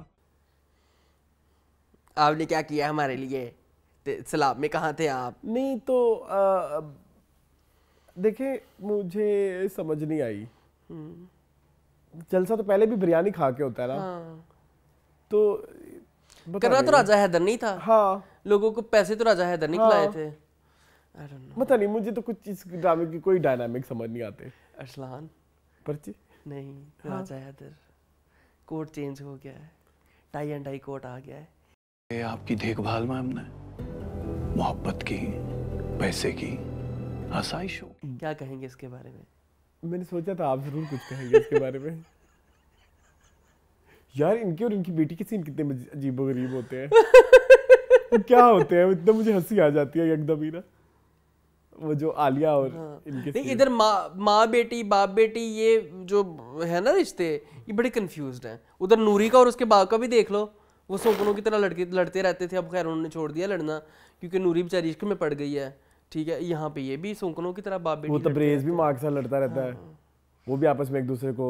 आपने क्या किया हमारे लिए सलाब में कहाँ थे आप नहीं तो देखे मुझे समझ नहीं आई हम्म। जलसा तो पहले भी बिरयानी खा के होता है ना हाँ। तो करना तो राजा हैदर नहीं था हाँ लोगों को पैसे तो राजा हैदर नहीं हाँ। खिलाए थे पता नहीं मुझे तो कुछ इस ड्रामे की कोई डायनामिक समझ नहीं आते अरसलान पर्ची नहीं हाँ। राजा हैदर कोर्ट चेंज हो गया है टाई एंड टाई कोर्ट आ गया है ये आपकी देखभाल में हमने मोहब्बत की पैसे की आसाइश हो क्या कहेंगे इसके बारे में मैंने सोचा था आप जरूर कुछ कहेंगे इसके बारे में यार इनके और इनकी बेटी के सीन कितने अजीबो गरीब होते हैं क्या होते हैं इतना मुझे हंसी आ जाती है एकदम ही ना वो जो आलिया और हाँ। इनके नहीं इधर माँ माँ बेटी बाप बेटी ये जो है ना रिश्ते ये बड़े कंफ्यूज्ड हैं उधर नूरी का और उसके बाप का भी देख लो वो सौकनों की तरह लड़के लड़ते रहते थे अब खैर उन्होंने छोड़ दिया लड़ना क्योंकि नूरी बेचारी इश्क में पड़ गई है ठीक है यहाँ पे ये भी सौकनों की तरह बाबे वो तबरेज तो भी माँ के साथ लड़ता रहता है हाँ। वो भी आपस में एक दूसरे को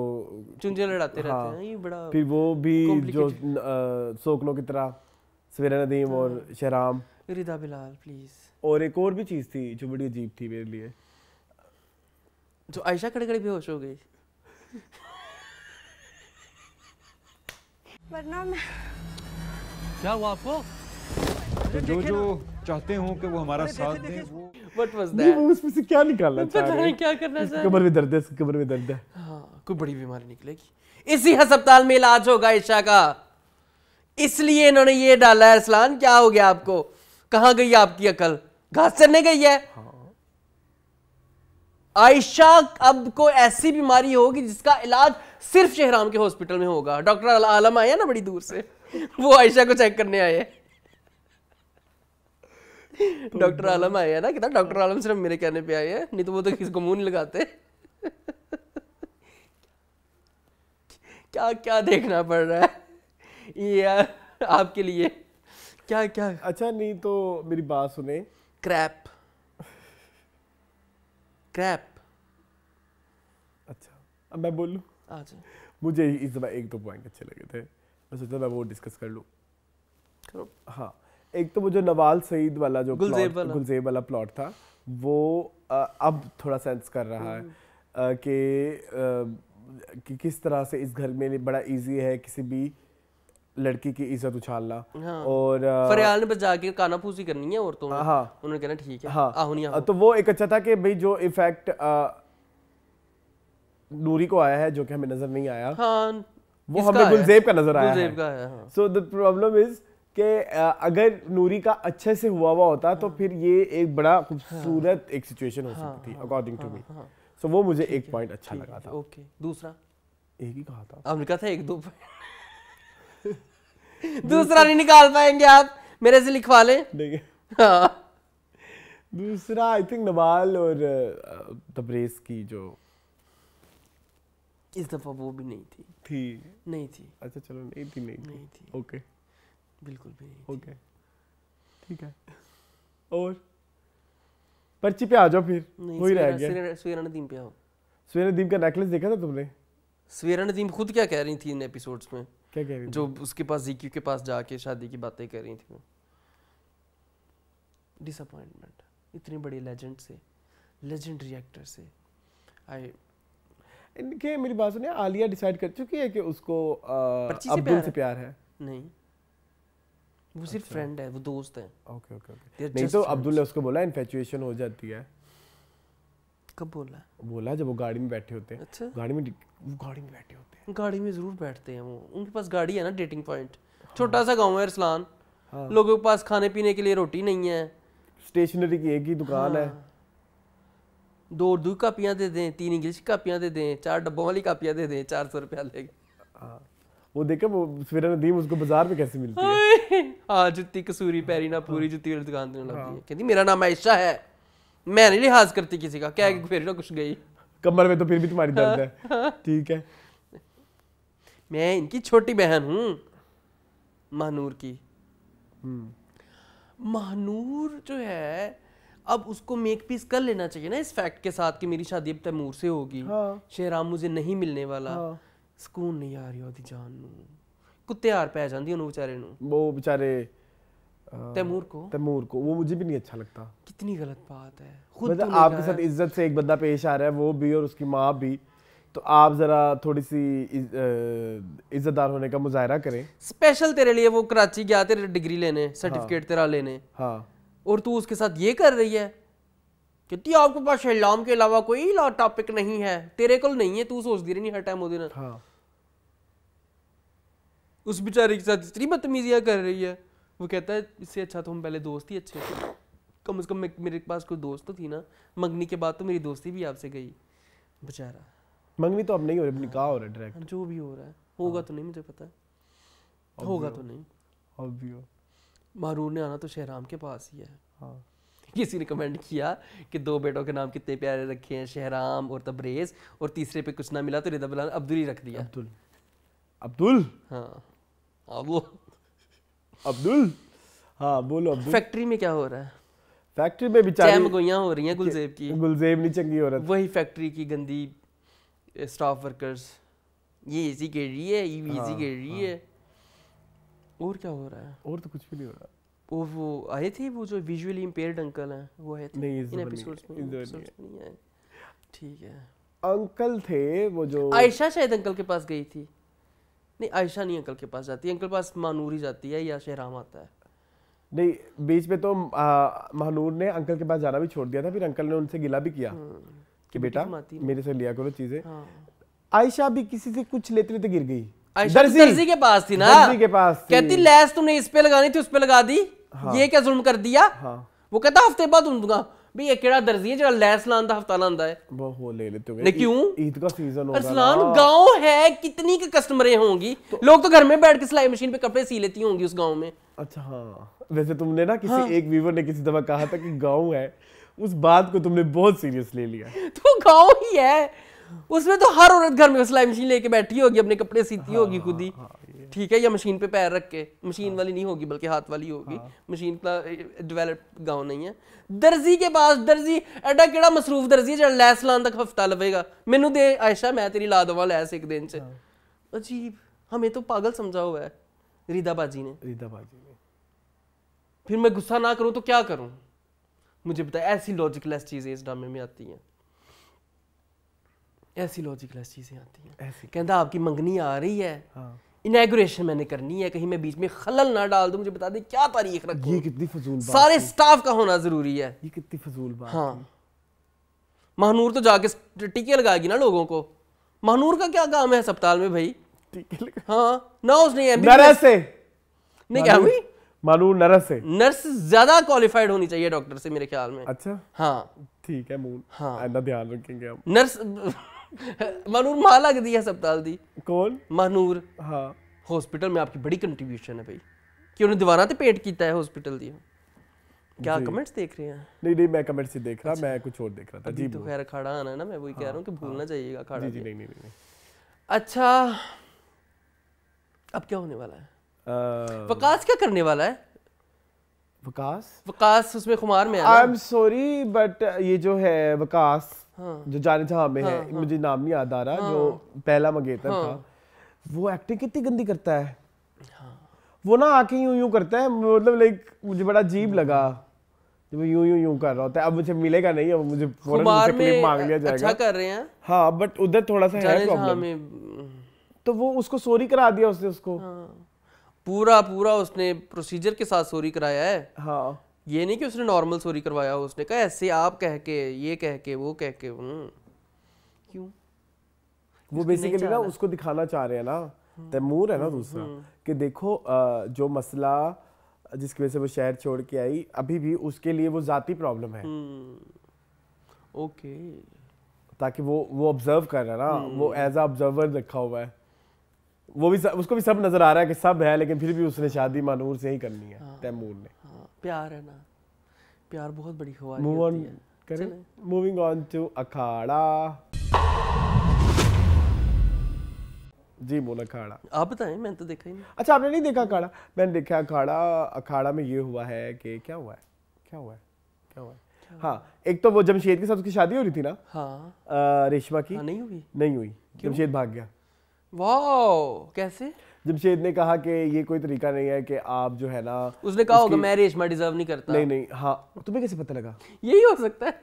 चुंजे लड़ाते रहते हाँ। हैं ये बड़ा फिर वो भी जो सोकनों की तरह सवेरा नदीम और हाँ। शराम रिदा बिलाल प्लीज और एक और भी चीज़ थी जो बड़ी अजीब थी मेरे लिए जो आयशा खड़े खड़े बेहोश हो गई वरना मैं क्या हुआ आपको तो जो जो चाहते हो कि वो हमारा साथ दें व्हाट वाज दैट वो उसमें से क्या निकालना चाह रहे हैं क्या करना चाह कमर में दर्द है कमर में दर्द है हाँ कोई बड़ी बीमारी निकलेगी इसी अस्पताल में इलाज होगा ईशा का इसलिए इन्होंने ये डाला है अरसलान क्या हो गया आपको कहां गई आपकी अकल घास चरने गई है हाँ। आयशा अब को ऐसी बीमारी होगी जिसका इलाज सिर्फ शहराम के हॉस्पिटल में होगा डॉक्टर आलम आया ना बड़ी दूर से वो आयशा को चेक करने आए डॉक्टर आलम आए हैं ना कितना डॉक्टर आलम सिर्फ मेरे कहने पे आए हैं नहीं तो वो तो किसी को मुंह नहीं लगाते क्या क्या देखना पड़ रहा है ये आपके लिए क्या क्या अच्छा नहीं तो मेरी बात सुने क्रैप क्रैप अच्छा अब मैं बोलूं अच्छा मुझे इस बार एक दो पॉइंट अच्छे लगे थे मैं सोचता मैं वो डिस्कस कर लूँ हाँ एक तो वो जो नवाल सईद वाला जो गुलजेब वाला गुलजेब वाला प्लॉट था वो आ, अब थोड़ा सेंस कर रहा है कि कि किस तरह से इस घर में बड़ा इजी है किसी भी लड़की की इज्जत उछालना हाँ। और फरियाल ने बस के काना पूसी करनी है औरतों हाँ उन्होंने कहना ठीक है हाँ आहुनी आहुनी। तो वो एक अच्छा था कि भाई जो इफेक्ट नूरी को आया है जो कि हमें नजर नहीं आया हाँ वो हमें गुलजेब का नजर आया सो द प्रॉब्लम इज के अगर नूरी का अच्छे से हुआ हुआ होता तो हाँ। फिर ये एक बड़ा हाँ। खूबसूरत एक सिचुएशन हो हाँ, सकती थी अकॉर्डिंग टू मी सो वो मुझे एक पॉइंट अच्छा लगा था ओके दूसरा एक ही कहा था अमेरिका था एक दो दूसरा नहीं निकाल पाएंगे आप मेरे से लिखवा लें देखिए दूसरा आई थिंक नवाल और तबरेज की जो इस दफा वो भी नहीं थी थी नहीं थी अच्छा चलो नहीं थी नहीं, थी नहीं थी ओके बिल्कुल भी नहीं ओके ठीक है और पर्ची पे आ जाओ फिर ही रह गया सवेरा नदीम पे आओ सवेरा नदीम का नेकलेस देखा था तुमने सवेरा नदीम खुद क्या कह रही थी इन एपिसोड्स में क्या कह रही थी जो उसके पास जीक्यू के पास जाके शादी की बातें कर रही थी डिसअपॉइंटमेंट इतनी बड़ी लेजेंड से लेजेंडरी एक्टर से आई इनके मेरी बात सुनिए आलिया डिसाइड कर चुकी है कि उसको अब्दुल से प्यार है नहीं वो सिर्फ फ्रेंड अच्छा। है वो दोस्त है ओके ओके ओके नहीं तो अब्दुल ने उसको बोला इन्फेचुएशन हो जाती है कब बोला बोला जब वो गाड़ी में बैठे होते हैं अच्छा गाड़ी में वो गाड़ी में बैठे होते हैं गाड़ी में जरूर बैठते हैं वो उनके पास गाड़ी है ना डेटिंग पॉइंट छोटा सा गांव है अरसलान हाँ। लोगों के पास खाने पीने के लिए रोटी नहीं है स्टेशनरी की एक ही दुकान हाँ। है दो उर्दू कापियाँ दे दें तीन इंग्लिश कापियाँ दे दें चार डब्बों वाली कापियाँ दे दें चार सौ रुपया लेगा वो देखा वो सवेरा नदीम उसको बाजार में कैसे मिलती है हाँ जुत्ती कसूरी पैरी ना पूरी हाँ। जुत्ती वाली दुकान से है हाँ। कहती मेरा नाम आयशा है मैं नहीं लिहाज करती किसी का क्या हाँ। फिर ना कुछ गई कमर में तो फिर भी तुम्हारी दर्द है ठीक है मैं इनकी छोटी बहन हूँ महानूर की महानूर हम्म। जो है अब उसको मेक पीस कर लेना चाहिए ना इस फैक्ट के साथ कि मेरी शादी अब तैमूर से होगी हाँ। शेराम मुझे नहीं मिलने वाला हाँ। नहीं आ रही ਰਿਹਾ जान ਜਾਨ कुत्ते ਕੁੱਤੇ ਹਾਰ ਪੈ ਜਾਂਦੀ ਉਹਨੂੰ ਵਿਚਾਰੇ ਨੂੰ ਉਹ ਵਿਚਾਰੇ तैमूर को तैमूर को वो मुझे भी नहीं अच्छा लगता कितनी गलत बात है खुद मतलब तो आपके साथ इज्जत से एक बंदा पेश आ रहा है वो भी और उसकी माँ भी तो आप जरा थोड़ी सी इज्जतदार होने का मुजाहरा करें स्पेशल तेरे लिए वो कराची गया तेरे डिग्री लेने सर्टिफिकेट हाँ, तेरा लेने हाँ और तू उसके साथ ये कर रही है कहती है आपके पास शहलाम के अलावा कोई ला टॉपिक नहीं है तेरे को नहीं है तू सोच दे रही नहीं हर टाइम हाँ। उस बेचारे के साथ इतनी बदतमीजियाँ कर रही है वो कहता है इससे अच्छा तो हम पहले दोस्त ही अच्छे थे कम से कम मेरे पास कोई दोस्त तो थी ना मंगनी के बाद तो मेरी दोस्ती भी आपसे गई बेचारा मंगनी तो अब नहीं हो रही निकाह हाँ। हो रहा है हाँ, जो भी हो रहा है होगा हाँ। तो नहीं मुझे पता होगा तो नहीं मारूर ने आना तो शहराम के पास ही है हाँ किसी ने कमेंट किया कि दो बेटों के नाम कितने प्यारे रखे हैं शहराम और तबरेज और तीसरे पे कुछ ना मिला तो रिदा बिलान अब्दुल ही रख दिया अब्दुल अब्दुल हाँ हाँ वो अब्दुल हाँ बोलो अब्दुल फैक्ट्री में क्या हो रहा है फैक्ट्री में बेचारे गोइयाँ हो रही हैं गुलजेब की गुलजेब नहीं चंगी हो रहा वही फैक्ट्री की गंदी स्टाफ वर्कर्स ये इजी गिर रही है ये इजी गिर रही है और क्या हो रहा है और तो कुछ भी नहीं हो रहा वो वो आए थे वो जो विजुअली इम्पेयर्ड अंकल हैं वो आए थे नहीं इन एपिसोड्स में नहीं आए ठीक है अंकल थे वो जो आयशा शायद अंकल के पास गई थी नहीं आयशा नहीं अंकल के पास जाती अंकल पास मानूरी जाती है या शहराम आता है नहीं बीच में तो महानूर ने अंकल के पास जाना भी छोड़ दिया था फिर अंकल ने उनसे गिला भी किया हम्म, कि बेटा मेरे से लिया करो चीज़ें हाँ। आयशा भी किसी से कुछ लेते लेते गिर गई अच्छा, दर्जी तो दर्जी के पास थी ना दर्जी के पास थी। कहती लैस तुमने इस पे लगानी थी उस पे लगा दी हाँ। ये क्या जुल्म कर दिया हाँ। वो कहता हफ्ते बाद दूंगा ईद का सीजन होगा गांव है कितनी के कस्टमरें होंगी तो- लोग तो घर में बैठ के सिलाई मशीन पे कपड़े सी लेती होंगी उस गांव में अच्छा हाँ वैसे तुमने ना किसी हाँ। एक व्यूवर ने किसी दफा कहा था कि गांव है उस बात को तुमने बहुत सीरियस ले लिया तो गाँव ही है उसमें तो हर औरत घर में सिलाई मशीन लेके बैठी होगी अपने कपड़े सीती हाँ, होगी खुद ही हाँ, हाँ, ठीक है या मशीन पे पैर रख के मशीन हाँ, वाली नहीं होगी बल्कि हाथ वाली होगी हाँ, मशीन का डेवलप गांव नहीं है दर्जी के पास दर्जी एडा केड़ा मसरूफ दर्जी है ਲੈਸ ਲਾਣ ਤੱਕ ਹਫਤਾ ਲਵੇਗਾ ਮੈਨੂੰ ਦੇ ਆਇਸ਼ਾ ਮੈਂ ਤੇਰੀ ਲਾ ਦਵਾਂ ਲੈਸ ਇੱਕ ਦਿਨ ਚ अजीब हमें तो पागल समझा हुआ है रीदाबाजी ने रीदाबाजी ने फिर मैं गुस्सा ना करूं तो क्या करूं मुझे बताया ऐसी लॉजिकलेस चीज़ें इस ड्रामे में आती हैं ऐसी लॉजिकलेस चीज़ें आती हैं कहता आपकी मंगनी आ रही है हाँ। इनाग्रेशन मैंने करनी है कहीं मैं बीच में खलल ना डाल दूं मुझे बता दे क्या तारीख रखी ये कितनी फजूल बात सारे स्टाफ का होना ज़रूरी है ये कितनी फजूल बात हाँ महानूर तो जाके टीके लगाएगी ना लोगों को महानूर का क्या काम है अस्पताल में भाई टीके हाँ ना उसने नर्स से नहीं क्या हुई मानू नर्स है नर्स ज्यादा क्वालिफाइड होनी चाहिए डॉक्टर से मेरे ख्याल में अच्छा हाँ ठीक है मून हाँ ध्यान रखेंगे हम नर्स मनूर माँ लग दी हस्पताल दी कौन मनूर हाँ हॉस्पिटल में आपकी बड़ी कंट्रीब्यूशन है भाई कि उन्हें दीवारा तो पेंट किया है हॉस्पिटल दिया क्या कमेंट्स देख रहे हैं नहीं नहीं मैं कमेंट्स ही देख रहा अच्छा। मैं कुछ और देख रहा था जी तो खैर अखाड़ा आना ना मैं वही कह रहा हूँ कि हाँ। भूलना चाहिएगा अखाड़ा जी, नहीं, नहीं नहीं अच्छा अब क्या होने वाला है वकास क्या करने वाला है वकास वकास उसमें खुमार में आई एम सॉरी बट ये जो है वकास हाँ। जो जाने जहाँ में हाँ, है हाँ, मुझे नाम नहीं याद आ रहा हाँ, जो पहला मंगेतर हाँ, था वो एक्टिंग कितनी गंदी करता है हाँ, वो ना आके यूं यूं करता है मतलब लाइक मुझे बड़ा अजीब लगा जब यूं यूं यूं कर रहा होता है अब मुझे मिलेगा नहीं अब मुझे फौरन मुझसे क्लिप मांग लिया अच्छा जाएगा अच्छा कर रहे हैं हाँ बट उधर थोड़ा सा है प्रॉब्लम तो वो उसको सॉरी करा दिया उसने उसको हाँ। पूरा पूरा उसने प्रोसीजर के साथ सॉरी कराया है हाँ ये नहीं कि उसने नॉर्मल सॉरी करवाया हो उसने कहा ऐसे आप कह के ये कह के वो कह के हम्म, क्यों वो बेसिकली ना उसको दिखाना चाह रहे हैं ना हम्म। तैमूर है ना हम्म, दूसरा कि देखो जो मसला जिसकी वजह से वो शहर छोड़ के आई अभी भी उसके लिए वो जाती प्रॉब्लम है ओके ताकि वो वो ऑब्जर्व कर रहा है ना वो एज अ ऑब्जर्वर रखा हुआ है वो भी उसको भी सब नजर आ रहा है कि सब है लेकिन फिर भी उसने शादी मानूर से ही करनी है हाँ। तैमूर ने प्यार है ना प्यार बहुत बड़ी हुआ करें मूविंग ऑन टू अखाड़ा जी बोला अखाड़ा आप बताएं मैंने तो देखा ही नहीं अच्छा आपने नहीं देखा अखाड़ा मैंने देखा अखाड़ा अखाड़ा में ये हुआ है कि क्या हुआ है क्या हुआ है क्या हुआ है हाँ एक तो वो जमशेद के साथ उसकी शादी हो रही थी ना हाँ आ, रेशमा की हाँ, नहीं हुई नहीं हुई जमशेद भाग गया वाह कैसे जमशेद ने कहा कि ये कोई तरीका नहीं है कि आप जो है ना उसने कहा होगा मैं रेशमा डिजर्व नहीं करता नहीं नहीं हाँ तुम्हें कैसे पता लगा यही हो सकता है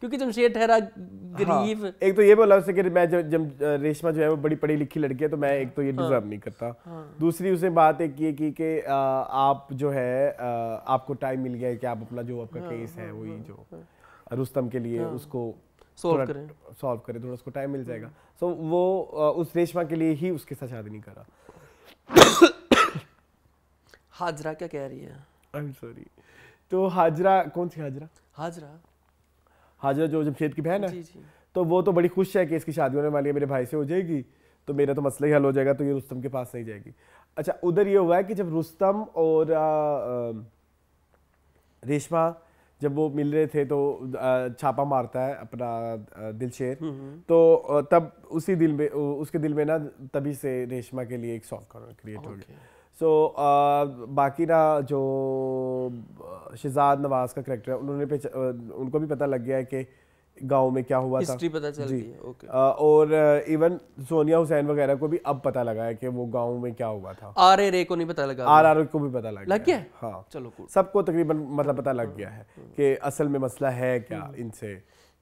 क्योंकि जमशेद ठहरा हाँ। गरीब हाँ, एक तो ये बोला उससे कि मैं जब जम रेशमा जो है वो बड़ी पढ़ी लिखी लड़की है तो मैं एक तो ये हाँ। डिजर्व हाँ, नहीं करता हाँ, दूसरी उसने बात एक ये की कि आप जो है आपको टाइम मिल गया है कि आप अपना जो आपका हाँ, केस हाँ, है वही हाँ, जो हाँ, रुस्तम के लिए हाँ, उसको सॉल्व करें सॉल्व करें थोड़ा उसको टाइम मिल जाएगा सो हम्म। वो उस रेशमा के लिए ही उसके साथ शादी नहीं करा हाजरा क्या कह रही है आई एम सॉरी तो हाजरा कौन सी हाजरा हाजरा हाजरा जो जमशेद की बहन है जी जी तो वो तो बड़ी खुश है कि इसकी शादी होने वाली है मेरे भाई से हो जाएगी तो मेरा तो मसला ही हल हो जाएगा तो ये रुस्तम के पास नहीं जाएगी अच्छा उधर ये हुआ है कि जब रुस्तम और रेशमा जब वो मिल रहे थे तो छापा मारता है अपना दिलशेर हम्म, हम्म। तो तब उसी दिल में उसके दिल में ना तभी से रेशमा के लिए एक सॉन्ग क्रिएट हो गया सो बाकी ना जो शहजाद नवाज़ का करेक्टर है उन्होंने उनको भी पता लग गया है कि गांव में क्या हुआ था पता चल जी ओके और इवन सोनिया हुसैन वगैरह को भी अब पता लगा है कि वो गांव में क्या हुआ था आर रे को नहीं पता लगा आर आर को भी पता लग लग गया हाँ चलो सबको तकरीबन मतलब पता लग गया है हम्म। कि असल में मसला है क्या हम्म। इनसे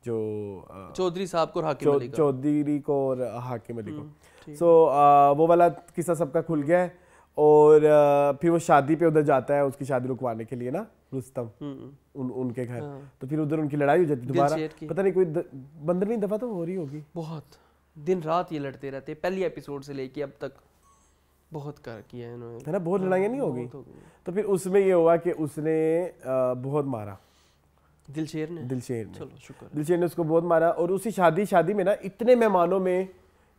जो चौधरी साहब को हाकिम अली चौधरी को और हाकिम अली को सो हम्म, वो वाला किस्सा सबका खुल गया है और फिर वो शादी पे उधर जाता है उसकी शादी रुकवाने के लिए ना रुस्तम उन, उनके घर हाँ। तो फिर उधर उनकी लड़ाई हो जाती दोबारा पता नहीं कोई पंद्रहवीं दफा तो हो रही होगी बहुत दिन रात ये लड़ते रहते पहले एपिसोड से लेके अब तक बहुत कर किया इन्होंने है ना बहुत हाँ, लड़ाइयाँ नहीं होगी तो फिर उसमें ये हुआ कि उसने बहुत मारा दिलशेर ने दिलशेर ने चलो शुक्र दिलशेर ने उसको बहुत मारा और उसी शादी शादी में ना इतने मेहमानों में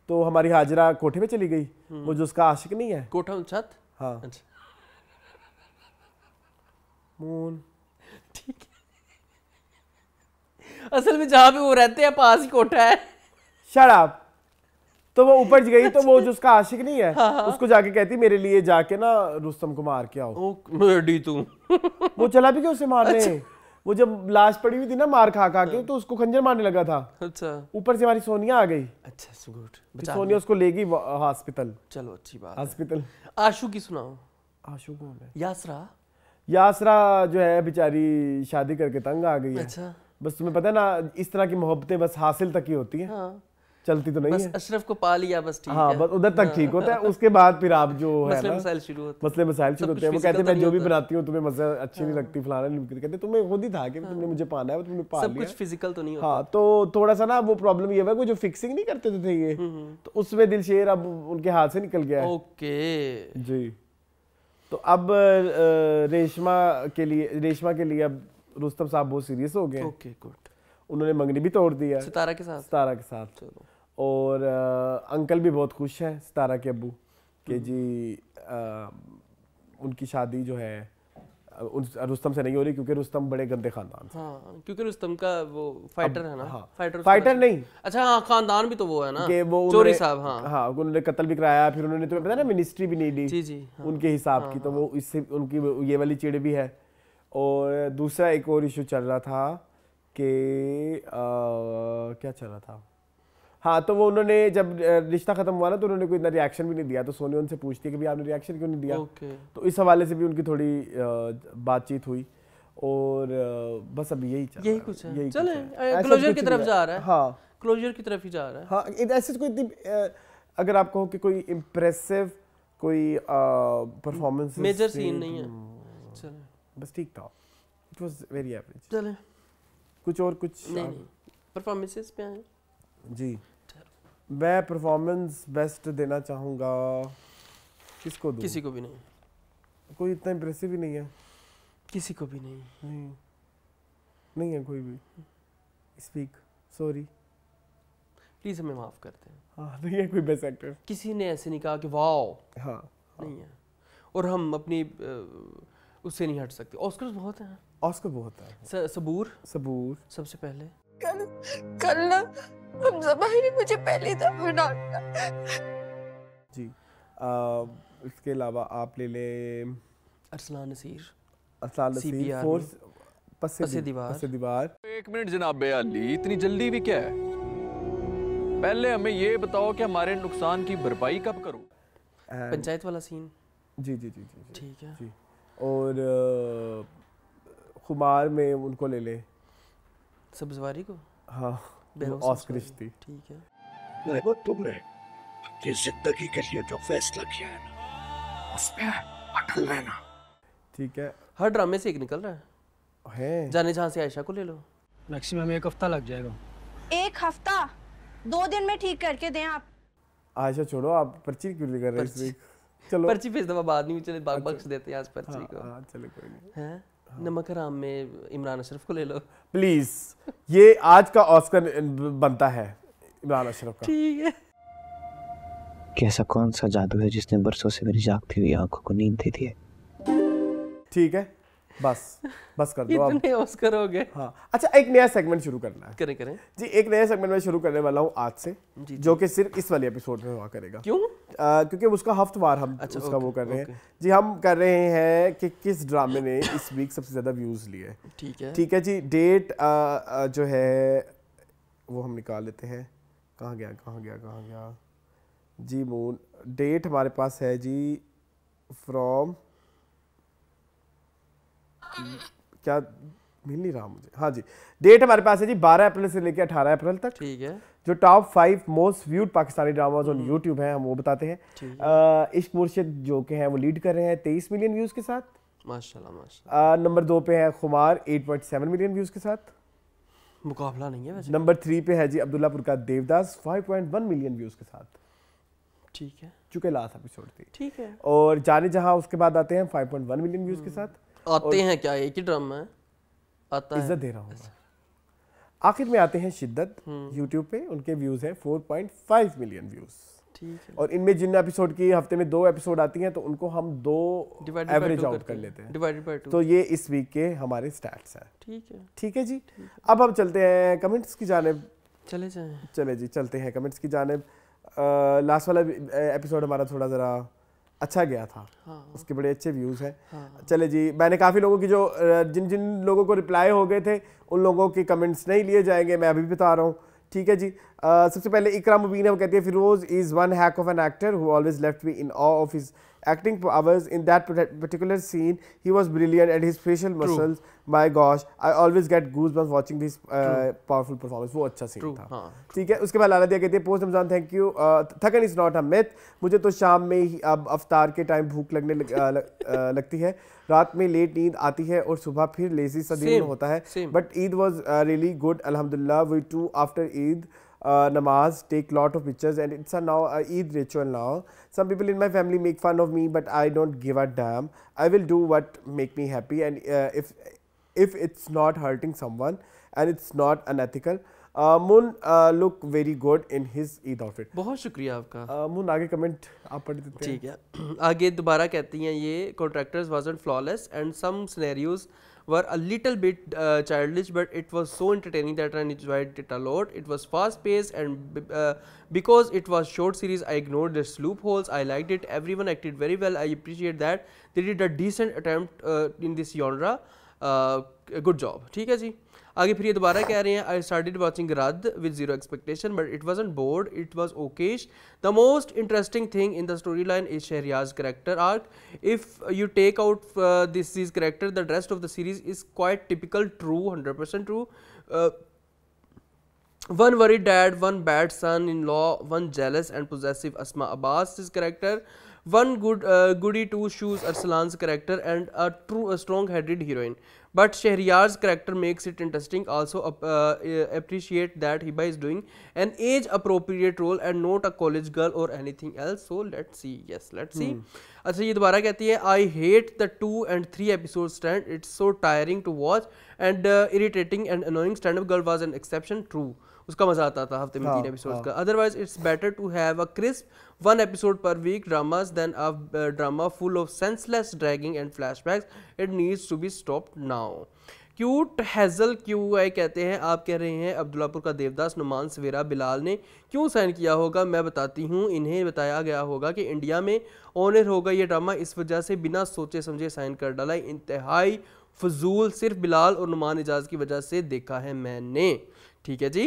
तो हमारी हाजरा कोठे में चली गई हम्म। वो जो उसका आशिक नहीं है कोठा छत हाँ अच्छा मून असल में जहाँ पे वो रहते हैं पास ही कोठा है शराब तो वो ऊपर गई तो वो जो उसका आशिक नहीं है हाँ, हाँ। उसको जाके कहती मेरे लिए जाके ना रुस्तम को मार के आओ मेडी तू वो चला भी क्या उसे मारने अच्छा। वो जब लाश पड़ी हुई थी ना मार खा खा के हाँ। तो उसको खंजर मारने लगा था अच्छा ऊपर से हमारी सोनिया आ गई अच्छा गुड सोनिया उसको लेगी हॉस्पिटल चलो अच्छी बात हॉस्पिटल आशु की सुनाओ आशु कौन है यासरा यासरा जो है बेचारी शादी करके तंग आ गई है अच्छा बस तुम्हें पता है ना इस तरह की मोहब्बतें बस हासिल तक ही होती हैं हाँ। चलती तो नहीं बस है अशरफ को पा लिया बस ठीक हाँ है बस उधर तक हाँ। ठीक हाँ। होता है उसके बाद फिर आप जो है मसले मसाइल शुरू होते हैं मसले मसाइल शुरू होते हैं वो कहते हैं मैं जो भी बनाती हूँ तुम्हें मजा अच्छी नहीं हाँ। लगती फलाना नहीं कहते तुम्हें खुद ही था कि तुमने हाँ। मुझे पाना है तुमने पा सब कुछ फिजिकल तो नहीं हाँ तो थोड़ा सा ना वो प्रॉब्लम ये हुआ वो जो फिक्सिंग नहीं करते थे ये हम्म, हम्म। तो उसमें दिल शेर अब उनके हाथ से निकल गया ओके जी तो अब रेशमा के लिए रेशमा के लिए अब रुस्तम साहब बहुत सीरियस हो गए ओके गुड उन्होंने मंगनी भी तोड़ दिया सितारा के साथ सितारा के साथ और आ, अंकल भी बहुत खुश हैं सितारा के अबू के हम्म। जी आ, उनकी शादी जो है उन रुस्तम से नहीं हो रही क्योंकि रुस्तम बड़े गंदे खानदान से हाँ, क्योंकि रुस्तम का वो फाइटर अब, है ना हाँ, फाइटर फाइटर नहीं अच्छा हाँ खानदान भी तो वो है ना कि वो चोरी साहब हाँ हाँ उन्होंने कत्ल भी कराया फिर उन्होंने तुम्हें तो पता ना मिनिस्ट्री भी नहीं दी जी जी हाँ, उनके हिसाब हाँ, की तो हाँ। वो इससे उनकी ये वाली चिड़ भी है और दूसरा एक और इशू चल रहा था कि क्या चल रहा था हाँ तो वो उन्होंने जब रिश्ता खत्म हुआ ना तो उन्होंने कोई इतना रिएक्शन भी नहीं दिया तो सोनी उनसे पूछती है कि भाई आपने रिएक्शन क्यों नहीं दिया okay. तो इस हवाले से भी उनकी थोड़ी बातचीत हुई और बस अब यही चल यही कुछ है यही क्लोजर की तरफ जा रहा है हाँ क्लोजर की तरफ ही जा रहा है हाँ, ऐसे कोई अगर आप कहो कि कोई इम्प्रेसिव कोई परफॉर्मेंस मेजर सीन नहीं है हम्म। बस ठीक था इट वाज वेरी एवरेज चलें कुछ और कुछ नहीं परफॉर्मेंसेस पे आए जी मैं परफॉर्मेंस बेस्ट देना चाहूँगा किसको दूं? किसी को भी नहीं कोई इतना इम्प्रेसिव ही नहीं है किसी को भी नहीं नहीं नहीं है कोई भी स्पीक सॉरी प्लीज हमें माफ करते हैं हाँ नहीं है कोई बेस्ट एक्टर किसी ने ऐसे नहीं कहा कि वाओ हाँ, हाँ नहीं है और हम अपनी उससे नहीं हट सकती ऑस्कर बहुत है ऑस्कर बहुत है सबूर सबूर सबसे पहले कल कल ना हम भाई ने मुझे पहले दफा बना जी आ, इसके अलावा आप ले ले अरसलान नसीर अरसलान नसीर फोर्स पसे, पसे दीवार पसे दीवार एक मिनट जनाब बेअली इतनी जल्दी भी क्या है पहले हमें ये बताओ कि हमारे नुकसान की भरपाई कब करूं पंचायत वाला सीन जी जी जी जी ठीक है जी और खुमार में उनको ले ले सब्जवारी को हाँ ऑस्क्रिश थी ठीक है वो तुमने अपनी जिंदगी के लिए जो फैसला किया है ना उस पे अटल रहना ठीक है हर ड्रामे से एक निकल रहा है है जाने जहाँ से आयशा को ले लो मैक्सिमम एक हफ्ता लग जाएगा एक हफ्ता दो दिन में ठीक करके दें आप आयशा छोड़ो आप पर्ची क्यों लेकर रहे इस चलो पर्ची भेज दवा बाद नहीं चले अच्छा। बख्श देते हैं आज पर्ची हाँ, को हाँ, चलो कोई नहीं है हाँ। नमक हराम में इमरान अशरफ को ले लो प्लीज ये आज का ऑस्कर बनता है इमरान अशरफ का ठीक है कैसा कौन सा जादू है जिसने बरसों से मेरी जागती हुई आंखों को नींद दे दी है ठीक है बस बस कर दो इतने ऑस्कर हो गए हाँ अच्छा एक नया सेगमेंट शुरू करना है करें करें जी एक नया सेगमेंट मैं शुरू करने वाला हूँ आज से जी, जो कि सिर्फ इस वाले एपिसोड में हुआ करेगा क्यों आ, क्योंकि उसका हफ्तवार हम अच्छा, उसका वो कर रहे हैं जी हम कर रहे हैं कि किस ड्रामे ने इस वीक सबसे ज़्यादा व्यूज़ लिए ठीक है ठीक है जी डेट जो है वो हम निकाल लेते हैं कहाँ गया कहाँ गया कहाँ गया जी मून डेट हमारे पास है जी फ्रॉम क्या मिल नहीं रहा मुझे हाँ जी डेट हमारे पास है जी 12 अप्रैल से लेकर 18 अप्रैल तक ठीक है जो top five most viewed Pakistani dramas on YouTube हैं हम वो बताते हैं इश्क मुर्शिद जो के हैं वो लीड कर रहे हैं 23 मिलियन व्यूज़ के साथ माशाल्लाह माशाल्लाह नंबर दो पे है खुमार 8.7 मिलियन व्यूज़ के साथ मुकाबला नहीं है वैसे नंबर थ्री पे है जी अब्दुल्लापुर का देवदास 5.1 मिलियन व्यूज़ के साथ ठीक है चूंकि लास्ट एपिसोड थी ठीक है और जाने जहाँ उसके बाद आते हैं 5.1 मिलियन व्यूज़ के हम्म। साथ आते हैं क्या एक ही ड्रम में आता है इज्जत दे रहा हूँ आखिर में आते हैं शिद्दत यूट्यूब हम्म। पे उनके व्यूज़ हैं 4.5 मिलियन व्यूज़ और इनमें जिन एपिसोड की हफ्ते में दो एपिसोड आती हैं तो उनको हम दो एवरेज आउट कर लेते हैं तो ये इस वीक के हमारे स्टैट्स हैं ठीक है ठीक है जी अब हम चलते हैं कमेंट्स की जानब चले जाए चले जी चलते हैं कमेंट्स की जानब लास्ट वाला एपिसोड हमारा थोड़ा ज़रा अच्छा गया था हाँ। उसके बड़े अच्छे व्यूज़ है हाँ। चले जी मैंने काफ़ी लोगों की जो जिन जिन लोगों को रिप्लाई हो गए थे उन लोगों के कमेंट्स नहीं लिए जाएंगे मैं अभी बता रहा हूँ ठीक है जी सबसे पहले इकरा मुबीना वो कहती है Firoz is one heck of an actor who always left me in of his acting powers in that particular scene he was brilliant and his facial True. muscles my gosh I always get goosebumps watching this uh, powerful performance wo acha scene True. theek hai uske baad lala diya kehte दिया post ramzan thank you thank you थकन is not a myth मुझे तो शाम में ही अब अफ्तार के time भूख लगने लग, आ, लग, आ, लगती है रात में लेट नींद आती है और सुबह फिर लेजी सा दिन होता है but Eid was really good अलहमदिल्ला we too after Eid uh, namaz, take lot of pictures, and it's a now a Eid ritual now. Some people in my family make fun of me, but I don't give a damn. I will do what make me happy, and uh, if if it's not hurting someone and it's not unethical. Uh, Moon look very good in his Eid outfit बहुत शुक्रिया आपका uh, moon आगे comment आप पढ़ देते ठीक है आगे दोबारा कहती हैं ये contractors wasn't flawless and some scenarios were a little bit uh, childish but it was so entertaining that I enjoyed it a lot. It was fast paced and uh, because it was short series I ignored the loopholes. I liked it. Everyone acted very well. I appreciate that. They did a decent attempt uh, in this genre. Uh, good job. ठीक है जी आगे फिर ये दोबारा कह रहे हैं I started watching Radd with zero expectation but it was bored it was okayish the most interesting thing in the story line is Shahryar character arc if you take out this is character the rest of the series is quite typical true hundred percent true one worry dad one bad son in law one jealous and possessive Asma Abbas is character one good goody two shoes Arsalan's character and a true a strong-headed heroine. But Shahryar's character makes it interesting also uh, uh, appreciate that Hiba is doing an age appropriate role and not a college girl or anything else. So let's see, yes let's see. Hmm. अच्छा ये दोबारा कहती hate the two and three and three stand it's so tiring to watch and and uh, irritating and annoying. Stand-up girl was an exception. True. उसका मजा आता था हफ्ते में तीन एपिसोड हाँ, का otherwise it's better to have a crisp one episode per week dramas than a drama full of senseless dragging and flashbacks it needs to be stop now cute hazel Q I कहते हैं आप कह रहे हैं अब्दुल्लापुर का देवदास नुमान सवेरा बिलाल ने क्यों sign किया होगा मैं बताती हूँ इन्हें बताया गया होगा कि इंडिया में ऑनर होगा ये ड्रामा इस वजह से बिना सोचे समझे साइन कर डाला इंतहाई फजूल सिर्फ बिलाल और नुमान एजाज की वजह से देखा है मैंने ठीक है जी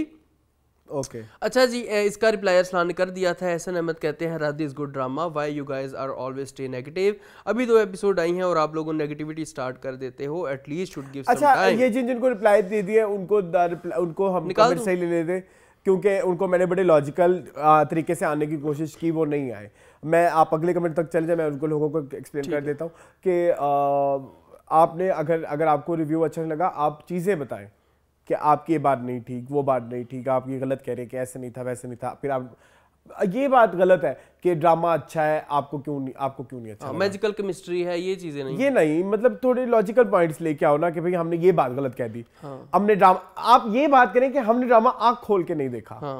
ओके अच्छा जी इसका रिप्लाई असलान ने कर दिया था एहसन अहमद कहते हैं Radd is good drama why you guys are always stay negative अभी दो एपिसोड आई हैं और आप लोगों नेगेटिविटी स्टार्ट कर देते हो एटलीस्ट शुड गिव अच्छा ये जिन जिनको रिप्लाई दे दी है उनको उनको हम निकाल सही ले लेते क्योंकि उनको मैंने बड़े लॉजिकल तरीके से आने की कोशिश की वो नहीं आए मैं आप अगले कमेंट तक चले जाए मैं उनको लोगों को एक्सप्लेन कर देता हूँ कि आपने अगर अगर आपको रिव्यू अच्छा लगा आप चीज़ें बताएं कि आपकी ये बात नहीं ठीक वो बात नहीं ठीक आप ये गलत कह रहे कि ऐसे नहीं था वैसे नहीं था फिर आप ये बात गलत है कि ड्रामा अच्छा है आपको क्यों नहीं आपको क्यों नहीं अच्छा मैजिकल हाँ, केमिस्ट्री है ये चीजें नहीं ये नहीं मतलब थोड़े लॉजिकल पॉइंट्स लेके आओ ना कि भाई हमने ये बात गलत कह दी हाँ। हमने ड्रामा आप ये बात करें कि हमने ड्रामा आंख खोल के नहीं देखा हाँ।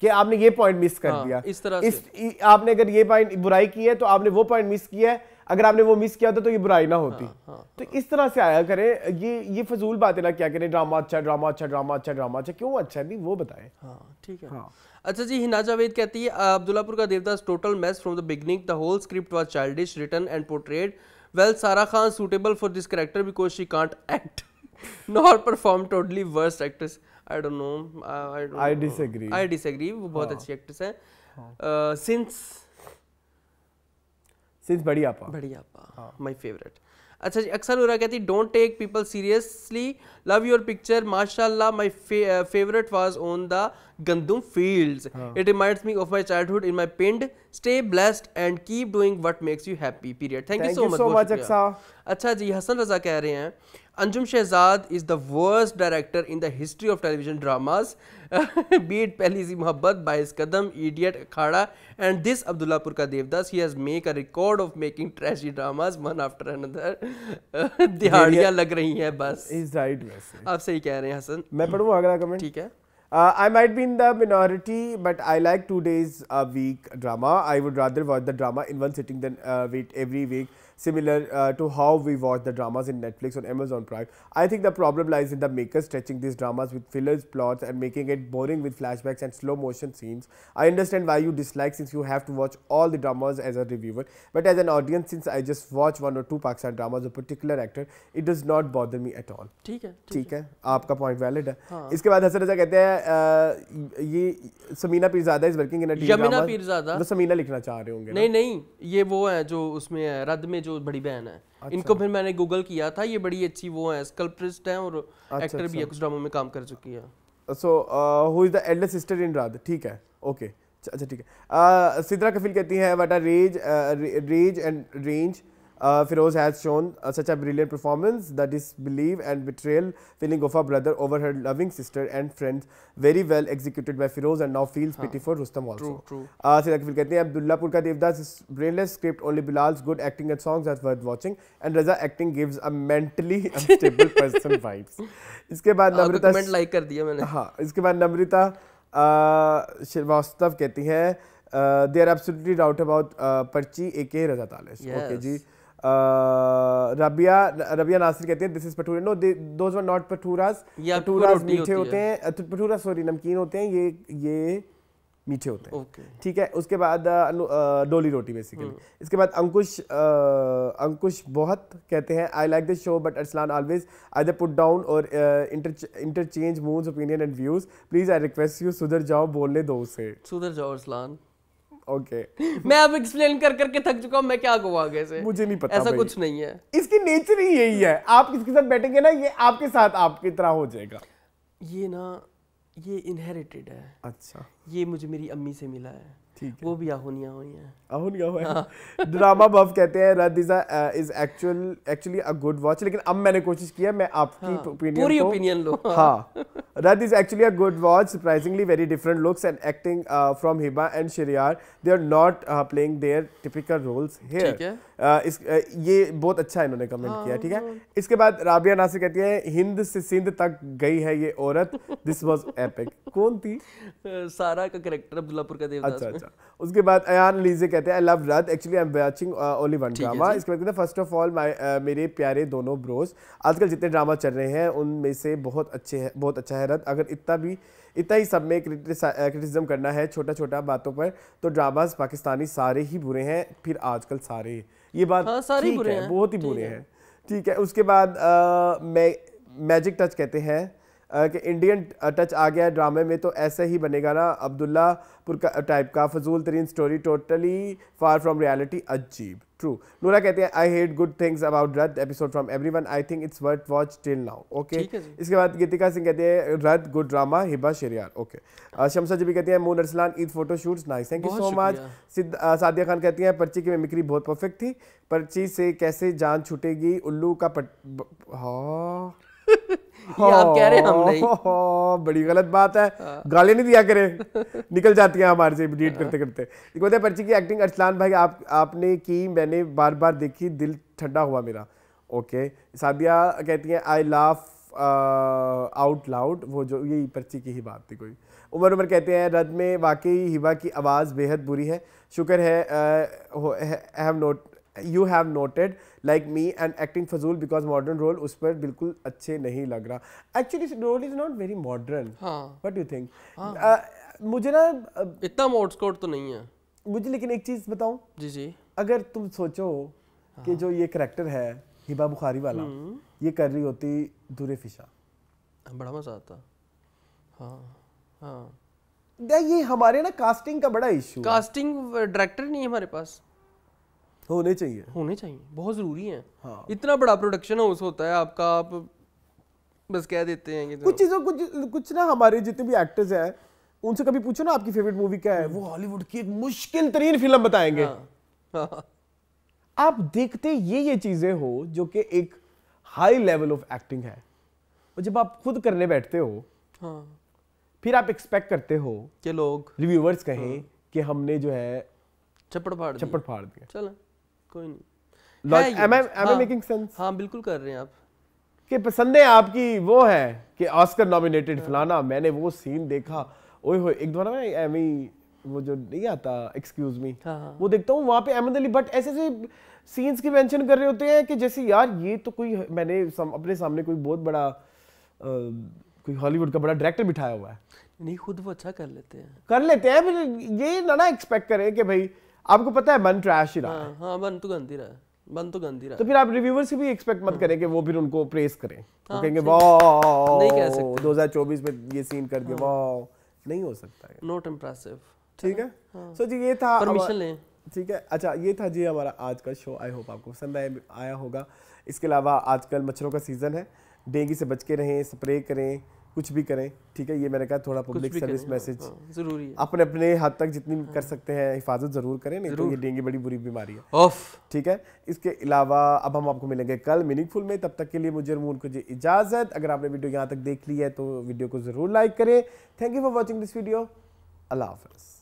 कि आपने ये पॉइंट मिस कर हाँ, दिया इस तरह इस, आपने अगर ये पॉइंट बुराई की है तो आपने वो पॉइंट मिस किया है अगर आपने वो मिस किया होता तो ये बुराई ना होती हाँ, हाँ, तो हाँ. इस तरह से आया करें ये ये फजूल बातें ना क्या करें ड्रामा अच्छा ड्रामा अच्छा ड्रामा अच्छा ड्रामा अच्छा क्यों अच्छा नहीं वो बताए हाँ, ठीक है हाँ। अच्छा जी हिना जावेद कहती है अब्दुल्लापुर का Devdas total mess from the beginning the whole script was childish written and portrayed well Sara Khan suitable for this character because she can't act not perform totally worst actress I don't know I disagree I disagree वो बहुत हाँ। अच्छी actress है since since बढ़िया बड़ियापा बड़ियापा हाँ my favourite अच्छा जी अक्सर उरा कहती don't take people seriously love your picture माशाल्लाह my favourite was on the gandum fields it reminds me of my childhood in my pind stay blessed and keep doing what makes you happy period thank you so much अच्छा जी हसन रजा कह रहे हैं Anjum Shehzad is the worst director in the history of television dramas, be it Pehli Si Mohabbat, Bais Kadam, Idiot, Akhada and this Abdullahpur ka Devdas. He has made a record of making trashy dramas one after another. दिहाड़ियाँ लग रही हैं बस. He's right वैसे. आप सही कह रहे हैं हसन. मैं पढ़ूँ अगला कमेंट. ठीक है. Uh, I might be in the minority, but I like two days a week drama. I would rather watch the drama in one sitting than uh, wait every week. similar uh, to how we watch the dramas in Netflix or Amazon Prime. I think the problem lies in the makers stretching these dramas with fillers plots and making it boring with flashbacks and slow motion scenes. I understand why you dislike since you have to watch all the dramas as a reviewer, but as an audience since I just watch one or two Pakistan dramas a particular actor, it does not bother me at all. ठीक है ठीक है आपका point valid है हाँ। इसके बाद हसन रजा कहते हैं ये Samina Peerzada is working in a TV drama Peerzada नहीं नहीं ये वो है जो उसमें में जो बड़ी बहन है अच्छा। इनको फिर मैंने गूगल किया था ये बड़ी अच्छी वो है स्कल्प्टिस्ट हैं और अच्छा, एक्टर अच्छा। भी है कुछ ड्रामों में काम कर चुकी है so who is the elder sister in Radd ठीक है ओके अच्छा, अच्छा ठीक है सिद्रा uh, कफिल कहती है what are raise raise and range Uh, Firoz has shown uh, such a brilliant performance. The disbelief and betrayal feeling of a brother over her loving sister and friends very well executed by Firoz and now feels हाँ. pity for Rustam also. True, true. Uh, फिर कहते हैं अब्दुल्लापुर का Devdas brainless script only Bilal's good acting and songs are worth watching and Raza acting gives a mentally unstable person vibes इसके बाद नम्रता like कर दिया मैंने हाँ इसके बाद नम्रता श्रीवास्तव कहती हैं they are absolutely doubt about Parchi ए के रजा तालिश ओके जी रबिया रबिया नासिर कहती हैं this is patoore no those were not patooras patooras मीठे होते हैं पटूरा सॉरी नमकीन होते हैं ये ये मीठे होते हैं ठीक है उसके बाद डोली रोटी बेसिकली hmm. इसके बाद अंकुश अंकुश बहुत कहते हैं I like this show but Arsalan always either put down और interchange moods opinion and views please I request you सुधर जाओ बोलने दो उसे सुधर जाओ अरसलान ओके मैं अब एक्सप्लेन कर करके थक चुका हूँ मैं क्या कहूँ आगे से मुझे नहीं पता ऐसा कुछ नहीं है इसकी नेचर ही यही है आप किसके साथ बैठेंगे ना ये आपके साथ आपकी तरह हो जाएगा ये ना ये इनहेरिटेड है अच्छा ये मुझे मेरी अम्मी से मिला है ठीक वो भी आहुनिया हुई है आहुनिया हुआ है ड्रामा बफ कहते हैं Radd is is actual actually a good watch लेकिन अब मैंने कोशिश किया मैं आपकी ओपिनियन हाँ, पूरी ओपिनियन लो हां Radd is actually a good watch surprisingly very different looks and acting from Hiba and Shahryar they are not playing their typical roles here ठीक है इस ये बहुत अच्छा इन्होंने कमेंट किया हाँ, ठीक है हाँ। इसके बाद राबिया नासिर कहती है हिंद से सिंध तक गई है ये औरत दिस वाज एपिक कौन थी सारा का करेक्टर अब्दुल्लापुर का देवदास अच्छा अच्छा उसके बाद अयान लीजे कहते हैं I love Radd actually I am watching only one drama इसके बाद कहते हैं फर्स्ट ऑफ ऑल मेरे प्यारे दोनों ब्रोस आजकल जितने ड्रामा चल रहे हैं उनमें से बहुत अच्छे हैं बहुत अच्छा है रथ अगर इतना भी इतना ही सब में क्रिटिसिज्म करना है छोटा छोटा बातों पर तो ड्रामाज पाकिस्तानी सारे ही बुरे हैं फिर आजकल सारे ये बात हाँ, सारे बुरे है, हैं बहुत ही बुरे हैं ठीक है उसके बाद आ, मै, मैजिक टच कहते हैं कि इंडियन टच आ गया ड्रामे में तो ऐसे ही बनेगा ना अब्दुल्ला टाइप का फजूल तरीन story totally far from reality अजीब ट्रू नूरा कहते हैं I heard good things about Radd episode from one I think it's worth watch till now okay इसके बाद गीतिका सिंह कहते हैं Radd good drama Hiba Shahryar okay Shamsa Shamsa ji भी कहती हैं Moon Arsalan Eid photo shoots nice thank you so much Sadia Khan कहती हैं पर्ची की मिमिक्री बहुत परफेक्ट थी पर्ची से कैसे जान छूटेगी उल्लू का पट हाँ ये आप कह रहे हैं हम नहीं बड़ी गलत बात है हाँ। गाली नहीं दिया करें निकल जाती हैं हमारे से डिलीट हाँ। करते करते एक है पर्ची की एक्टिंग अरसलान भाई आप आपने की मैंने बार बार देखी दिल ठंडा हुआ मेरा ओके सादिया कहती हैं आई लाफ आउट लाउड वो जो यही पर्ची की ही बात थी कोई उमर उमर कहते हैं रद में वाकई हिबा की आवाज़ बेहद बुरी है शुक्र है have note you have noted like me and acting फजूल बिकॉज मॉडर्न रोल उस पर बिल्कुल अच्छे नहीं लग रहा actually role is not very modern what you think मुझे ना uh, इतना मोड स्कोर तो नहीं है मुझे लेकिन एक चीज़ बताऊं जी जी अगर तुम सोचो हाँ। कि जो ये करेक्टर है हिबा बुखारी वाला हम्म। ये कर रही होती दूरे फिशा बड़ा मज़ा आता हाँ हाँ ये हमारे ना कास्टिंग का बड़ा इशू कास्टिंग डायरेक्टर नहीं है हमारे पास होने चाहिए होने चाहिए बहुत ज़रूरी है हाँ। इतना बड़ा प्रोडक्शन हाउस होता है आपका आप बस कह देते हैं कि कुछ चीज़ों कुछ कुछ ना हमारे जितने भी एक्टर्स हैं उनसे कभी पूछो ना आपकी फेवरेट मूवी क्या है वो हॉलीवुड की एक मुश्किल तरीन फिल्म बताएंगे हाँ। हाँ। आप देखते ये ये चीज़ें हो जो कि एक हाई लेवल ऑफ एक्टिंग है और जब आप खुद करने बैठते हो हाँ। फिर आप एक्सपेक्ट करते हो कि लोग रिव्यूअर्स कहें हाँ। कि हमने जो है चप्पड़ फाड़ चप्पड़ फाड़ दिया चलो कोई नहीं am I, हाँ, हाँ बिल्कुल कर रहे हैं आप कि पसंदें आपकी वो है कि ऑस्कर नॉमिनेटेड फलाना मैंने वो सीन देखा ओए होए एक दो मैं एमी वो जो नहीं आता एक्सक्यूज मी हाँ, हाँ। वो देखता हूँ वहाँ पे अहमद अली बट ऐसे ऐसे सीन्स की मेंशन कर रहे होते हैं कि जैसे यार ये तो कोई मैंने सम, अपने सामने कोई बहुत बड़ा आ, कोई हॉलीवुड का बड़ा डायरेक्टर बिठाया हुआ है नहीं खुद वो अच्छा कर लेते हैं कर लेते हैं फिर ये ना ना एक्सपेक्ट करें कि भाई आपको पता है मन ट्रैश ही रहा हाँ, हाँ मन तो गंदी रहा है मन तो गंदी रहा तो फिर आप रिव्यूवर से भी एक्सपेक्ट मत हाँ। करें कि वो फिर उनको प्रेस करें वो हाँ, कहेंगे वाह नहीं कह सकते 2024 में ये सीन कर दिया वाह हाँ। नहीं हो सकता है नॉट इम्प्रेसिव ठीक है सो जी ये था परमिशन लें ठीक है अच्छा ये था जी हमारा आज का शो आई होप आपको पसंद आया आया होगा इसके अलावा आजकल मच्छरों का सीज़न है डेंगू से बच के रहें स्प्रे करें कुछ भी करें ठीक है ये मैंने कहा थोड़ा पब्लिक सर्विस मैसेज जरूरी है अपने अपने हद तक जितनी हाँ। कर सकते हैं हिफाजत जरूर करें नहीं तो ये डेंगू बड़ी बुरी बीमारी है ऑफ ठीक है इसके अलावा अब हम आपको मिलेंगे कल मीनिंगफुल में तब तक के लिए मुझे रमून को इजाजत अगर आपने वीडियो यहाँ तक देख ली है तो वीडियो को जरूर लाइक करें thank you for watching this video Allah half